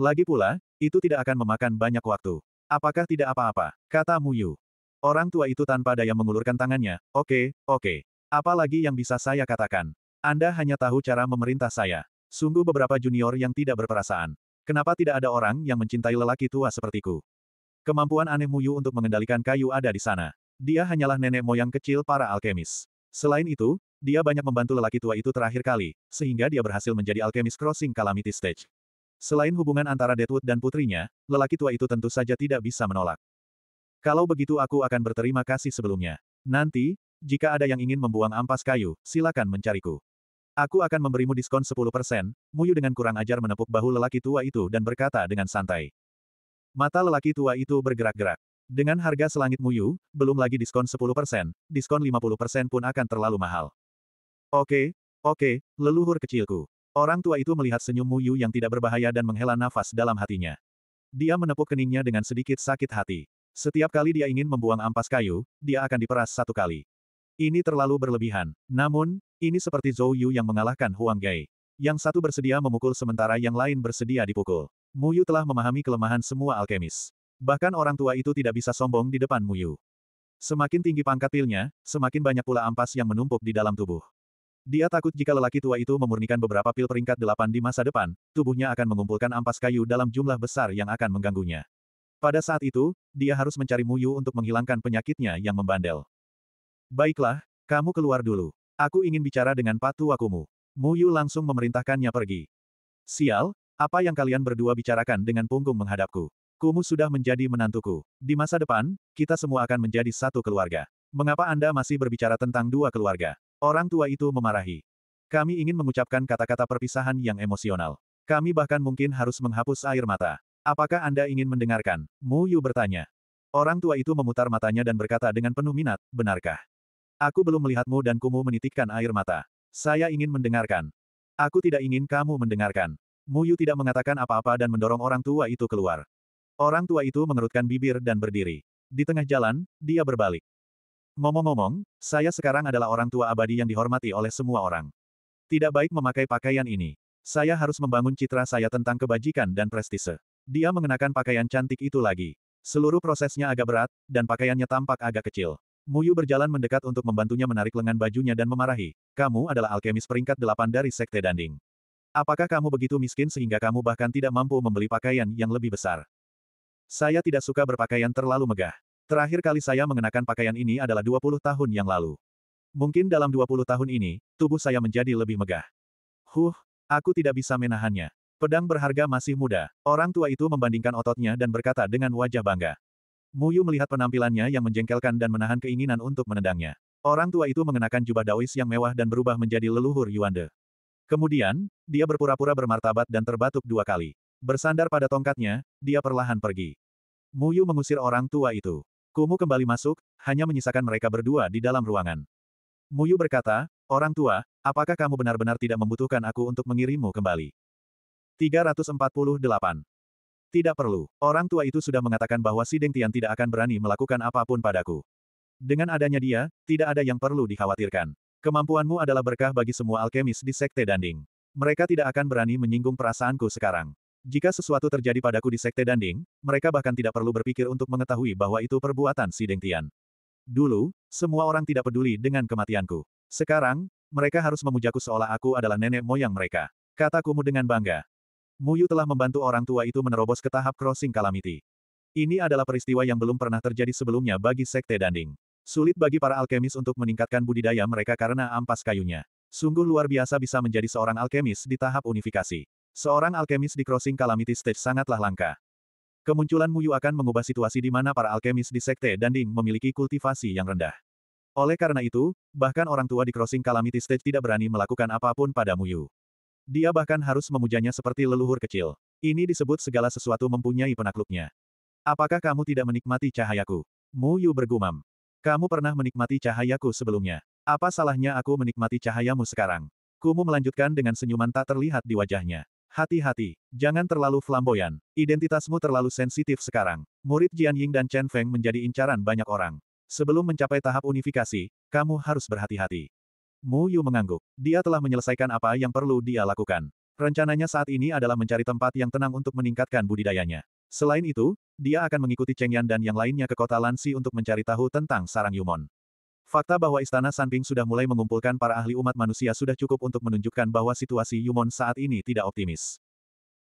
Speaker 1: Lagi pula, itu tidak akan memakan banyak waktu. Apakah tidak apa-apa? Kata Mu Yu. Orang tua itu tanpa daya mengulurkan tangannya, oke, okay, oke. Okay. Apalagi yang bisa saya katakan? Anda hanya tahu cara memerintah saya. Sungguh beberapa junior yang tidak berperasaan. Kenapa tidak ada orang yang mencintai lelaki tua sepertiku? Kemampuan aneh Muyu untuk mengendalikan kayu ada di sana. Dia hanyalah nenek moyang kecil para alkemis. Selain itu, dia banyak membantu lelaki tua itu terakhir kali, sehingga dia berhasil menjadi alkemis crossing Calamity Stage. Selain hubungan antara Deadwood dan putrinya, lelaki tua itu tentu saja tidak bisa menolak. Kalau begitu aku akan berterima kasih sebelumnya. Nanti, jika ada yang ingin membuang ampas kayu, silakan mencariku. Aku akan memberimu diskon 10%, persen. Muyu dengan kurang ajar menepuk bahu lelaki tua itu dan berkata dengan santai. Mata lelaki tua itu bergerak-gerak. Dengan harga selangit Muyu, belum lagi diskon 10%, persen, diskon 50% persen pun akan terlalu mahal. Oke, oke, leluhur kecilku. Orang tua itu melihat senyum Muyu yang tidak berbahaya dan menghela nafas dalam hatinya. Dia menepuk keningnya dengan sedikit sakit hati. Setiap kali dia ingin membuang ampas kayu, dia akan diperas satu kali. Ini terlalu berlebihan. Namun, ini seperti Zhou Yu yang mengalahkan Huang Gai. Yang satu bersedia memukul sementara yang lain bersedia dipukul. Mu Yu telah memahami kelemahan semua alkemis. Bahkan orang tua itu tidak bisa sombong di depan Mu Yu. Semakin tinggi pangkat pilnya, semakin banyak pula ampas yang menumpuk di dalam tubuh. Dia takut jika lelaki tua itu memurnikan beberapa pil peringkat delapan di masa depan, tubuhnya akan mengumpulkan ampas kayu dalam jumlah besar yang akan mengganggunya. Pada saat itu, dia harus mencari Mu Yu untuk menghilangkan penyakitnya yang membandel. Baiklah, kamu keluar dulu. Aku ingin bicara dengan Patu Wakumu. Muyu langsung memerintahkannya pergi. Sial, apa yang kalian berdua bicarakan dengan punggung menghadapku? Kumu sudah menjadi menantuku. Di masa depan, kita semua akan menjadi satu keluarga. Mengapa Anda masih berbicara tentang dua keluarga? Orang tua itu memarahi. Kami ingin mengucapkan kata-kata perpisahan yang emosional. Kami bahkan mungkin harus menghapus air mata. Apakah Anda ingin mendengarkan? Mu Yu bertanya. Orang tua itu memutar matanya dan berkata dengan penuh minat, benarkah? Aku belum melihatmu dan Kumu menitikkan air mata. Saya ingin mendengarkan. Aku tidak ingin kamu mendengarkan. Muyu tidak mengatakan apa-apa dan mendorong orang tua itu keluar. Orang tua itu mengerutkan bibir dan berdiri. Di tengah jalan, dia berbalik. Ngomong-ngomong, saya sekarang adalah orang tua abadi yang dihormati oleh semua orang. Tidak baik memakai pakaian ini. Saya harus membangun citra saya tentang kebajikan dan prestise. Dia mengenakan pakaian cantik itu lagi. Seluruh prosesnya agak berat, dan pakaiannya tampak agak kecil. Muyu berjalan mendekat untuk membantunya menarik lengan bajunya dan memarahi, kamu adalah alkemis peringkat delapan dari Sekte Danding. Apakah kamu begitu miskin sehingga kamu bahkan tidak mampu membeli pakaian yang lebih besar? Saya tidak suka berpakaian terlalu megah. Terakhir kali saya mengenakan pakaian ini adalah 20 tahun yang lalu. Mungkin dalam 20 tahun ini, tubuh saya menjadi lebih megah. Huh, aku tidak bisa menahannya. Pedang berharga masih muda. Orang tua itu membandingkan ototnya dan berkata dengan wajah bangga. Muyu melihat penampilannya yang menjengkelkan dan menahan keinginan untuk menendangnya. Orang tua itu mengenakan jubah daois yang mewah dan berubah menjadi leluhur Yuande. Kemudian, dia berpura-pura bermartabat dan terbatuk dua kali. Bersandar pada tongkatnya, dia perlahan pergi. Muyu mengusir orang tua itu. Kumu kembali masuk, hanya menyisakan mereka berdua di dalam ruangan. Muyu berkata, Orang tua, apakah kamu benar-benar tidak membutuhkan aku untuk mengirimmu kembali? 348. Tidak perlu. Orang tua itu sudah mengatakan bahwa si Deng Tian tidak akan berani melakukan apapun padaku. Dengan adanya dia, tidak ada yang perlu dikhawatirkan. Kemampuanmu adalah berkah bagi semua alkemis di Sekte Danding. Mereka tidak akan berani menyinggung perasaanku sekarang. Jika sesuatu terjadi padaku di Sekte Danding, mereka bahkan tidak perlu berpikir untuk mengetahui bahwa itu perbuatan si Deng Tian. Dulu, semua orang tidak peduli dengan kematianku. Sekarang, mereka harus memujaku seolah aku adalah nenek moyang mereka. Katakumu dengan bangga. Muyu telah membantu orang tua itu menerobos ke tahap crossing calamity. Ini adalah peristiwa yang belum pernah terjadi sebelumnya bagi Sekte Danding. Sulit bagi para alkemis untuk meningkatkan budidaya mereka karena ampas kayunya. Sungguh luar biasa bisa menjadi seorang alkemis di tahap unifikasi. Seorang alkemis di crossing calamity stage sangatlah langka. Kemunculan Muyu akan mengubah situasi di mana para alkemis di Sekte Danding memiliki kultivasi yang rendah. Oleh karena itu, bahkan orang tua di crossing calamity stage tidak berani melakukan apapun pada Muyu. Dia bahkan harus memujanya seperti leluhur kecil. Ini disebut segala sesuatu mempunyai penakluknya. Apakah kamu tidak menikmati cahayaku? Mu Yu bergumam. Kamu pernah menikmati cahayaku sebelumnya. Apa salahnya aku menikmati cahayamu sekarang? Kumu melanjutkan dengan senyuman tak terlihat di wajahnya. Hati-hati, jangan terlalu flamboyan. Identitasmu terlalu sensitif sekarang. Murid Jian Ying dan Chen Feng menjadi incaran banyak orang. Sebelum mencapai tahap unifikasi, kamu harus berhati-hati. Mu Yu mengangguk. Dia telah menyelesaikan apa yang perlu dia lakukan. Rencananya saat ini adalah mencari tempat yang tenang untuk meningkatkan budidayanya. Selain itu, dia akan mengikuti Cheng Yan dan yang lainnya ke kota Lansi untuk mencari tahu tentang sarang Yumon. Fakta bahwa Istana Sanping sudah mulai mengumpulkan para ahli umat manusia sudah cukup untuk menunjukkan bahwa situasi Yumon saat ini tidak optimis.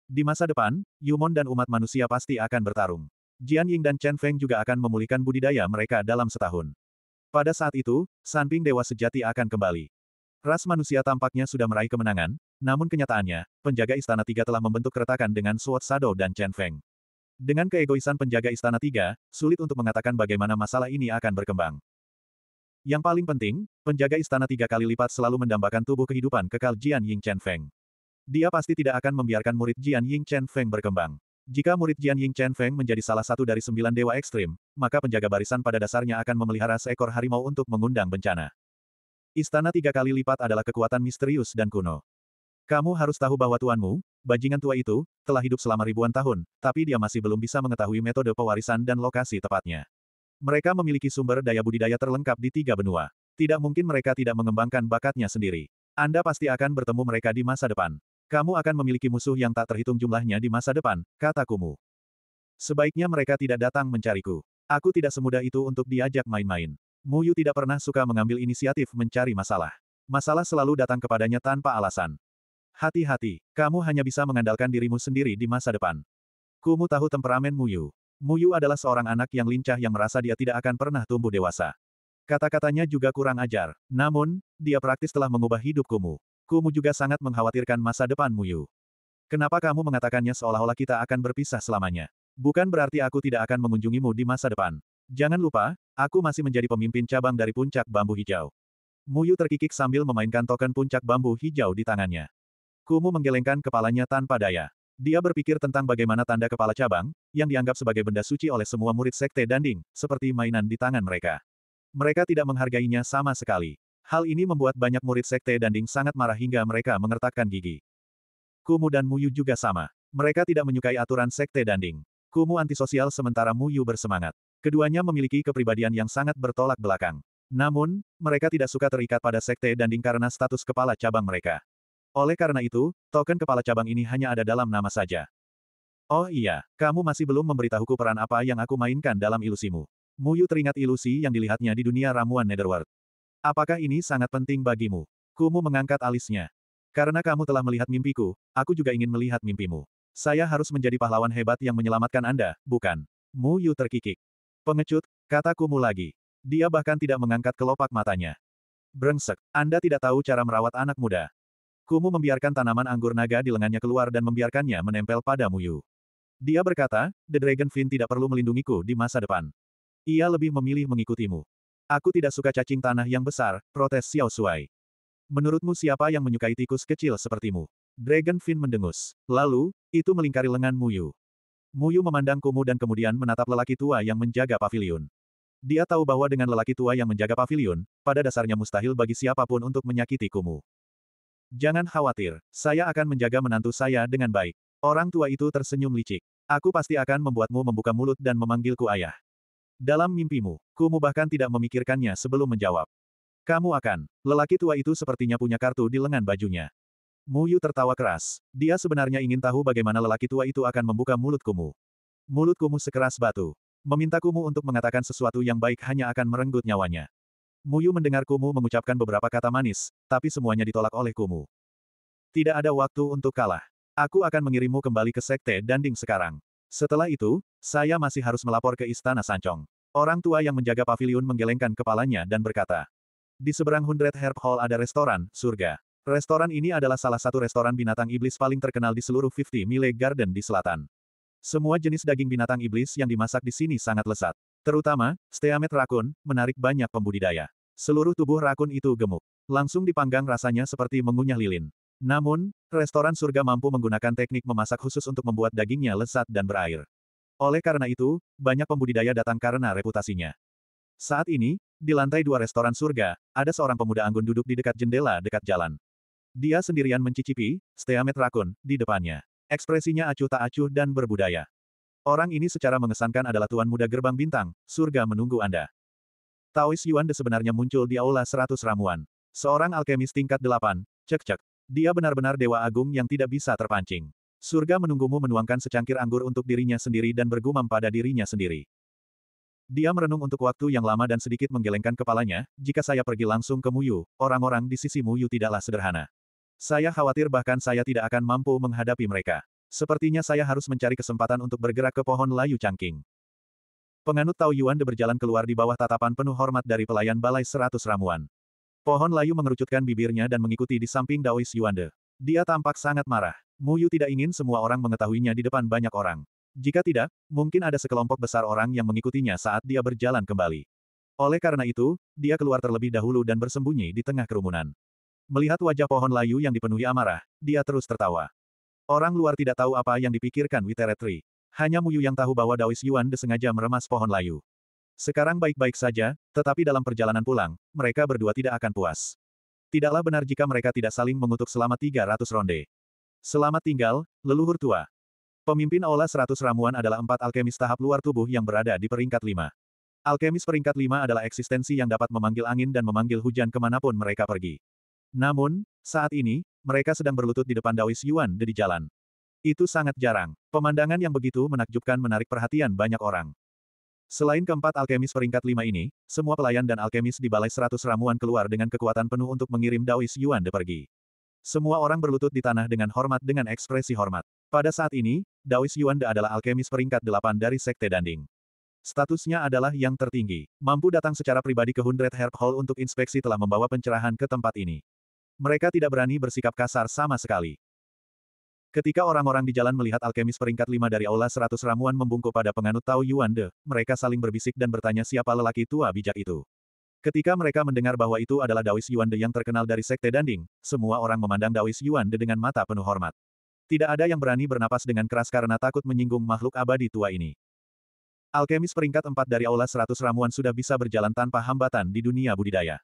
Speaker 1: Di masa depan, Yumon dan umat manusia pasti akan bertarung. Jian Ying dan Chen Feng juga akan memulihkan budidaya mereka dalam setahun. Pada saat itu, Sanping Dewa Sejati akan kembali. Ras manusia tampaknya sudah meraih kemenangan, namun kenyataannya, penjaga Istana Tiga telah membentuk keretakan dengan Sword Sado dan Chen Feng. Dengan keegoisan penjaga Istana Tiga, sulit untuk mengatakan bagaimana masalah ini akan berkembang. Yang paling penting, penjaga Istana Tiga kali lipat selalu mendambakan tubuh kehidupan kekal Jian Ying Chen Feng. Dia pasti tidak akan membiarkan murid Jian Ying Chen Feng berkembang. Jika murid Jian Ying Chen Feng menjadi salah satu dari sembilan dewa ekstrim, maka penjaga barisan pada dasarnya akan memelihara seekor harimau untuk mengundang bencana. Istana tiga kali lipat adalah kekuatan misterius dan kuno. Kamu harus tahu bahwa tuanmu, bajingan tua itu, telah hidup selama ribuan tahun, tapi dia masih belum bisa mengetahui metode pewarisan dan lokasi tepatnya. Mereka memiliki sumber daya budidaya terlengkap di tiga benua. Tidak mungkin mereka tidak mengembangkan bakatnya sendiri. Anda pasti akan bertemu mereka di masa depan. Kamu akan memiliki musuh yang tak terhitung jumlahnya di masa depan, kata Kumu. Sebaiknya mereka tidak datang mencariku. Aku tidak semudah itu untuk diajak main-main. Muyu tidak pernah suka mengambil inisiatif mencari masalah. Masalah selalu datang kepadanya tanpa alasan. Hati-hati, kamu hanya bisa mengandalkan dirimu sendiri di masa depan. Kumu tahu temperamen Muyu. Muyu adalah seorang anak yang lincah yang merasa dia tidak akan pernah tumbuh dewasa. Kata-katanya juga kurang ajar. Namun, dia praktis telah mengubah hidup Kumu. Kumu juga sangat mengkhawatirkan masa depan Muyu. Kenapa kamu mengatakannya seolah-olah kita akan berpisah selamanya? Bukan berarti aku tidak akan mengunjungimu di masa depan. Jangan lupa, aku masih menjadi pemimpin cabang dari puncak bambu hijau. Muyu terkikik sambil memainkan token puncak bambu hijau di tangannya. Kumu menggelengkan kepalanya tanpa daya. Dia berpikir tentang bagaimana tanda kepala cabang, yang dianggap sebagai benda suci oleh semua murid sekte danding, seperti mainan di tangan mereka. Mereka tidak menghargainya sama sekali. Hal ini membuat banyak murid sekte Danding sangat marah hingga mereka mengertakkan gigi. Kumu dan Muyu juga sama. Mereka tidak menyukai aturan sekte Danding. Kumu antisosial sementara Muyu bersemangat. Keduanya memiliki kepribadian yang sangat bertolak belakang. Namun, mereka tidak suka terikat pada sekte Danding karena status kepala cabang mereka. Oleh karena itu, token kepala cabang ini hanya ada dalam nama saja. Oh iya, kamu masih belum memberitahuku peran apa yang aku mainkan dalam ilusimu. Muyu teringat ilusi yang dilihatnya di dunia ramuan Netherworld. Apakah ini sangat penting bagimu? Kumu mengangkat alisnya. Karena kamu telah melihat mimpiku, aku juga ingin melihat mimpimu. Saya harus menjadi pahlawan hebat yang menyelamatkan Anda, bukan? Mu Yu terkikik. Pengecut, kata Kumu lagi. Dia bahkan tidak mengangkat kelopak matanya. Brengsek, Anda tidak tahu cara merawat anak muda. Kumu membiarkan tanaman anggur naga di lengannya keluar dan membiarkannya menempel pada Mu Yu. Dia berkata, The Dragon Fin tidak perlu melindungiku di masa depan. Ia lebih memilih mengikutimu. Aku tidak suka cacing tanah yang besar, protes Xiao Shuai. Menurutmu siapa yang menyukai tikus kecil sepertimu? Dragon fin mendengus. Lalu, itu melingkari lengan Muyu. Muyu memandang Kumu dan kemudian menatap lelaki tua yang menjaga pavilion. Dia tahu bahwa dengan lelaki tua yang menjaga pavilion, pada dasarnya mustahil bagi siapapun untuk menyakiti Kumu. Jangan khawatir, saya akan menjaga menantu saya dengan baik. Orang tua itu tersenyum licik. Aku pasti akan membuatmu membuka mulut dan memanggilku ayah. Dalam mimpimu, Kumu bahkan tidak memikirkannya sebelum menjawab. Kamu akan. Lelaki tua itu sepertinya punya kartu di lengan bajunya. Mu Yu tertawa keras. Dia sebenarnya ingin tahu bagaimana lelaki tua itu akan membuka mulut Kumu. Mulut Kumu sekeras batu. Meminta Kumu untuk mengatakan sesuatu yang baik hanya akan merenggut nyawanya. Mu Yu mendengar Kumu mengucapkan beberapa kata manis, tapi semuanya ditolak oleh Kumu. Tidak ada waktu untuk kalah. Aku akan mengirimmu kembali ke sekte Danding sekarang. Setelah itu, saya masih harus melapor ke Istana Sancong. Orang tua yang menjaga pavilion menggelengkan kepalanya dan berkata, di seberang Hundred Herb Hall ada restoran, surga. Restoran ini adalah salah satu restoran binatang iblis paling terkenal di seluruh 50 Mile Garden di selatan. Semua jenis daging binatang iblis yang dimasak di sini sangat lezat. Terutama, steamet rakun, menarik banyak pembudidaya. Seluruh tubuh rakun itu gemuk. Langsung dipanggang rasanya seperti mengunyah lilin. Namun, restoran surga mampu menggunakan teknik memasak khusus untuk membuat dagingnya lezat dan berair. Oleh karena itu, banyak pembudidaya datang karena reputasinya. Saat ini, di lantai dua restoran surga, ada seorang pemuda anggun duduk di dekat jendela dekat jalan. Dia sendirian mencicipi, steamet rakun, di depannya. Ekspresinya acuh tak acuh dan berbudaya. Orang ini secara mengesankan adalah tuan muda gerbang bintang, surga menunggu Anda. Taois Yuan De sebenarnya muncul di aula seratus ramuan. Seorang alkemis tingkat delapan, cek-cek. Dia benar-benar dewa agung yang tidak bisa terpancing. Surga menunggumu menuangkan secangkir anggur untuk dirinya sendiri dan bergumam pada dirinya sendiri. Dia merenung untuk waktu yang lama dan sedikit menggelengkan kepalanya, jika saya pergi langsung ke Muyu, orang-orang di sisi Muyu tidaklah sederhana. Saya khawatir bahkan saya tidak akan mampu menghadapi mereka. Sepertinya saya harus mencari kesempatan untuk bergerak ke pohon layu cangking. Penganut Tao Yuan de berjalan keluar di bawah tatapan penuh hormat dari pelayan balai seratus ramuan. Pohon layu mengerucutkan bibirnya dan mengikuti di samping Daois Yuande. Dia tampak sangat marah. Muyu tidak ingin semua orang mengetahuinya di depan banyak orang. Jika tidak, mungkin ada sekelompok besar orang yang mengikutinya saat dia berjalan kembali. Oleh karena itu, dia keluar terlebih dahulu dan bersembunyi di tengah kerumunan. Melihat wajah pohon layu yang dipenuhi amarah, dia terus tertawa. Orang luar tidak tahu apa yang dipikirkan Witeretri. Hanya Muyu yang tahu bahwa Daois Yuan sengaja meremas pohon layu. Sekarang baik-baik saja, tetapi dalam perjalanan pulang, mereka berdua tidak akan puas. Tidaklah benar jika mereka tidak saling mengutuk selama 300 ronde. Selamat tinggal, leluhur tua. Pemimpin Aula 100 Ramuan adalah empat alkemis tahap luar tubuh yang berada di peringkat 5. Alkemis peringkat 5 adalah eksistensi yang dapat memanggil angin dan memanggil hujan kemanapun mereka pergi. Namun, saat ini, mereka sedang berlutut di depan Daois Yuan di jalan. Itu sangat jarang. Pemandangan yang begitu menakjubkan menarik perhatian banyak orang. Selain keempat alkemis peringkat lima ini, semua pelayan dan alkemis di balai seratus ramuan keluar dengan kekuatan penuh untuk mengirim Daois Yuan De pergi. Semua orang berlutut di tanah dengan hormat dengan ekspresi hormat. Pada saat ini, Daois Yuan De adalah alkemis peringkat delapan dari Sekte Danding. Statusnya adalah yang tertinggi. Mampu datang secara pribadi ke Hundred Herb Hall untuk inspeksi telah membawa pencerahan ke tempat ini. Mereka tidak berani bersikap kasar sama sekali. Ketika orang-orang di jalan melihat alkemis peringkat lima dari aula seratus ramuan membungkuk pada penganut Tao Yuan De, mereka saling berbisik dan bertanya siapa lelaki tua bijak itu. Ketika mereka mendengar bahwa itu adalah Daois Yuan De yang terkenal dari Sekte Danding, semua orang memandang Daois Yuan De dengan mata penuh hormat. Tidak ada yang berani bernapas dengan keras karena takut menyinggung makhluk abadi tua ini. Alkemis peringkat empat dari Aula seratus ramuan sudah bisa berjalan tanpa hambatan di dunia budidaya.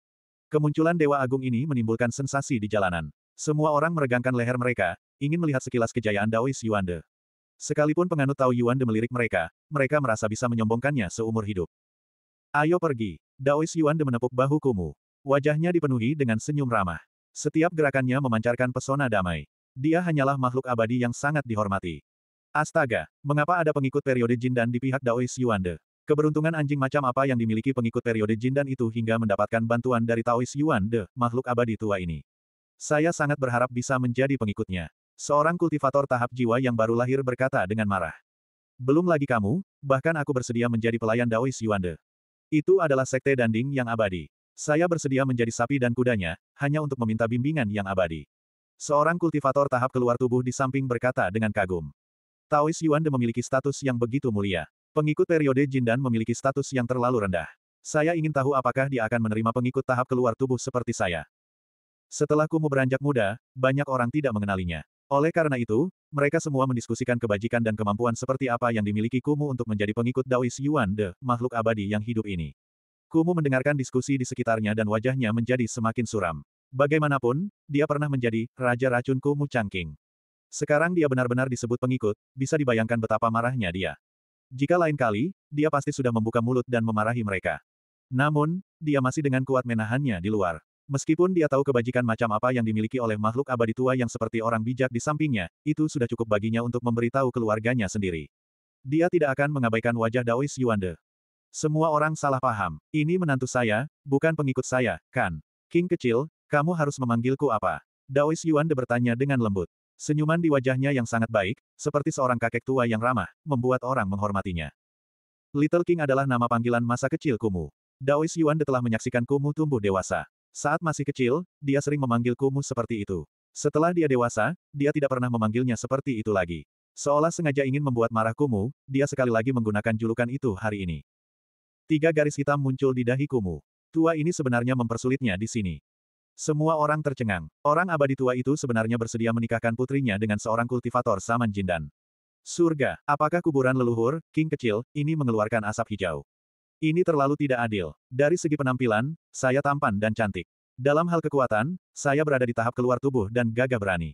Speaker 1: Kemunculan Dewa Agung ini menimbulkan sensasi di jalanan. Semua orang meregangkan leher mereka, ingin melihat sekilas kejayaan Daois Yuande. Sekalipun penganut Tao Yuande melirik mereka, mereka merasa bisa menyombongkannya seumur hidup. Ayo pergi. Daois Yuande menepuk bahu Kumu. Wajahnya dipenuhi dengan senyum ramah. Setiap gerakannya memancarkan pesona damai. Dia hanyalah makhluk abadi yang sangat dihormati. Astaga, mengapa ada pengikut periode jin dan di pihak Daois Yuande? Keberuntungan anjing macam apa yang dimiliki pengikut periode jin dan itu hingga mendapatkan bantuan dari Taois Yuan De, makhluk abadi tua ini. Saya sangat berharap bisa menjadi pengikutnya. Seorang kultivator tahap jiwa yang baru lahir berkata dengan marah. Belum lagi kamu, bahkan aku bersedia menjadi pelayan Daois Yuande. Itu adalah sekte danding yang abadi. Saya bersedia menjadi sapi dan kudanya, hanya untuk meminta bimbingan yang abadi. Seorang kultivator tahap keluar tubuh di samping berkata dengan kagum. Taois Yuande memiliki status yang begitu mulia. Pengikut periode jin dan memiliki status yang terlalu rendah. Saya ingin tahu apakah dia akan menerima pengikut tahap keluar tubuh seperti saya. Setelah kumu beranjak muda, banyak orang tidak mengenalinya. Oleh karena itu, mereka semua mendiskusikan kebajikan dan kemampuan seperti apa yang dimiliki Kumu untuk menjadi pengikut Daois Yuan De, makhluk abadi yang hidup ini. Kumu mendengarkan diskusi di sekitarnya dan wajahnya menjadi semakin suram. Bagaimanapun, dia pernah menjadi Raja Racun Kumu Changking. Sekarang dia benar-benar disebut pengikut, bisa dibayangkan betapa marahnya dia. Jika lain kali, dia pasti sudah membuka mulut dan memarahi mereka. Namun, dia masih dengan kuat menahannya di luar. Meskipun dia tahu kebajikan macam apa yang dimiliki oleh makhluk abadi tua yang seperti orang bijak di sampingnya, itu sudah cukup baginya untuk memberitahu keluarganya sendiri. Dia tidak akan mengabaikan wajah Daois Yuande. Semua orang salah paham. Ini menantu saya, bukan pengikut saya, kan? King kecil, kamu harus memanggilku apa? Daois Yuande bertanya dengan lembut. Senyuman di wajahnya yang sangat baik, seperti seorang kakek tua yang ramah, membuat orang menghormatinya. Little King adalah nama panggilan masa kecil Kumu. Daois Yuan telah menyaksikan Kumu tumbuh dewasa. Saat masih kecil, dia sering memanggilku Mu seperti itu. Setelah dia dewasa, dia tidak pernah memanggilnya seperti itu lagi. Seolah sengaja ingin membuat marah Kumu, dia sekali lagi menggunakan julukan itu hari ini. Tiga garis hitam muncul di dahi Kumu. Tua ini sebenarnya mempersulitnya di sini. Semua orang tercengang. Orang abadi tua itu sebenarnya bersedia menikahkan putrinya dengan seorang kultivator Saman Jindan. Surga, apakah kuburan leluhur, King kecil, ini mengeluarkan asap hijau? Ini terlalu tidak adil. Dari segi penampilan, saya tampan dan cantik. Dalam hal kekuatan, saya berada di tahap keluar tubuh dan gagah berani.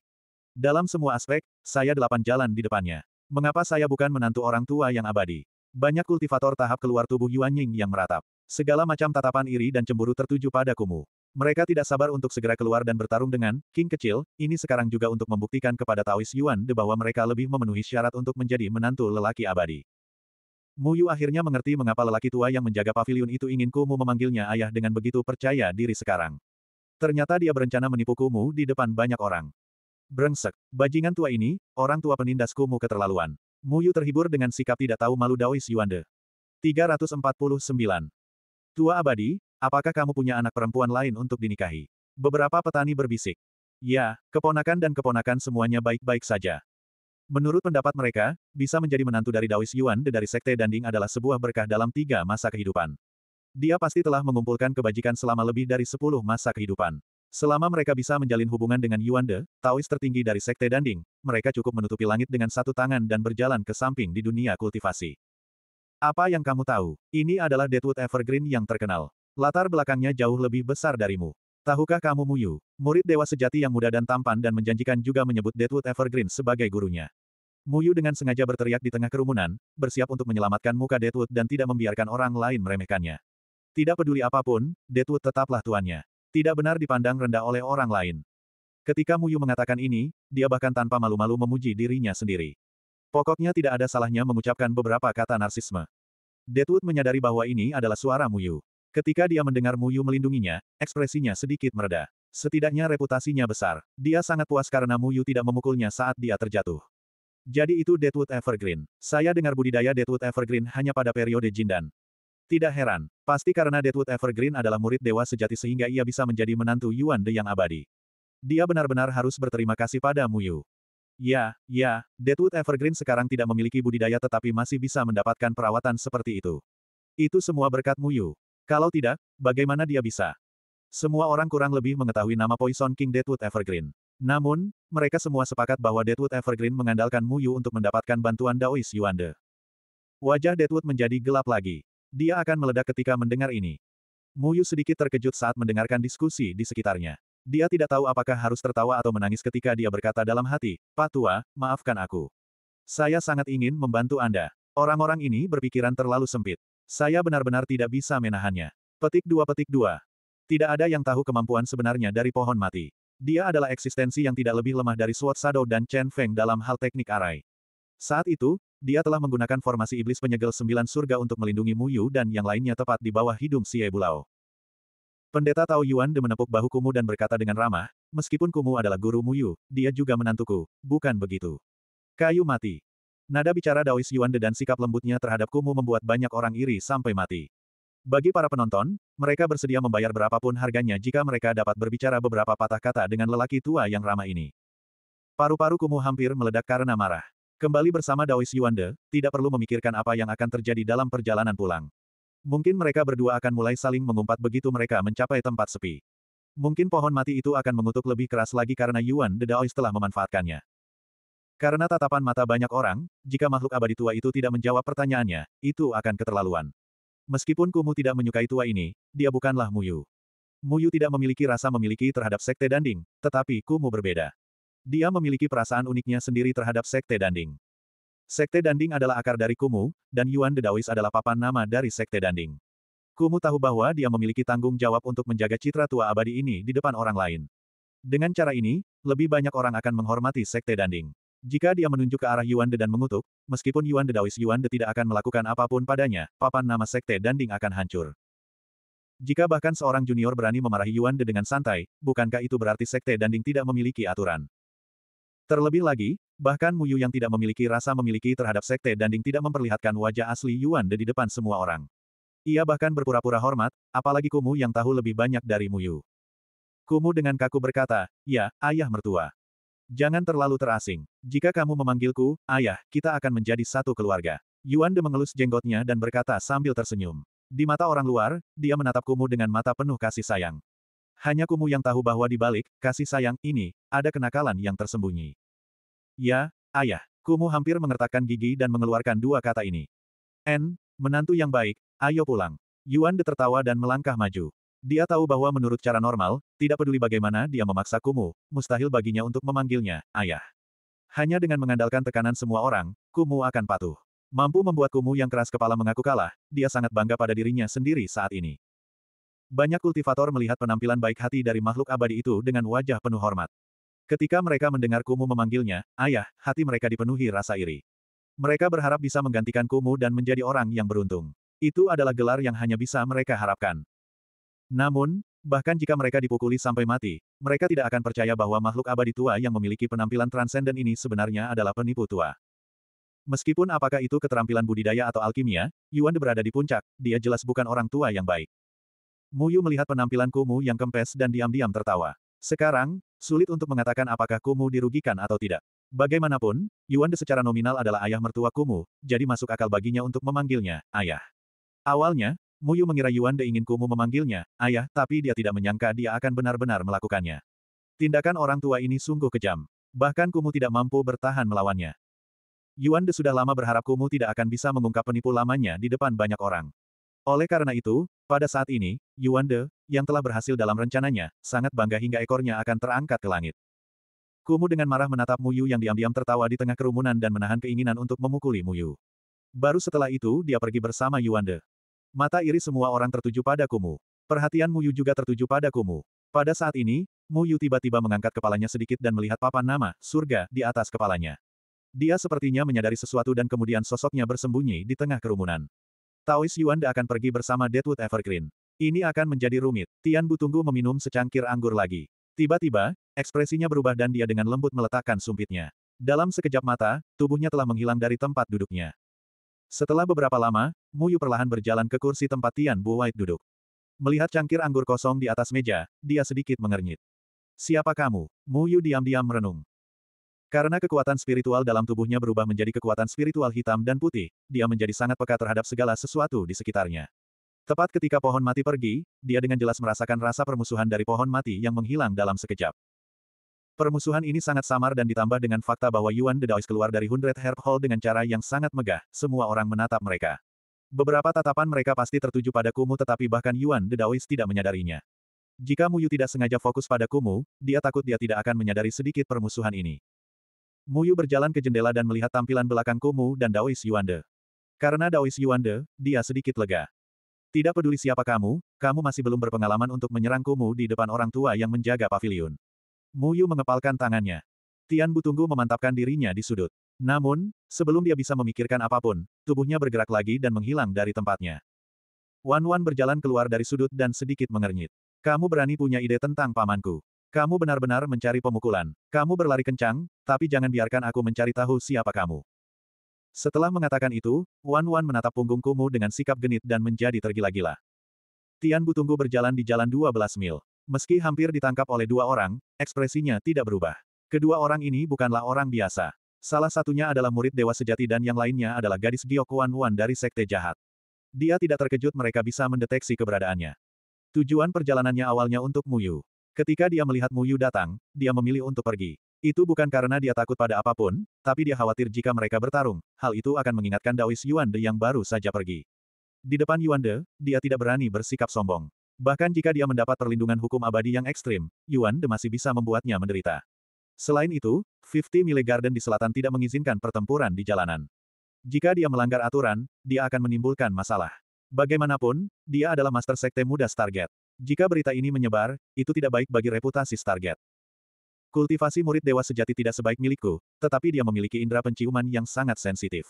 Speaker 1: Dalam semua aspek, saya delapan jalan di depannya. Mengapa saya bukan menantu orang tua yang abadi? Banyak kultivator tahap keluar tubuh Yuan Ying yang meratap. Segala macam tatapan iri dan cemburu tertuju pada Kumu. Mereka tidak sabar untuk segera keluar dan bertarung dengan King kecil, ini sekarang juga untuk membuktikan kepada Taois Yuan de bahwa mereka lebih memenuhi syarat untuk menjadi menantu lelaki abadi. Mu Yu akhirnya mengerti mengapa lelaki tua yang menjaga pavilion itu ingin Kumu memanggilnya ayah dengan begitu percaya diri sekarang. Ternyata dia berencana menipu Kumu di depan banyak orang. Brengsek, bajingan tua ini, orang tua penindas Kumu keterlaluan. Mu Yu terhibur dengan sikap tidak tahu malu Daois Yuande. 349. Tua abadi, apakah kamu punya anak perempuan lain untuk dinikahi? Beberapa petani berbisik. Ya, keponakan dan keponakan semuanya baik-baik saja. Menurut pendapat mereka, bisa menjadi menantu dari Dawis Yuan De dari Sekte Danding adalah sebuah berkah dalam tiga masa kehidupan. Dia pasti telah mengumpulkan kebajikan selama lebih dari sepuluh masa kehidupan. Selama mereka bisa menjalin hubungan dengan Yuan De, Taois tertinggi dari Sekte Danding, mereka cukup menutupi langit dengan satu tangan dan berjalan ke samping di dunia kultivasi. Apa yang kamu tahu? Ini adalah Deadwood Evergreen yang terkenal. Latar belakangnya jauh lebih besar darimu. Tahukah kamu Muyu, murid dewa sejati yang muda dan tampan dan menjanjikan juga menyebut Deadwood Evergreen sebagai gurunya. Muyu dengan sengaja berteriak di tengah kerumunan, bersiap untuk menyelamatkan muka Deadwood dan tidak membiarkan orang lain meremehkannya. Tidak peduli apapun, Deadwood tetaplah tuannya. Tidak benar dipandang rendah oleh orang lain. Ketika Muyu mengatakan ini, dia bahkan tanpa malu-malu memuji dirinya sendiri. Pokoknya tidak ada salahnya mengucapkan beberapa kata narsisme. Deadwood menyadari bahwa ini adalah suara Muyu. Ketika dia mendengar Muyu melindunginya, ekspresinya sedikit mereda. Setidaknya reputasinya besar. Dia sangat puas karena Muyu tidak memukulnya saat dia terjatuh. Jadi itu Deadwood Evergreen. Saya dengar budidaya Deadwood Evergreen hanya pada periode Jindan. Tidak heran, pasti karena Deadwood Evergreen adalah murid dewa sejati sehingga ia bisa menjadi menantu Yuan De yang abadi. Dia benar-benar harus berterima kasih pada Mu Yu. Ya, ya, Deadwood Evergreen sekarang tidak memiliki budidaya tetapi masih bisa mendapatkan perawatan seperti itu. Itu semua berkat Mu Yu. Kalau tidak, bagaimana dia bisa? Semua orang kurang lebih mengetahui nama Poison King Deadwood Evergreen. Namun, mereka semua sepakat bahwa Deadwood Evergreen mengandalkan Mu Yu untuk mendapatkan bantuan Daois Yuande. Wajah Deadwood menjadi gelap lagi. Dia akan meledak ketika mendengar ini. Mu Yu sedikit terkejut saat mendengarkan diskusi di sekitarnya. Dia tidak tahu apakah harus tertawa atau menangis ketika dia berkata dalam hati, Pak Tua, maafkan aku. Saya sangat ingin membantu Anda. Orang-orang ini berpikiran terlalu sempit. Saya benar-benar tidak bisa menahannya. Petik dua petik dua. Tidak ada yang tahu kemampuan sebenarnya dari pohon mati. Dia adalah eksistensi yang tidak lebih lemah dari Sword Shadow dan Chen Feng dalam hal teknik arai. Saat itu, dia telah menggunakan formasi iblis penyegel sembilan surga untuk melindungi Mu Yu dan yang lainnya tepat di bawah hidung Xie Bulao. Pendeta Tao Yuan de menepuk bahu Kumu dan berkata dengan ramah, meskipun Kumu adalah guru Mu Yu, dia juga menantuku, bukan begitu. Kayu mati. Nada bicara Daois Yuan de dan sikap lembutnya terhadap Kumu membuat banyak orang iri sampai mati. Bagi para penonton, mereka bersedia membayar berapapun harganya jika mereka dapat berbicara beberapa patah kata dengan lelaki tua yang ramah ini. Paru-paru Kumu hampir meledak karena marah. Kembali bersama Daois Yuande, tidak perlu memikirkan apa yang akan terjadi dalam perjalanan pulang. Mungkin mereka berdua akan mulai saling mengumpat begitu mereka mencapai tempat sepi. Mungkin pohon mati itu akan mengutuk lebih keras lagi karena Yuan de Daois telah memanfaatkannya. Karena tatapan mata banyak orang, jika makhluk abadi tua itu tidak menjawab pertanyaannya, itu akan keterlaluan. Meskipun Kumu tidak menyukai tua ini, dia bukanlah Muyu. Muyu tidak memiliki rasa memiliki terhadap sekte Danding, tetapi Kumu berbeda. Dia memiliki perasaan uniknya sendiri terhadap sekte Danding. Sekte Danding adalah akar dari Kumu, dan Yuan Dedawis adalah papan nama dari sekte Danding. Kumu tahu bahwa dia memiliki tanggung jawab untuk menjaga citra tua abadi ini di depan orang lain. Dengan cara ini, lebih banyak orang akan menghormati sekte Danding. Jika dia menunjuk ke arah Yuan De dan mengutuk, meskipun Yuan De Daois Yuan De tidak akan melakukan apapun padanya, papan nama Sekte Danding akan hancur. Jika bahkan seorang junior berani memarahi Yuan De dengan santai, bukankah itu berarti Sekte Danding tidak memiliki aturan? Terlebih lagi, bahkan Muyu yang tidak memiliki rasa memiliki terhadap Sekte Danding tidak memperlihatkan wajah asli Yuan De di depan semua orang. Ia bahkan berpura-pura hormat, apalagi Kumu yang tahu lebih banyak dari Muyu. Kumu dengan kaku berkata, ya, ayah mertua. Jangan terlalu terasing. Jika kamu memanggilku, ayah, kita akan menjadi satu keluarga. Yuan De mengelus jenggotnya dan berkata sambil tersenyum. Di mata orang luar, dia menatap Kumu dengan mata penuh kasih sayang. Hanya Kumu yang tahu bahwa di balik kasih sayang ini, ada kenakalan yang tersembunyi. Ya, ayah. Kumu hampir mengertakkan gigi dan mengeluarkan dua kata ini. N, menantu yang baik, ayo pulang. Yuan De tertawa dan melangkah maju. Dia tahu bahwa menurut cara normal, tidak peduli bagaimana dia memaksa Kumu, mustahil baginya untuk memanggilnya, ayah. Hanya dengan mengandalkan tekanan semua orang, Kumu akan patuh. Mampu membuat Kumu yang keras kepala mengaku kalah, dia sangat bangga pada dirinya sendiri saat ini. Banyak kultivator melihat penampilan baik hati dari makhluk abadi itu dengan wajah penuh hormat. Ketika mereka mendengar Kumu memanggilnya, ayah, hati mereka dipenuhi rasa iri. Mereka berharap bisa menggantikan Kumu dan menjadi orang yang beruntung. Itu adalah gelar yang hanya bisa mereka harapkan. Namun, bahkan jika mereka dipukuli sampai mati, mereka tidak akan percaya bahwa makhluk abadi tua yang memiliki penampilan transenden ini sebenarnya adalah penipu tua. Meskipun apakah itu keterampilan budidaya atau alkimia, Yuan De berada di puncak, dia jelas bukan orang tua yang baik. Mu Yu melihat penampilan Kumu yang kempes dan diam-diam tertawa. Sekarang, sulit untuk mengatakan apakah Kumu dirugikan atau tidak. Bagaimanapun, Yuan De secara nominal adalah ayah mertua Kumu, jadi masuk akal baginya untuk memanggilnya, ayah. Awalnya, Muyu mengira Yuan De ingin Kumu memanggilnya, ayah, tapi dia tidak menyangka dia akan benar-benar melakukannya. Tindakan orang tua ini sungguh kejam. Bahkan Kumu tidak mampu bertahan melawannya. Yuan De sudah lama berharap Kumu tidak akan bisa mengungkap penipu lamanya di depan banyak orang. Oleh karena itu, pada saat ini, Yuan De, yang telah berhasil dalam rencananya, sangat bangga hingga ekornya akan terangkat ke langit. Kumu dengan marah menatap Muyu yang diam-diam tertawa di tengah kerumunan dan menahan keinginan untuk memukuli Muyu. Baru setelah itu dia pergi bersama Yuan De. Mata iri semua orang tertuju padaku. Perhatian Muyu juga tertuju padaku. Pada saat ini, Muyu tiba-tiba mengangkat kepalanya sedikit dan melihat papan nama, surga, di atas kepalanya. Dia sepertinya menyadari sesuatu dan kemudian sosoknya bersembunyi di tengah kerumunan. Taois Yuanda akan pergi bersama Deadwood Evergreen. Ini akan menjadi rumit. Tian Butunggu meminum secangkir anggur lagi. Tiba-tiba, ekspresinya berubah dan dia dengan lembut meletakkan sumpitnya. Dalam sekejap mata, tubuhnya telah menghilang dari tempat duduknya. Setelah beberapa lama, Mu Yu perlahan berjalan ke kursi tempat Tian Bu White duduk. Melihat cangkir anggur kosong di atas meja, dia sedikit mengernyit. Siapa kamu? Mu Yu diam-diam merenung. Karena kekuatan spiritual dalam tubuhnya berubah menjadi kekuatan spiritual hitam dan putih, dia menjadi sangat peka terhadap segala sesuatu di sekitarnya. Tepat ketika pohon mati pergi, dia dengan jelas merasakan rasa permusuhan dari pohon mati yang menghilang dalam sekejap. Permusuhan ini sangat samar dan ditambah dengan fakta bahwa Yuan Dedaois keluar dari Hundred Herb Hall dengan cara yang sangat megah, semua orang menatap mereka. Beberapa tatapan mereka pasti tertuju pada Kumu tetapi bahkan Yuan Dedaois tidak menyadarinya. Jika Muyu tidak sengaja fokus pada Kumu, dia takut dia tidak akan menyadari sedikit permusuhan ini. Muyu berjalan ke jendela dan melihat tampilan belakang Kumu dan Daois Yuande. Karena Daois Yuande, dia sedikit lega. Tidak peduli siapa kamu, kamu masih belum berpengalaman untuk menyerang Kumu di depan orang tua yang menjaga pavilion. Muyu mengepalkan tangannya. Tian Butunggu memantapkan dirinya di sudut. Namun, sebelum dia bisa memikirkan apapun, tubuhnya bergerak lagi dan menghilang dari tempatnya. Wan Wan berjalan keluar dari sudut dan sedikit mengernyit. Kamu berani punya ide tentang pamanku. Kamu benar-benar mencari pemukulan. Kamu berlari kencang, tapi jangan biarkan aku mencari tahu siapa kamu. Setelah mengatakan itu, Wan Wan menatap punggung Kumu dengan sikap genit dan menjadi tergila-gila. Tian Butunggu berjalan di jalan 12 mil. Meski hampir ditangkap oleh dua orang, ekspresinya tidak berubah. Kedua orang ini bukanlah orang biasa. Salah satunya adalah murid dewa sejati dan yang lainnya adalah gadis Giokuan Wan dari Sekte Jahat. Dia tidak terkejut mereka bisa mendeteksi keberadaannya. Tujuan perjalanannya awalnya untuk Muyu. Ketika dia melihat Muyu datang, dia memilih untuk pergi. Itu bukan karena dia takut pada apapun, tapi dia khawatir jika mereka bertarung, hal itu akan mengingatkan Daois Yuan De yang baru saja pergi. Di depan Yuan De, dia tidak berani bersikap sombong. Bahkan jika dia mendapat perlindungan hukum abadi yang ekstrim, Yuan De masih bisa membuatnya menderita. Selain itu, 50 Mile Garden di selatan tidak mengizinkan pertempuran di jalanan. Jika dia melanggar aturan, dia akan menimbulkan masalah. Bagaimanapun, dia adalah master sekte muda Stargate. Jika berita ini menyebar, itu tidak baik bagi reputasi Stargate. Kultivasi murid dewa sejati tidak sebaik milikku, tetapi dia memiliki indera penciuman yang sangat sensitif.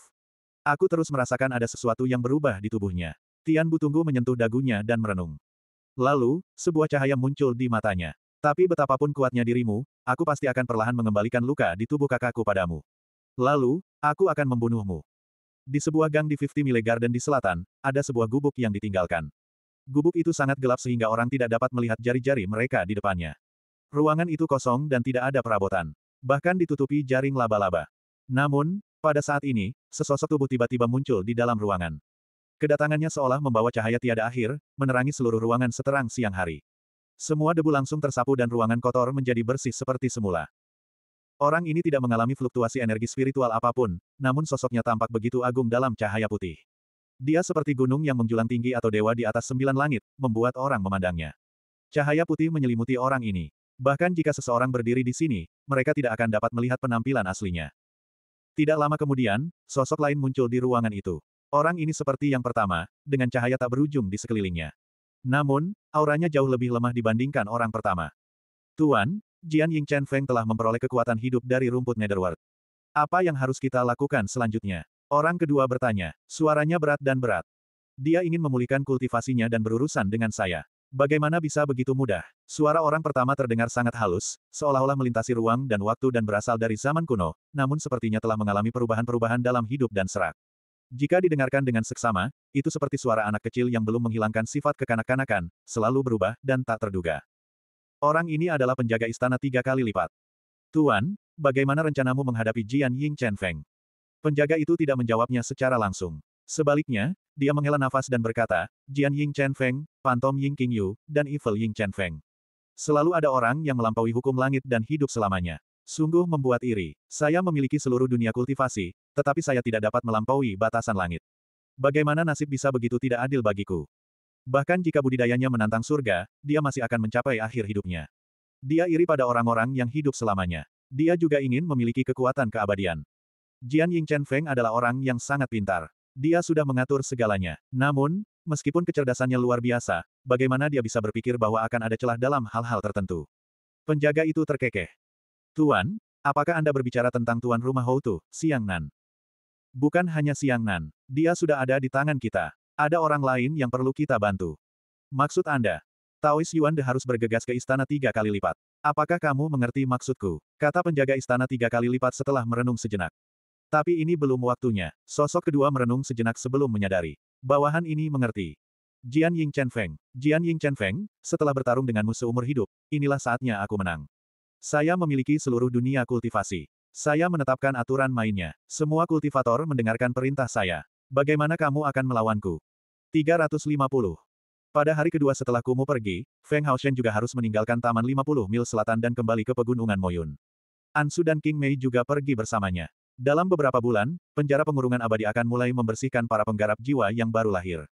Speaker 1: Aku terus merasakan ada sesuatu yang berubah di tubuhnya. Tian Bu tunggu menyentuh dagunya dan merenung. Lalu, sebuah cahaya muncul di matanya. Tapi betapapun kuatnya dirimu, aku pasti akan perlahan mengembalikan luka di tubuh kakakku padamu. Lalu, aku akan membunuhmu. Di sebuah gang di 50 Mile Garden di selatan, ada sebuah gubuk yang ditinggalkan. Gubuk itu sangat gelap sehingga orang tidak dapat melihat jari-jari mereka di depannya. Ruangan itu kosong dan tidak ada perabotan. Bahkan ditutupi jaring laba-laba. Namun, pada saat ini, sesosok tubuh tiba-tiba muncul di dalam ruangan. Kedatangannya seolah membawa cahaya tiada akhir, menerangi seluruh ruangan seterang siang hari. Semua debu langsung tersapu dan ruangan kotor menjadi bersih seperti semula. Orang ini tidak mengalami fluktuasi energi spiritual apapun, namun sosoknya tampak begitu agung dalam cahaya putih. Dia seperti gunung yang menjulang tinggi atau dewa di atas sembilan langit, membuat orang memandangnya. Cahaya putih menyelimuti orang ini. Bahkan jika seseorang berdiri di sini, mereka tidak akan dapat melihat penampilan aslinya. Tidak lama kemudian, sosok lain muncul di ruangan itu. Orang ini seperti yang pertama, dengan cahaya tak berujung di sekelilingnya. Namun, auranya jauh lebih lemah dibandingkan orang pertama. Tuan, Jian Ying Chen Feng telah memperoleh kekuatan hidup dari rumput Netherworld. Apa yang harus kita lakukan selanjutnya? Orang kedua bertanya, suaranya berat dan berat. Dia ingin memulihkan kultivasinya dan berurusan dengan saya. Bagaimana bisa begitu mudah? Suara orang pertama terdengar sangat halus, seolah-olah melintasi ruang dan waktu dan berasal dari zaman kuno, namun sepertinya telah mengalami perubahan-perubahan dalam hidup dan serak. Jika didengarkan dengan seksama, itu seperti suara anak kecil yang belum menghilangkan sifat kekanak-kanakan, selalu berubah dan tak terduga. Orang ini adalah penjaga istana tiga kali lipat. Tuan, bagaimana rencanamu menghadapi Jian Ying Chen Feng? Penjaga itu tidak menjawabnya secara langsung. Sebaliknya, dia menghela nafas dan berkata, Jian Ying Chen Feng, Pantom Ying King Yu, dan Evil Ying Chen Feng. Selalu ada orang yang melampaui hukum langit dan hidup selamanya. Sungguh membuat iri. Saya memiliki seluruh dunia kultivasi, tetapi saya tidak dapat melampaui batasan langit. Bagaimana nasib bisa begitu tidak adil bagiku? Bahkan jika budidayanya menantang surga, dia masih akan mencapai akhir hidupnya. Dia iri pada orang-orang yang hidup selamanya. Dia juga ingin memiliki kekuatan keabadian. Jian Ying Chen Feng adalah orang yang sangat pintar. Dia sudah mengatur segalanya. Namun, meskipun kecerdasannya luar biasa, bagaimana dia bisa berpikir bahwa akan ada celah dalam hal-hal tertentu? Penjaga itu terkekeh. Tuan, apakah Anda berbicara tentang tuan rumah Houtu, Siang Nan? Bukan hanya Siang Nan, dia sudah ada di tangan kita. Ada orang lain yang perlu kita bantu. Maksud Anda? Taois Yuan De harus bergegas ke istana tiga kali lipat. Apakah kamu mengerti maksudku? Kata penjaga istana tiga kali lipat setelah merenung sejenak. Tapi ini belum waktunya. Sosok kedua merenung sejenak sebelum menyadari. Bawahan ini mengerti. Jian Ying Chen Feng. Jian Ying Chen Feng, setelah bertarung denganmu seumur hidup, inilah saatnya aku menang. Saya memiliki seluruh dunia kultivasi. Saya menetapkan aturan mainnya. Semua kultivator mendengarkan perintah saya. Bagaimana kamu akan melawanku? 350. Pada hari kedua setelah Kumu pergi, Feng Haoshen juga harus meninggalkan Taman 50 mil selatan dan kembali ke Pegunungan Moyun. Ansu dan King Mei juga pergi bersamanya. Dalam beberapa bulan, penjara pengurungan abadi akan mulai membersihkan para penggarap jiwa yang baru lahir.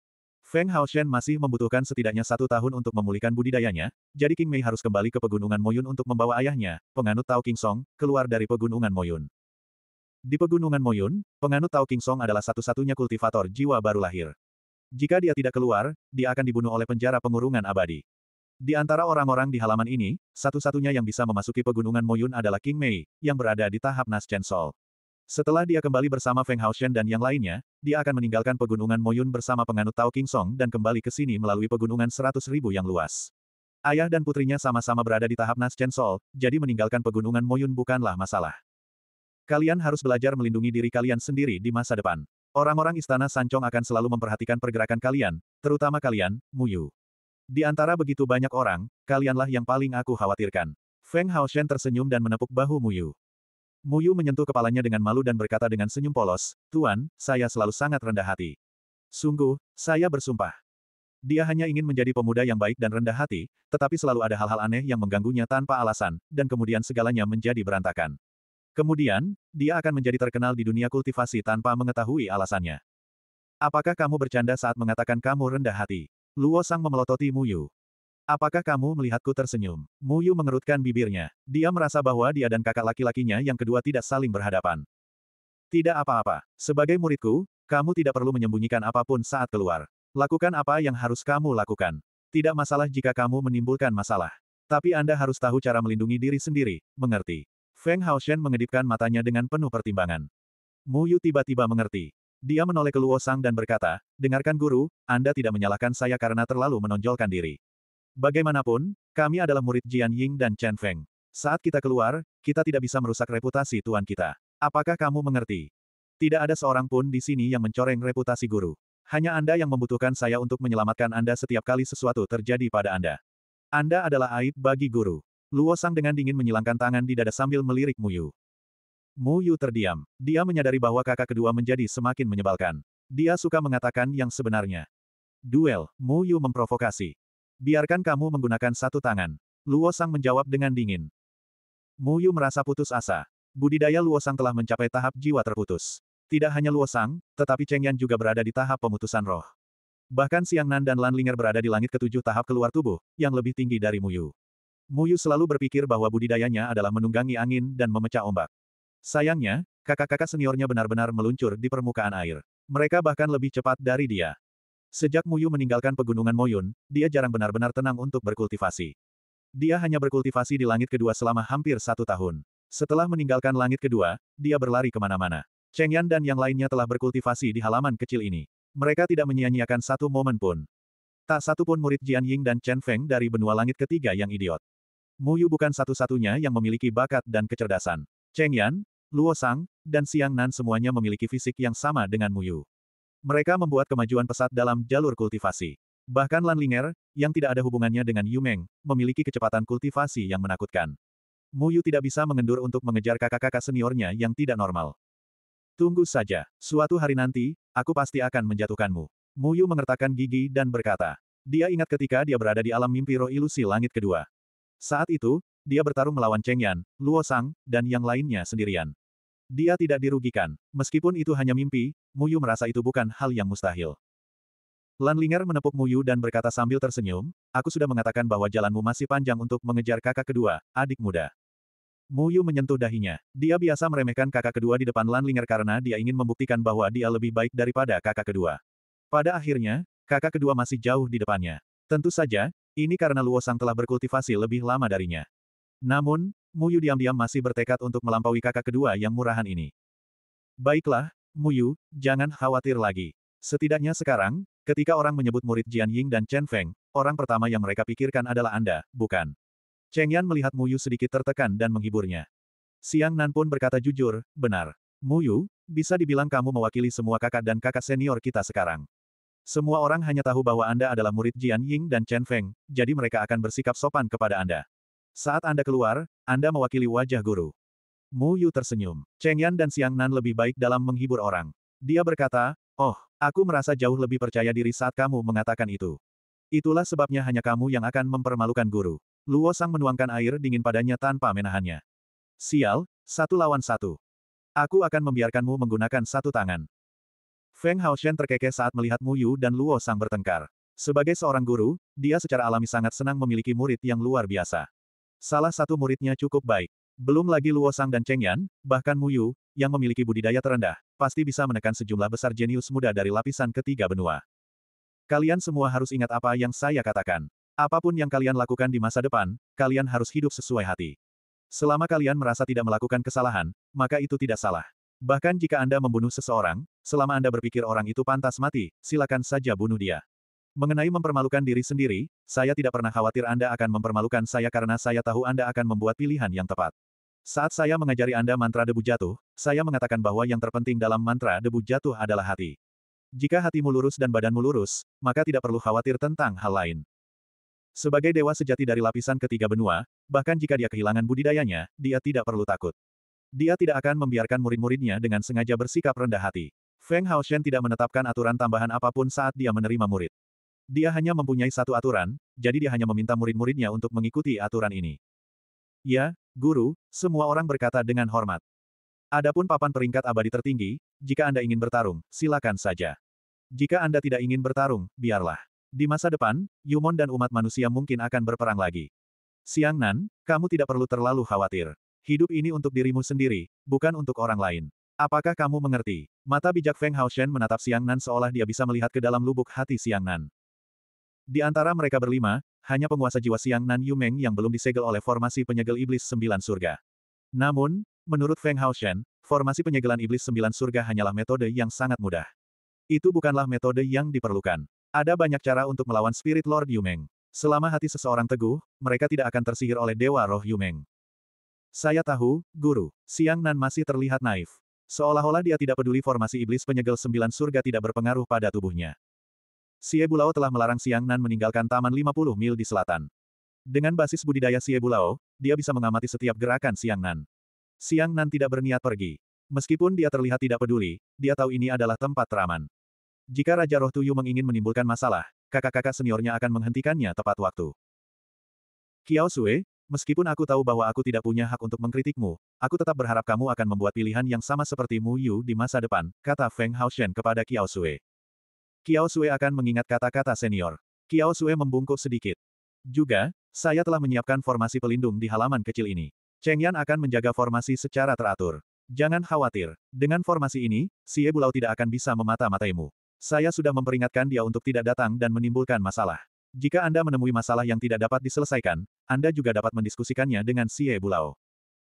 Speaker 1: Feng Haoshen masih membutuhkan setidaknya satu tahun untuk memulihkan budidayanya, jadi King Mei harus kembali ke pegunungan Moyun untuk membawa ayahnya, penganut Tao King Song, keluar dari pegunungan Moyun. Di pegunungan Moyun, penganut Tao King Song adalah satu-satunya kultivator jiwa baru lahir. Jika dia tidak keluar, dia akan dibunuh oleh penjara pengurungan abadi. Di antara orang-orang di halaman ini, satu-satunya yang bisa memasuki pegunungan Moyun adalah King Mei, yang berada di tahap Nas Chen Sol. Setelah dia kembali bersama Feng Haoshen dan yang lainnya, dia akan meninggalkan pegunungan Moyun bersama penganut Tao King Song dan kembali ke sini melalui pegunungan seratus ribu yang luas. Ayah dan putrinya sama-sama berada di tahap Nas Chen Sol, jadi meninggalkan pegunungan Moyun bukanlah masalah. Kalian harus belajar melindungi diri kalian sendiri di masa depan. Orang-orang istana Sancong akan selalu memperhatikan pergerakan kalian, terutama kalian, Mu Yu. Di antara begitu banyak orang, kalianlah yang paling aku khawatirkan. Feng Haoshen tersenyum dan menepuk bahu Mu Yu. Muyu menyentuh kepalanya dengan malu dan berkata dengan senyum polos, Tuan, saya selalu sangat rendah hati. Sungguh, saya bersumpah. Dia hanya ingin menjadi pemuda yang baik dan rendah hati, tetapi selalu ada hal-hal aneh yang mengganggunya tanpa alasan, dan kemudian segalanya menjadi berantakan. Kemudian, dia akan menjadi terkenal di dunia kultivasi tanpa mengetahui alasannya. Apakah kamu bercanda saat mengatakan kamu rendah hati? Luo Sang memelototi Muyu. Apakah kamu melihatku tersenyum? Mu Yu mengerutkan bibirnya. Dia merasa bahwa dia dan kakak laki-lakinya yang kedua tidak saling berhadapan. Tidak apa-apa. Sebagai muridku, kamu tidak perlu menyembunyikan apapun saat keluar. Lakukan apa yang harus kamu lakukan. Tidak masalah jika kamu menimbulkan masalah. Tapi Anda harus tahu cara melindungi diri sendiri, mengerti. Feng Hao Shen mengedipkan matanya dengan penuh pertimbangan. Mu Yu tiba-tiba mengerti. Dia menoleh ke Luo Sang dan berkata, Dengarkan guru, Anda tidak menyalahkan saya karena terlalu menonjolkan diri. Bagaimanapun, kami adalah murid Jian Ying dan Chen Feng. Saat kita keluar, kita tidak bisa merusak reputasi tuan kita. Apakah kamu mengerti? Tidak ada seorang pun di sini yang mencoreng reputasi guru. Hanya Anda yang membutuhkan saya untuk menyelamatkan Anda setiap kali sesuatu terjadi pada Anda. Anda adalah aib bagi guru. Luo Sang dengan dingin menyilangkan tangan di dada sambil melirik Mu Yu. Mu Yu terdiam. Dia menyadari bahwa kakak kedua menjadi semakin menyebalkan. Dia suka mengatakan yang sebenarnya. Duel, Mu Yu memprovokasi. Biarkan kamu menggunakan satu tangan. Luo Sang menjawab dengan dingin. Mu Yu merasa putus asa. Budidaya Luo Sang telah mencapai tahap jiwa terputus. Tidak hanya Luo Sang, tetapi Cheng Yan juga berada di tahap pemutusan roh. Bahkan Siang Nan dan Lan Linger berada di langit ketujuh tahap keluar tubuh, yang lebih tinggi dari Mu Yu. Mu Yu selalu berpikir bahwa budidayanya adalah menunggangi angin dan memecah ombak. Sayangnya, kakak-kakak seniornya benar-benar meluncur di permukaan air. Mereka bahkan lebih cepat dari dia. Sejak Muyu meninggalkan pegunungan Moyun, dia jarang benar-benar tenang untuk berkultivasi. Dia hanya berkultivasi di langit kedua selama hampir satu tahun. Setelah meninggalkan langit kedua, dia berlari kemana-mana. Cheng Yan dan yang lainnya telah berkultivasi di halaman kecil ini. Mereka tidak menyia-nyiakan satu momen pun. Tak satu pun murid Jian Ying dan Chen Feng dari benua langit ketiga yang idiot. Muyu bukan satu-satunya yang memiliki bakat dan kecerdasan. Cheng Yan, Luo Sang, dan Xiang Nan semuanya memiliki fisik yang sama dengan Muyu. Mereka membuat kemajuan pesat dalam jalur kultivasi. Bahkan Lan Ling'er, yang tidak ada hubungannya dengan Yumeng, memiliki kecepatan kultivasi yang menakutkan. Mu Yu tidak bisa mengendur untuk mengejar kakak-kakak seniornya yang tidak normal. Tunggu saja, suatu hari nanti, aku pasti akan menjatuhkanmu. Mu Yu mengertakkan gigi dan berkata. Dia ingat ketika dia berada di alam mimpi roh ilusi langit kedua. Saat itu, dia bertarung melawan Cheng Yan, Luo Sang, dan yang lainnya sendirian. Dia tidak dirugikan. Meskipun itu hanya mimpi, Muyu merasa itu bukan hal yang mustahil. Lan Ling'er menepuk Muyu dan berkata sambil tersenyum, aku sudah mengatakan bahwa jalanmu masih panjang untuk mengejar kakak kedua, adik muda. Muyu menyentuh dahinya. Dia biasa meremehkan kakak kedua di depan Lan Ling'er karena dia ingin membuktikan bahwa dia lebih baik daripada kakak kedua. Pada akhirnya, kakak kedua masih jauh di depannya. Tentu saja, ini karena Luosang telah berkultivasi lebih lama darinya. Namun, Muyu diam-diam masih bertekad untuk melampaui kakak kedua yang murahan ini. Baiklah, Muyu, jangan khawatir lagi. Setidaknya sekarang, ketika orang menyebut murid Jian Ying dan Chen Feng, orang pertama yang mereka pikirkan adalah Anda, bukan? Cheng Yan melihat Muyu sedikit tertekan dan menghiburnya. Siang Nan pun berkata jujur, benar. Muyu, bisa dibilang kamu mewakili semua kakak dan kakak senior kita sekarang. Semua orang hanya tahu bahwa Anda adalah murid Jian Ying dan Chen Feng, jadi mereka akan bersikap sopan kepada Anda. Saat Anda keluar, Anda mewakili wajah guru. Mu Yu tersenyum. Cheng Yan dan Siang Nan lebih baik dalam menghibur orang. Dia berkata, Oh, aku merasa jauh lebih percaya diri saat kamu mengatakan itu. Itulah sebabnya hanya kamu yang akan mempermalukan guru. Luo Sang menuangkan air dingin padanya tanpa menahannya. Sial, satu lawan satu. Aku akan membiarkanmu menggunakan satu tangan. Feng Hao Shen terkekeh saat melihat Mu Yu dan Luo Sang bertengkar. Sebagai seorang guru, dia secara alami sangat senang memiliki murid yang luar biasa. Salah satu muridnya cukup baik. Belum lagi Luo Sang dan Cheng Yan, bahkan Mu Yu, yang memiliki budidaya terendah, pasti bisa menekan sejumlah besar jenius muda dari lapisan ketiga benua. Kalian semua harus ingat apa yang saya katakan. Apapun yang kalian lakukan di masa depan, kalian harus hidup sesuai hati. Selama kalian merasa tidak melakukan kesalahan, maka itu tidak salah. Bahkan jika Anda membunuh seseorang, selama Anda berpikir orang itu pantas mati, silakan saja bunuh dia. Mengenai mempermalukan diri sendiri, saya tidak pernah khawatir Anda akan mempermalukan saya karena saya tahu Anda akan membuat pilihan yang tepat. Saat saya mengajari Anda mantra debu jatuh, saya mengatakan bahwa yang terpenting dalam mantra debu jatuh adalah hati. Jika hatimu lurus dan badanmu lurus, maka tidak perlu khawatir tentang hal lain. Sebagai dewa sejati dari lapisan ketiga benua, bahkan jika dia kehilangan budidayanya, dia tidak perlu takut. Dia tidak akan membiarkan murid-muridnya dengan sengaja bersikap rendah hati. Feng Haoshen tidak menetapkan aturan tambahan apapun saat dia menerima murid. Dia hanya mempunyai satu aturan, jadi dia hanya meminta murid-muridnya untuk mengikuti aturan ini. Ya, guru, semua orang berkata dengan hormat. Adapun papan peringkat abadi tertinggi, jika Anda ingin bertarung, silakan saja. Jika Anda tidak ingin bertarung, biarlah. Di masa depan, Yumon dan umat manusia mungkin akan berperang lagi. Siang Nan, kamu tidak perlu terlalu khawatir. Hidup ini untuk dirimu sendiri, bukan untuk orang lain. Apakah kamu mengerti? Mata bijak Feng Haoshen menatap Siang Nan seolah dia bisa melihat ke dalam lubuk hati Siang Nan. Di antara mereka berlima, hanya penguasa jiwa siang Nan Yumeng yang belum disegel oleh formasi penyegel iblis sembilan surga. Namun, menurut Feng Haoshan, formasi penyegelan iblis sembilan surga hanyalah metode yang sangat mudah. Itu bukanlah metode yang diperlukan. Ada banyak cara untuk melawan spirit Lord Yumeng. Selama hati seseorang teguh, mereka tidak akan tersihir oleh Dewa Roh Yumeng. Saya tahu, Guru. Siang Nan masih terlihat naif. Seolah-olah dia tidak peduli formasi iblis penyegel sembilan surga tidak berpengaruh pada tubuhnya. Bulao telah melarang Siang Nan meninggalkan taman 50 mil di selatan. Dengan basis budidaya Bulao, dia bisa mengamati setiap gerakan Siang Nan. Siang Nan tidak berniat pergi. Meskipun dia terlihat tidak peduli, dia tahu ini adalah tempat teraman. Jika Raja Roh Tuyu mengingin menimbulkan masalah, kakak-kakak seniornya akan menghentikannya tepat waktu. Kiao Sue, meskipun aku tahu bahwa aku tidak punya hak untuk mengkritikmu, aku tetap berharap kamu akan membuat pilihan yang sama seperti Mu Yu di masa depan, kata Feng Haoshen kepada Kiao Sue. Kiao Sue akan mengingat kata-kata senior. Kiao Sue membungkuk sedikit. Juga, saya telah menyiapkan formasi pelindung di halaman kecil ini. Cheng Yan akan menjaga formasi secara teratur. Jangan khawatir. Dengan formasi ini, Xie Bulau tidak akan bisa memata-mataimu. Saya sudah memperingatkan dia untuk tidak datang dan menimbulkan masalah. Jika Anda menemui masalah yang tidak dapat diselesaikan, Anda juga dapat mendiskusikannya dengan Xie Bulau.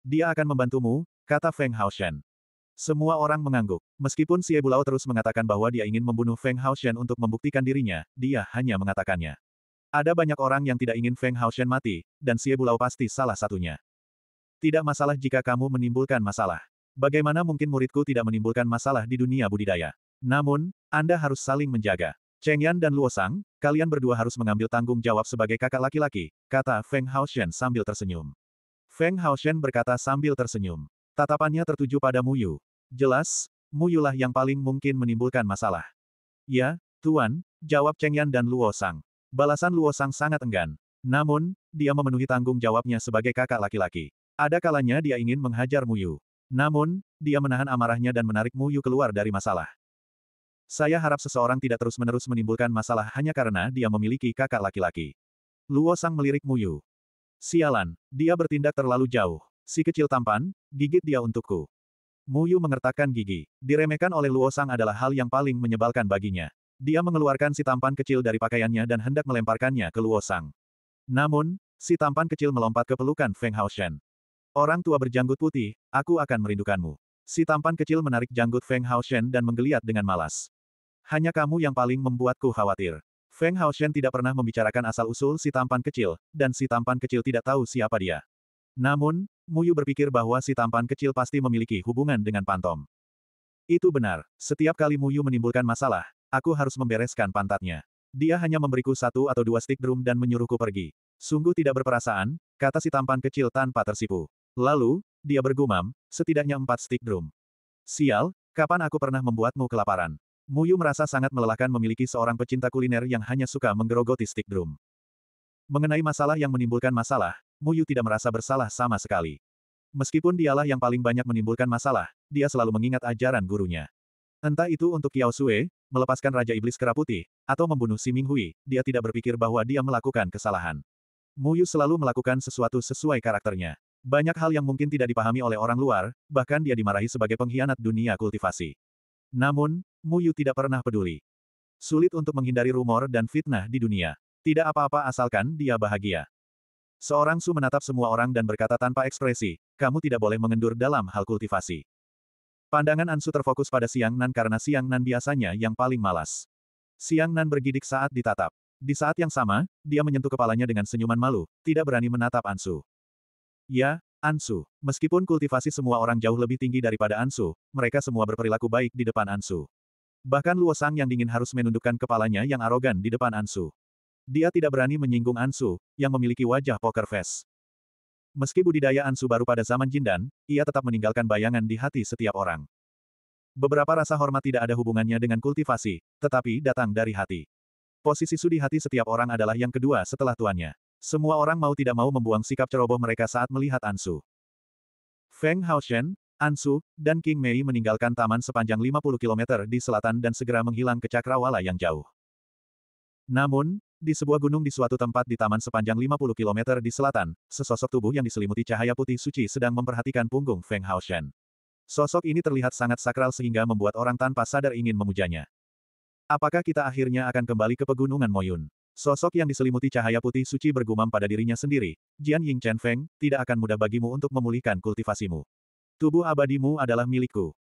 Speaker 1: Dia akan membantumu, kata Feng Haoshan. Semua orang mengangguk. Meskipun Xie Bulao terus mengatakan bahwa dia ingin membunuh Feng Haoshen untuk membuktikan dirinya, dia hanya mengatakannya. Ada banyak orang yang tidak ingin Feng Haoshen mati, dan Xie Bulao pasti salah satunya. Tidak masalah jika kamu menimbulkan masalah. Bagaimana mungkin muridku tidak menimbulkan masalah di dunia budidaya? Namun, Anda harus saling menjaga. Cheng Yan dan Luo Sang, kalian berdua harus mengambil tanggung jawab sebagai kakak laki-laki, kata Feng Haoshen sambil tersenyum. Feng Haoshen berkata sambil tersenyum. Tatapannya tertuju pada Muyu. Jelas, Muyulah yang paling mungkin menimbulkan masalah. Ya, Tuan, jawab Cheng Yan dan Luo Sang. Balasan Luo Sang sangat enggan. Namun, dia memenuhi tanggung jawabnya sebagai kakak laki-laki. Ada kalanya dia ingin menghajar Muyu. Namun, dia menahan amarahnya dan menarik Muyu keluar dari masalah. Saya harap seseorang tidak terus-menerus menimbulkan masalah hanya karena dia memiliki kakak laki-laki. Luo Sang melirik Muyu. Sialan, dia bertindak terlalu jauh. Si kecil tampan, gigit dia untukku. Mu Yu mengertakkan gigi. Diremehkan oleh Luo Sang adalah hal yang paling menyebalkan baginya. Dia mengeluarkan si tampan kecil dari pakaiannya dan hendak melemparkannya ke Luo Sang. Namun, si tampan kecil melompat ke pelukan Feng Shen. Orang tua berjanggut putih, aku akan merindukanmu. Si tampan kecil menarik janggut Feng Shen dan menggeliat dengan malas. Hanya kamu yang paling membuatku khawatir. Feng Haoshen tidak pernah membicarakan asal-usul si tampan kecil, dan si tampan kecil tidak tahu siapa dia. Namun, Muyu berpikir bahwa si tampan kecil pasti memiliki hubungan dengan Pantom. Itu benar, setiap kali Muyu menimbulkan masalah, aku harus membereskan pantatnya. Dia hanya memberiku satu atau dua stick drum dan menyuruhku pergi. Sungguh tidak berperasaan, kata si tampan kecil tanpa tersipu. Lalu, dia bergumam, setidaknya empat stick drum. Sial, kapan aku pernah membuatmu kelaparan? Muyu merasa sangat melelahkan memiliki seorang pecinta kuliner yang hanya suka menggerogoti stick drum. Mengenai masalah yang menimbulkan masalah, Muyu tidak merasa bersalah sama sekali. Meskipun dialah yang paling banyak menimbulkan masalah, dia selalu mengingat ajaran gurunya. Entah itu untuk Yao Sue, melepaskan Raja Iblis Keraputi, atau membunuh Si Hui, dia tidak berpikir bahwa dia melakukan kesalahan. Muyu selalu melakukan sesuatu sesuai karakternya. Banyak hal yang mungkin tidak dipahami oleh orang luar, bahkan dia dimarahi sebagai pengkhianat dunia kultivasi. Namun, Muyu tidak pernah peduli. Sulit untuk menghindari rumor dan fitnah di dunia. Tidak apa-apa asalkan dia bahagia. Seorang Su menatap semua orang dan berkata tanpa ekspresi, kamu tidak boleh mengendur dalam hal kultivasi. Pandangan Ansu terfokus pada Siang Nan karena Siang Nan biasanya yang paling malas. Siang Nan bergidik saat ditatap. Di saat yang sama, dia menyentuh kepalanya dengan senyuman malu, tidak berani menatap Ansu. Ya, Ansu. Meskipun kultivasi semua orang jauh lebih tinggi daripada Ansu, mereka semua berperilaku baik di depan Ansu. Bahkan Luo Sang yang dingin harus menundukkan kepalanya yang arogan di depan Ansu. Dia tidak berani menyinggung Ansu, yang memiliki wajah poker face. Meski budidaya Ansu baru pada zaman Jindan, ia tetap meninggalkan bayangan di hati setiap orang. Beberapa rasa hormat tidak ada hubungannya dengan kultivasi, tetapi datang dari hati. Posisi sudi hati setiap orang adalah yang kedua setelah tuannya. Semua orang mau tidak mau membuang sikap ceroboh mereka saat melihat Ansu. Feng Haoshen, Ansu, dan King Mei meninggalkan taman sepanjang 50 km di selatan dan segera menghilang ke cakrawala yang jauh. Namun, di sebuah gunung di suatu tempat di taman sepanjang 50 km di selatan, sesosok tubuh yang diselimuti cahaya putih suci sedang memperhatikan punggung Feng Hao Shen. Sosok ini terlihat sangat sakral sehingga membuat orang tanpa sadar ingin memujanya. Apakah kita akhirnya akan kembali ke pegunungan Moyun? Sosok yang diselimuti cahaya putih suci bergumam pada dirinya sendiri, Jian Ying Chen Feng, tidak akan mudah bagimu untuk memulihkan kultivasimu. Tubuh abadimu adalah milikku.